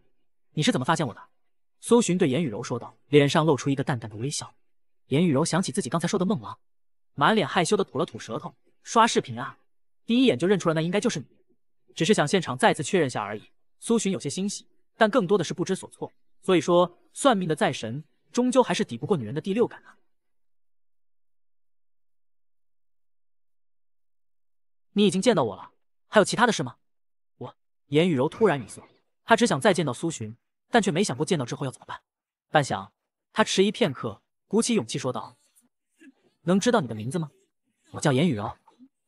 Speaker 1: 你是怎么发现我的？苏洵对严雨柔说道，脸上露出一个淡淡的微笑。严雨柔想起自己刚才说的梦狼，满脸害羞的吐了吐舌头。刷视频啊，第一眼就认出了，那应该就是你，只是想现场再次确认下而已。苏洵有些欣喜，但更多的是不知所措。所以说，算命的再神，终究还是抵不过女人的第六感啊。你已经见到我了，还有其他的事吗？我，颜雨柔突然语塞，她只想再见到苏洵，但却没想过见到之后要怎么办。半晌，她迟疑片刻，鼓起勇气说道：“能知道你的名字吗？我叫颜雨柔。”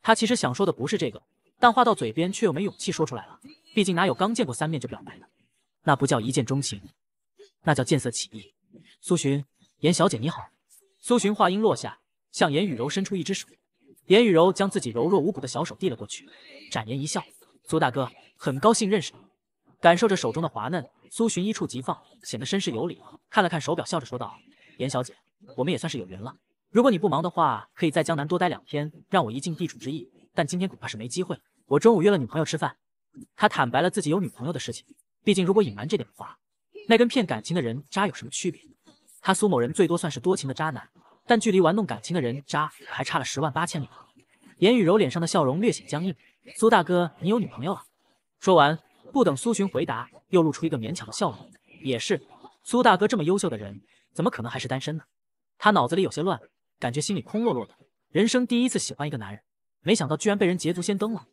Speaker 1: 她其实想说的不是这个，但话到嘴边却又没勇气说出来了。毕竟哪有刚见过三面就表白的？那不叫一见钟情，那叫见色起意。苏洵，颜小姐你好。苏洵话音落下，向颜雨柔伸出一只手。严雨柔将自己柔弱无骨的小手递了过去，展颜一笑：“苏大哥，很高兴认识你。”感受着手中的滑嫩，苏洵一触即放，显得绅士有礼。看了看手表，笑着说道：“严小姐，我们也算是有缘了。如果你不忙的话，可以在江南多待两天，让我一尽地主之谊。但今天恐怕是没机会了，我中午约了女朋友吃饭。”他坦白了自己有女朋友的事情，毕竟如果隐瞒这点的话，那跟骗感情的人渣有什么区别？他苏某人最多算是多情的渣男。但距离玩弄感情的人渣还差了十万八千里言颜雨柔脸上的笑容略显僵硬。苏大哥，你有女朋友了？说完，不等苏洵回答，又露出一个勉强的笑容。也是，苏大哥这么优秀的人，怎么可能还是单身呢？他脑子里有些乱，感觉心里空落落的。人生第一次喜欢一个男人，没想到居然被人捷足先登了。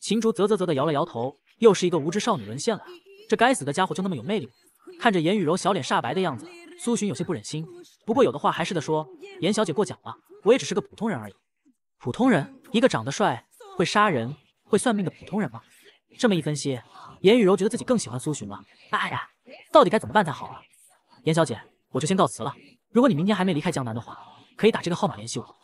Speaker 1: 秦竹啧啧啧地摇了摇头，又是一个无知少女沦陷了。这该死的家伙就那么有魅力？看着严雨柔小脸煞白的样子，苏洵有些不忍心，不过有的话还是得说：“严小姐过奖了，我也只是个普通人而已。”普通人？一个长得帅、会杀人、会算命的普通人吗？这么一分析，严雨柔觉得自己更喜欢苏洵了。哎呀，到底该怎么办才好啊？严小姐，我就先告辞了。如果你明天还没离开江南的话，可以打这个号码联系我。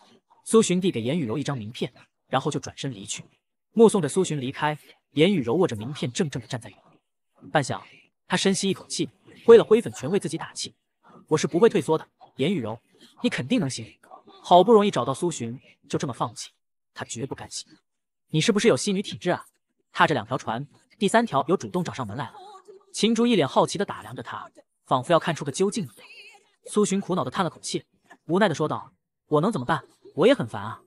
Speaker 1: 苏洵递给严雨柔一张名片，然后就转身离去。目送着苏洵离开，严雨柔握着名片，怔怔地站在原地，半晌。他深吸一口气，挥了挥粉拳为自己打气：“我是不会退缩的，颜雨柔，你肯定能行。”好不容易找到苏洵，就这么放弃，他绝不甘心。你是不是有吸女体质啊？踏着两条船，第三条有主动找上门来了。秦竹一脸好奇的打量着他，仿佛要看出个究竟一样。苏洵苦恼地叹了口气，无奈的说道：“我能怎么办？我也很烦啊。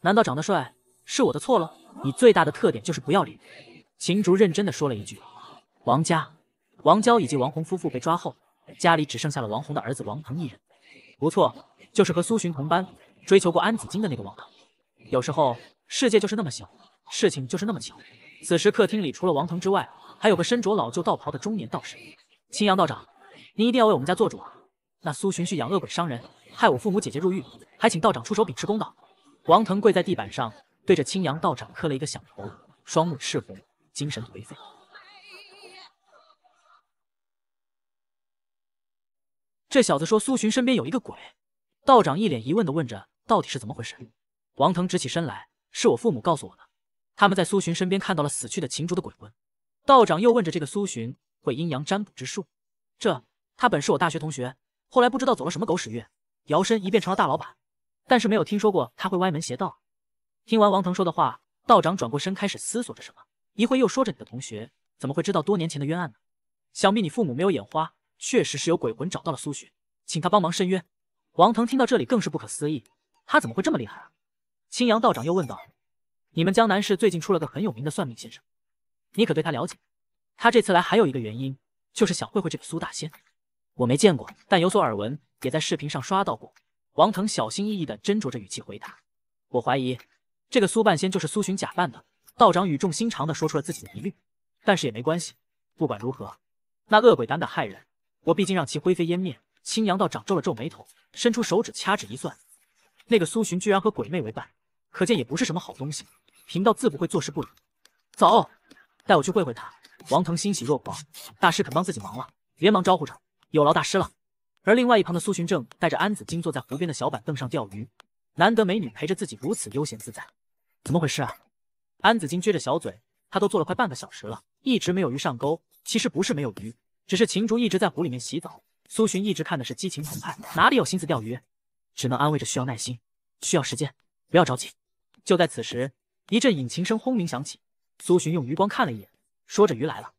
Speaker 1: 难道长得帅是我的错了？你最大的特点就是不要脸。”秦竹认真的说了一句。王家、王娇以及王红夫妇被抓后，家里只剩下了王红的儿子王腾一人。不错，就是和苏洵同班、追求过安子金的那个王腾。有时候世界就是那么小，事情就是那么巧。此时客厅里除了王腾之外，还有个身着老旧道袍的中年道士。青阳道长，您一定要为我们家做主啊！那苏洵蓄养恶鬼伤人，害我父母姐姐入狱，还请道长出手秉持公道。王腾跪在地板上，对着青阳道长磕了一个响头，双目赤红，精神颓废。这小子说苏洵身边有一个鬼，道长一脸疑问的问着到底是怎么回事。王腾直起身来，是我父母告诉我的，他们在苏洵身边看到了死去的秦竹的鬼魂。道长又问着这个苏洵会阴阳占卜之术，这他本是我大学同学，后来不知道走了什么狗屎运，摇身一变成了大老板，但是没有听说过他会歪门邪道。听完王腾说的话，道长转过身开始思索着什么，一会又说着你的同学怎么会知道多年前的冤案呢？想必你父母没有眼花。确实是有鬼魂找到了苏洵，请他帮忙申冤。王腾听到这里更是不可思议，他怎么会这么厉害？啊？青阳道长又问道：“你们江南市最近出了个很有名的算命先生，你可对他了解？他这次来还有一个原因，就是想会会这个苏大仙。我没见过，但有所耳闻，也在视频上刷到过。”王腾小心翼翼地斟酌着语气回答：“我怀疑这个苏半仙就是苏洵假扮的。”道长语重心长地说出了自己的疑虑，但是也没关系，不管如何，那恶鬼胆敢害人。我毕竟让其灰飞烟灭。青阳道长皱了皱眉头，伸出手指掐指一算，那个苏洵居然和鬼魅为伴，可见也不是什么好东西。贫道自不会坐视不理，走，带我去会会他。王腾欣喜若狂，大师肯帮自己忙了，连忙招呼着：“有劳大师了。”而另外一旁的苏洵正带着安子金坐在湖边的小板凳上钓鱼，难得美女陪着自己如此悠闲自在，怎么回事啊？安子金撅着小嘴，他都坐了快半个小时了，一直没有鱼上钩。其实不是没有鱼。只是秦竹一直在湖里面洗澡，苏洵一直看的是激情澎湃，哪里有心思钓鱼？只能安慰着需要耐心，需要时间，不要着急。就在此时，一阵引擎声轰鸣响起，苏洵用余光看了一眼，说着鱼来了。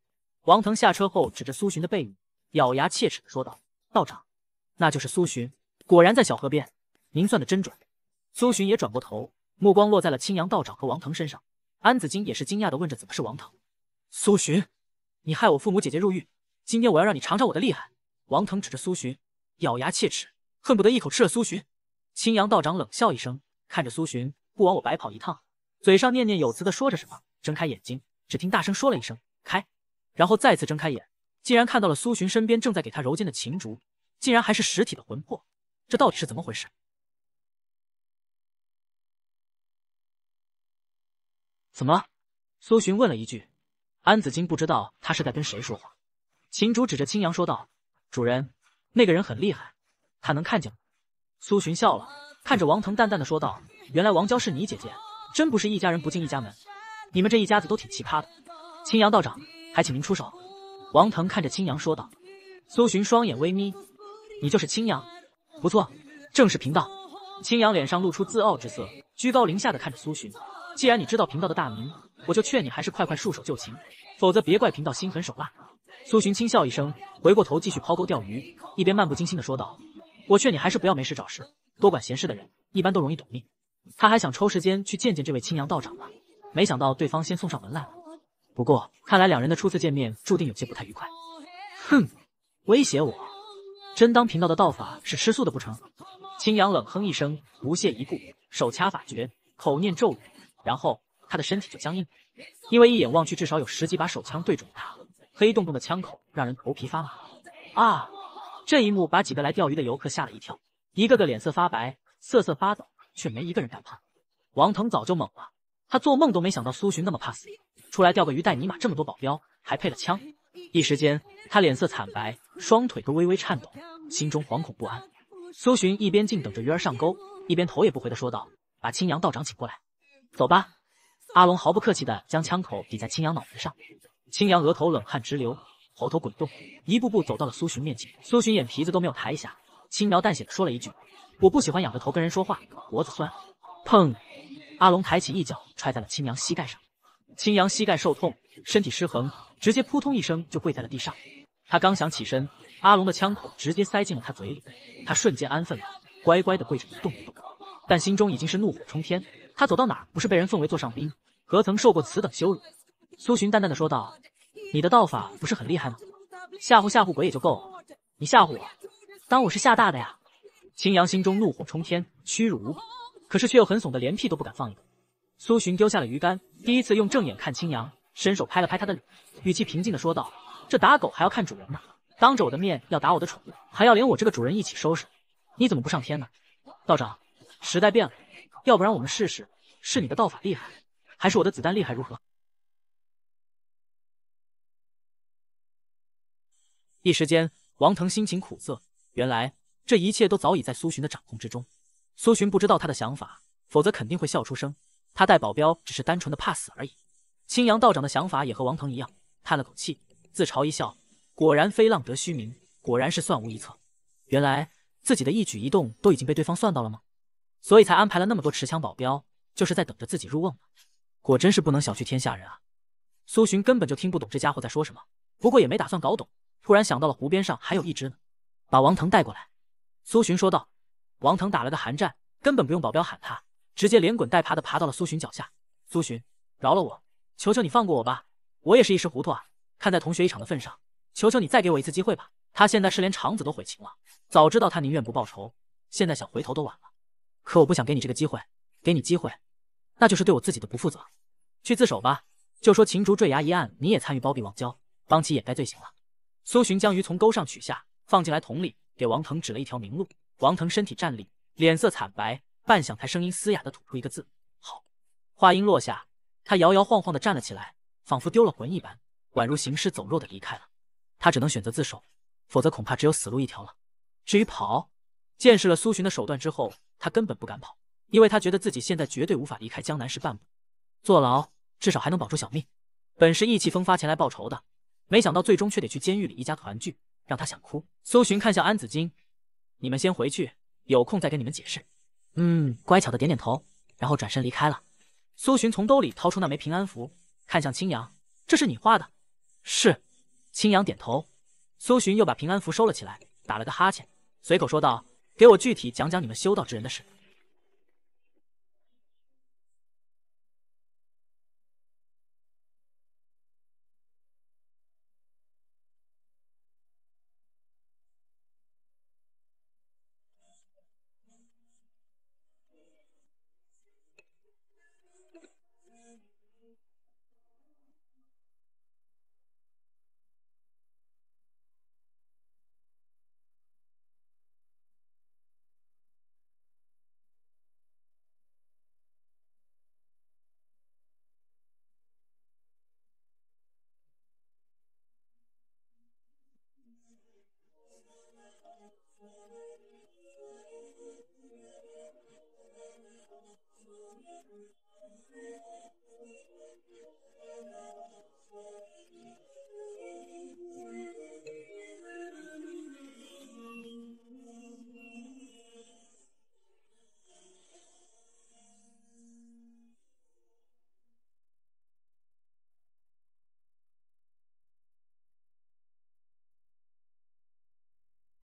Speaker 1: 王腾下车后，指着苏洵的背影，咬牙切齿的说道：“道长，那就是苏洵，果然在小河边，您算的真准。”苏洵也转过头，目光落在了青阳道长和王腾身上。安子金也是惊讶的问着：“怎么是王腾？苏洵，你害我父母姐姐入狱？”今天我要让你尝尝我的厉害！王腾指着苏洵，咬牙切齿，恨不得一口吃了苏洵。青阳道长冷笑一声，看着苏洵，不枉我白跑一趟，嘴上念念有词的说着什么，睁开眼睛，只听大声说了一声“开”，然后再次睁开眼，竟然看到了苏洵身边正在给他揉肩的秦竹，竟然还是实体的魂魄，这到底是怎么回事？怎么了？苏洵问了一句。安子金不知道他是在跟谁说话。秦主指着青阳说道：“主人，那个人很厉害，他能看见。”苏洵笑了，看着王腾淡淡的说道：“原来王娇是你姐姐，真不是一家人不进一家门，你们这一家子都挺奇葩的。”青阳道长，还请您出手。”王腾看着青阳说道。苏洵双眼微眯：“你就是青阳？不错，正是贫道。”青阳脸上露出自傲之色，居高临下的看着苏洵：“既然你知道贫道的大名，我就劝你还是快快束手就擒，否则别怪贫道心狠手辣。”苏洵轻笑一声，回过头继续抛钩钓鱼，一边漫不经心的说道：“我劝你还是不要没事找事，多管闲事的人一般都容易短命。”他还想抽时间去见见这位青阳道长呢，没想到对方先送上门来了。不过看来两人的初次见面注定有些不太愉快。哼，威胁我？真当贫道的道法是吃素的不成？青阳冷哼一声，不屑一顾，手掐法诀，口念咒语，然后他的身体就僵硬，因为一眼望去至少有十几把手枪对准了他。黑洞洞的枪口让人头皮发麻啊！这一幕把几个来钓鱼的游客吓了一跳，一个个脸色发白，瑟瑟发抖，却没一个人敢怕。王腾早就懵了，他做梦都没想到苏洵那么怕死，出来钓个鱼带尼玛这么多保镖，还配了枪。一时间，他脸色惨白，双腿都微微颤抖，心中惶恐不安。苏洵一边静等着鱼儿上钩，一边头也不回的说道：“把青阳道长请过来，走吧。”阿龙毫不客气的将枪口抵在青阳脑门上。青阳额头冷汗直流，喉头滚动，一步步走到了苏洵面前。苏洵眼皮子都没有抬一下，轻描淡写的说了一句：“我不喜欢仰着头跟人说话，脖子酸。”砰！阿龙抬起一脚踹在了青阳膝盖上，青阳膝盖受痛，身体失衡，直接扑通一声就跪在了地上。他刚想起身，阿龙的枪口直接塞进了他嘴里，他瞬间安分了，乖乖的跪着一动不动。但心中已经是怒火冲天。他走到哪儿不是被人奉为座上宾，何曾受过此等羞辱？苏洵淡淡的说道：“你的道法不是很厉害吗？吓唬吓唬鬼也就够了。你吓唬我，当我是吓大的呀？”青阳心中怒火冲天，屈辱无比，可是却又很怂的连屁都不敢放一个。苏洵丢下了鱼竿，第一次用正眼看青阳，伸手拍了拍他的脸，语气平静的说道：“这打狗还要看主人呢。当着我的面要打我的宠物，还要连我这个主人一起收拾，你怎么不上天呢？”道长，时代变了，要不然我们试试，是你的道法厉害，还是我的子弹厉害，如何？一时间，王腾心情苦涩。原来这一切都早已在苏洵的掌控之中。苏洵不知道他的想法，否则肯定会笑出声。他带保镖只是单纯的怕死而已。青阳道长的想法也和王腾一样，叹了口气，自嘲一笑。果然非浪得虚名，果然是算无一策。原来自己的一举一动都已经被对方算到了吗？所以才安排了那么多持枪保镖，就是在等着自己入瓮。果真是不能小觑天下人啊！苏洵根本就听不懂这家伙在说什么，不过也没打算搞懂。突然想到了湖边上还有一只呢，把王腾带过来。苏洵说道。王腾打了个寒战，根本不用保镖喊他，直接连滚带爬的爬到了苏洵脚下。苏洵，饶了我，求求你放过我吧，我也是一时糊涂啊。看在同学一场的份上，求求你再给我一次机会吧。他现在是连肠子都悔青了，早知道他宁愿不报仇，现在想回头都晚了。可我不想给你这个机会，给你机会，那就是对我自己的不负责。去自首吧，就说秦竹坠崖一案，你也参与包庇王娇，帮其掩盖罪行了。苏洵将鱼从钩上取下，放进来桶里，给王腾指了一条明路。王腾身体站立，脸色惨白，半晌才声音嘶哑的吐出一个字：“好。”话音落下，他摇摇晃晃的站了起来，仿佛丢了魂一般，宛如行尸走肉的离开了。他只能选择自首，否则恐怕只有死路一条了。至于跑，见识了苏洵的手段之后，他根本不敢跑，因为他觉得自己现在绝对无法离开江南市半步。坐牢至少还能保住小命。本是意气风发前来报仇的。没想到最终却得去监狱里一家团聚，让他想哭。苏洵看向安子金，你们先回去，有空再跟你们解释。嗯，乖巧的点点头，然后转身离开了。苏洵从兜里掏出那枚平安符，看向青阳，这是你画的？是。青阳点头。苏洵又把平安符收了起来，打了个哈欠，随口说道：“给我具体讲讲你们修道之人的事。”